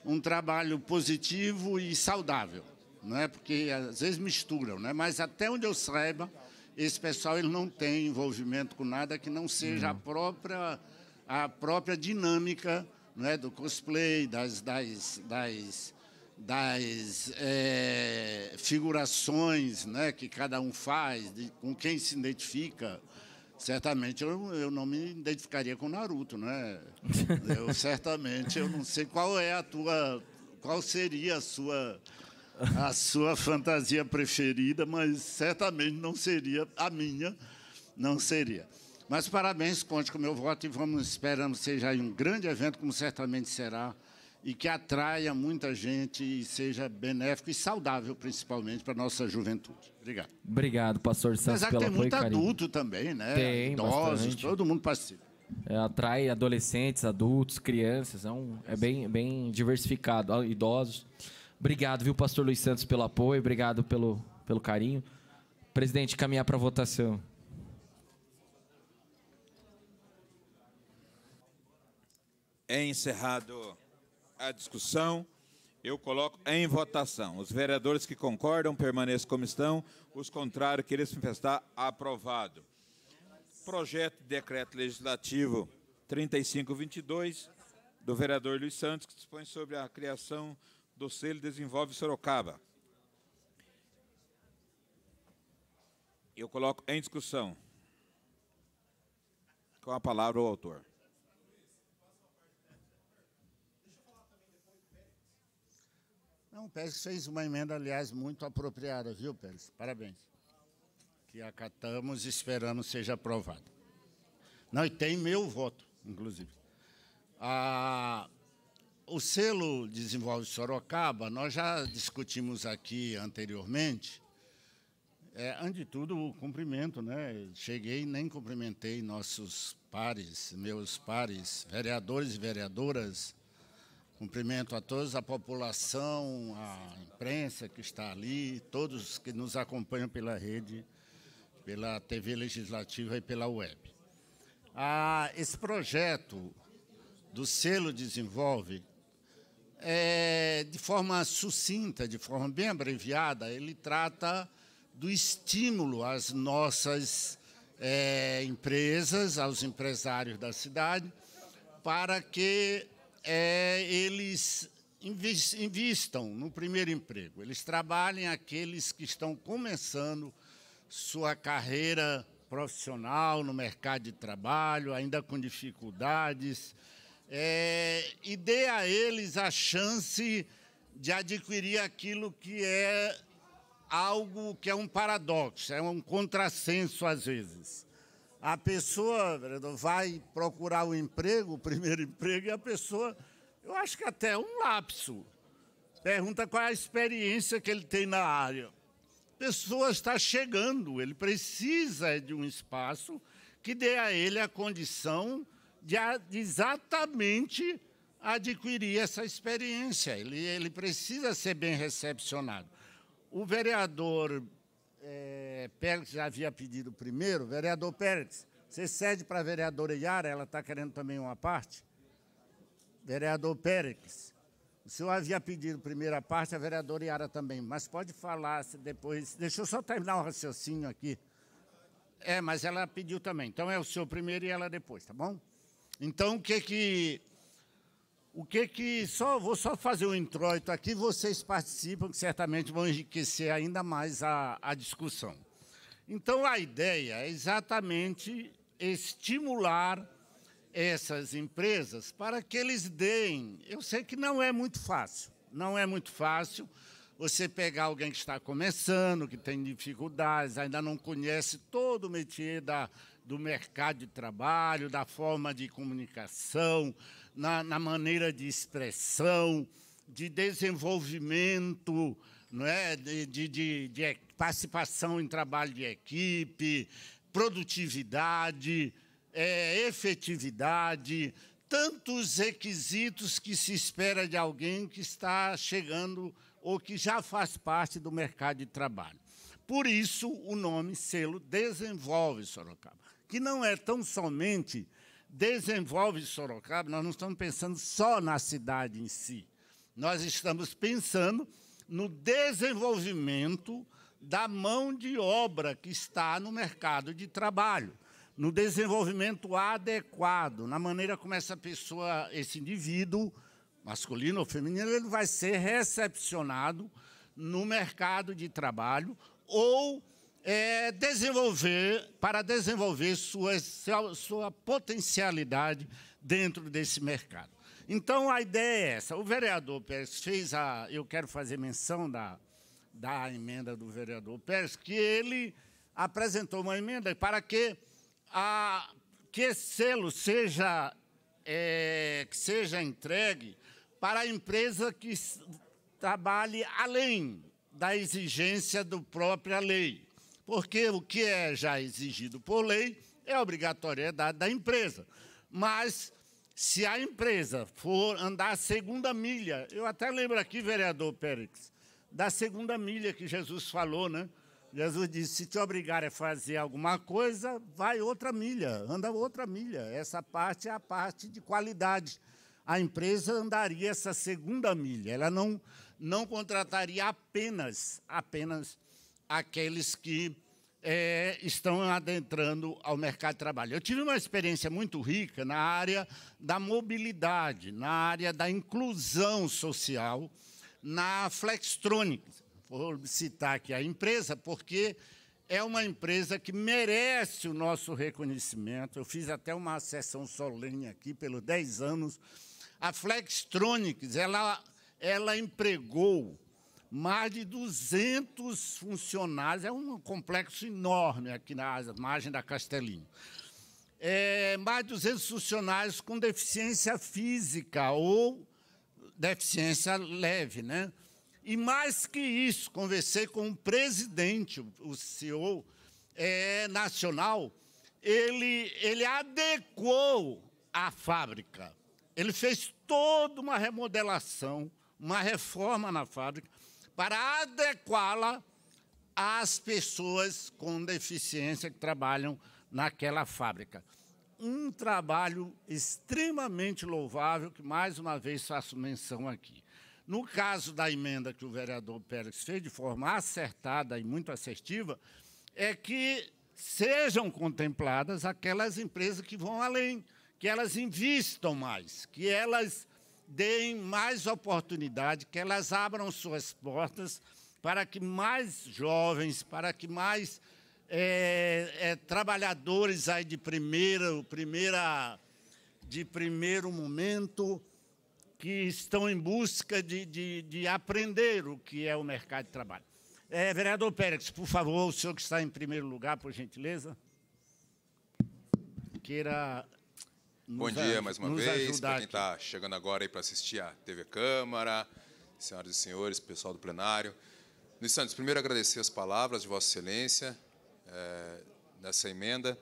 um trabalho positivo e saudável, é? porque às vezes misturam, né? mas até onde eu saiba, esse pessoal ele não tem envolvimento com nada que não seja uhum. a, própria, a própria dinâmica é? do cosplay, das, das, das, das é, figurações né? que cada um faz, de, com quem se identifica. Certamente eu, eu não me identificaria com Naruto, né? Eu certamente eu não sei qual é a tua, qual seria a sua a sua fantasia preferida, mas certamente não seria a minha, não seria. Mas parabéns, conte com o meu voto e vamos esperamos seja um grande evento como certamente será e que atraia muita gente e seja benéfico e saudável, principalmente, para a nossa juventude. Obrigado. Obrigado, pastor Santos, Apesar pelo que tem muito adulto também, né? Tem, Idosos, bastante. todo mundo participa. É, atrai adolescentes, adultos, crianças, é, um, é bem, bem diversificado, ah, idosos. Obrigado, viu, pastor Luiz Santos, pelo apoio, obrigado pelo, pelo carinho. Presidente, caminhar para a votação. É encerrado a discussão. Eu coloco em votação. Os vereadores que concordam permaneçam como estão. Os contrários que eles manifestar, aprovado. Projeto de decreto legislativo 3522 do vereador Luiz Santos, que dispõe sobre a criação do selo Desenvolve Sorocaba. Eu coloco em discussão. Com a palavra o autor. Não, Pérez fez uma emenda, aliás, muito apropriada, viu, Pérez? Parabéns. Que acatamos e esperamos seja aprovada. Não, e tem meu voto, inclusive. Ah, o selo Desenvolve Sorocaba, nós já discutimos aqui anteriormente. É, antes de tudo, o cumprimento, né? Cheguei nem cumprimentei nossos pares, meus pares, vereadores e vereadoras Cumprimento a todos, a população, a imprensa que está ali, todos que nos acompanham pela rede, pela TV Legislativa e pela web. Ah, esse projeto do selo Desenvolve, é, de forma sucinta, de forma bem abreviada, ele trata do estímulo às nossas é, empresas, aos empresários da cidade, para que é, eles invistam no primeiro emprego. Eles trabalhem aqueles que estão começando sua carreira profissional no mercado de trabalho, ainda com dificuldades, é, e dê a eles a chance de adquirir aquilo que é algo que é um paradoxo, é um contrassenso às vezes. A pessoa vai procurar o um emprego, o primeiro emprego, e a pessoa, eu acho que até um lapso, pergunta qual é a experiência que ele tem na área. A pessoa está chegando, ele precisa de um espaço que dê a ele a condição de exatamente adquirir essa experiência. Ele, ele precisa ser bem recepcionado. O vereador é, Pérez já havia pedido primeiro, vereador Pérez, você cede para a vereadora Yara, ela está querendo também uma parte. Vereador Pérez, o senhor havia pedido primeiro a parte, a vereadora Yara também, mas pode falar se depois. Deixa eu só terminar o raciocínio aqui. É, mas ela pediu também. Então é o senhor primeiro e ela depois, tá bom? Então o que que o que que só vou só fazer um introito aqui, vocês participam que certamente vão enriquecer ainda mais a, a discussão. Então a ideia é exatamente estimular essas empresas para que eles deem. Eu sei que não é muito fácil, não é muito fácil você pegar alguém que está começando, que tem dificuldades, ainda não conhece todo o métier da, do mercado de trabalho, da forma de comunicação, na, na maneira de expressão, de desenvolvimento, não é? de, de, de, de participação em trabalho de equipe, produtividade, é, efetividade, tantos requisitos que se espera de alguém que está chegando ou que já faz parte do mercado de trabalho. Por isso, o nome selo desenvolve Sorocaba, que não é tão somente desenvolve Sorocaba, nós não estamos pensando só na cidade em si. Nós estamos pensando no desenvolvimento da mão de obra que está no mercado de trabalho, no desenvolvimento adequado, na maneira como essa pessoa, esse indivíduo, masculino ou feminino, ele vai ser recepcionado no mercado de trabalho ou é, desenvolver, para desenvolver sua, sua potencialidade dentro desse mercado. Então, a ideia é essa. O vereador Pérez fez a... Eu quero fazer menção da, da emenda do vereador Pérez, que ele apresentou uma emenda para que, a, que esse selo seja, é, que seja entregue para a empresa que trabalhe além da exigência da própria lei porque o que é já exigido por lei é obrigatoriedade da empresa. Mas se a empresa for andar a segunda milha, eu até lembro aqui, vereador Pérez, da segunda milha que Jesus falou, né? Jesus disse: se te obrigar a fazer alguma coisa, vai outra milha, anda outra milha. Essa parte é a parte de qualidade. A empresa andaria essa segunda milha, ela não, não contrataria apenas, apenas aqueles que é, estão adentrando ao mercado de trabalho. Eu tive uma experiência muito rica na área da mobilidade, na área da inclusão social, na Flextronics. Vou citar aqui a empresa, porque é uma empresa que merece o nosso reconhecimento. Eu fiz até uma sessão solene aqui pelos 10 anos. A Flextronics, ela, ela empregou mais de 200 funcionários, é um complexo enorme aqui na margem da Castelinho. É, mais de 200 funcionários com deficiência física ou deficiência leve, né? E mais que isso, conversei com o presidente, o CEO é, nacional, ele, ele adequou a fábrica. Ele fez toda uma remodelação, uma reforma na fábrica, para adequá-la às pessoas com deficiência que trabalham naquela fábrica. Um trabalho extremamente louvável, que mais uma vez faço menção aqui. No caso da emenda que o vereador Pérez fez, de forma acertada e muito assertiva, é que sejam contempladas aquelas empresas que vão além, que elas investam mais, que elas deem mais oportunidade, que elas abram suas portas para que mais jovens, para que mais é, é, trabalhadores aí de primeira, primeira, de primeiro momento que estão em busca de, de, de aprender o que é o mercado de trabalho. É, vereador Pérez, por favor, o senhor que está em primeiro lugar, por gentileza, queira Bom dia mais uma vez para quem está chegando agora aí para assistir a TV Câmara, senhoras e senhores, pessoal do plenário. Luiz Santos, primeiro agradecer as palavras de Vossa Excelência é, nessa emenda.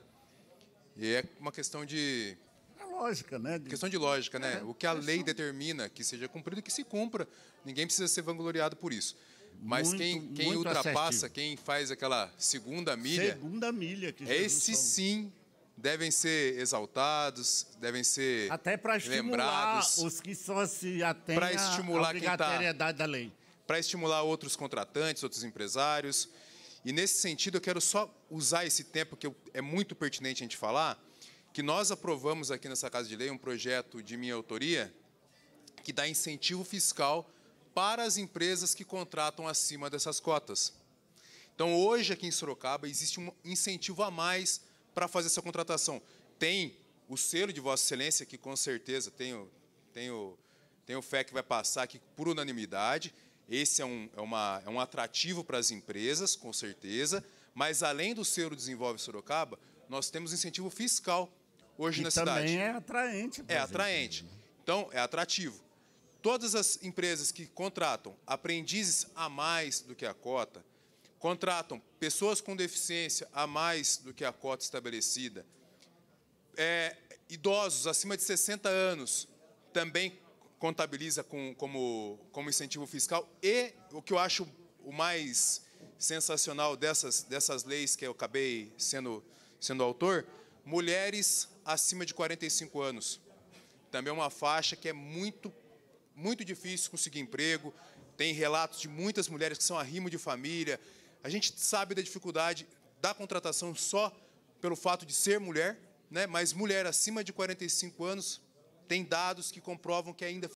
E é uma questão de. É lógica, né? De... Questão de lógica, né? É, o que a lei determina que seja cumprido e que se cumpra. Ninguém precisa ser vangloriado por isso. Mas muito, quem, quem muito ultrapassa, assertivo. quem faz aquela segunda milha. Segunda milha, que É esse sim devem ser exaltados, devem ser até para estimular os que só se atêm para estimular à tá obrigatoriedade tá, da lei, para estimular outros contratantes, outros empresários. E nesse sentido, eu quero só usar esse tempo que é muito pertinente a gente falar, que nós aprovamos aqui nessa casa de lei um projeto de minha autoria que dá incentivo fiscal para as empresas que contratam acima dessas cotas. Então, hoje aqui em Sorocaba existe um incentivo a mais para fazer essa contratação. Tem o selo de Vossa Excelência, que com certeza tenho, tenho, tenho fé que vai passar aqui por unanimidade. Esse é um, é, uma, é um atrativo para as empresas, com certeza. Mas, além do selo Desenvolve Sorocaba, nós temos incentivo fiscal hoje na cidade. também é atraente. É atraente. Né? Então, é atrativo. Todas as empresas que contratam aprendizes a mais do que a cota, contratam pessoas com deficiência a mais do que a cota estabelecida, é, idosos acima de 60 anos também contabiliza com, como, como incentivo fiscal e o que eu acho o mais sensacional dessas, dessas leis que eu acabei sendo, sendo autor, mulheres acima de 45 anos. Também é uma faixa que é muito, muito difícil conseguir emprego, tem relatos de muitas mulheres que são arrimo de família, a gente sabe da dificuldade da contratação só pelo fato de ser mulher, né? mas mulher acima de 45 anos tem dados que comprovam que ainda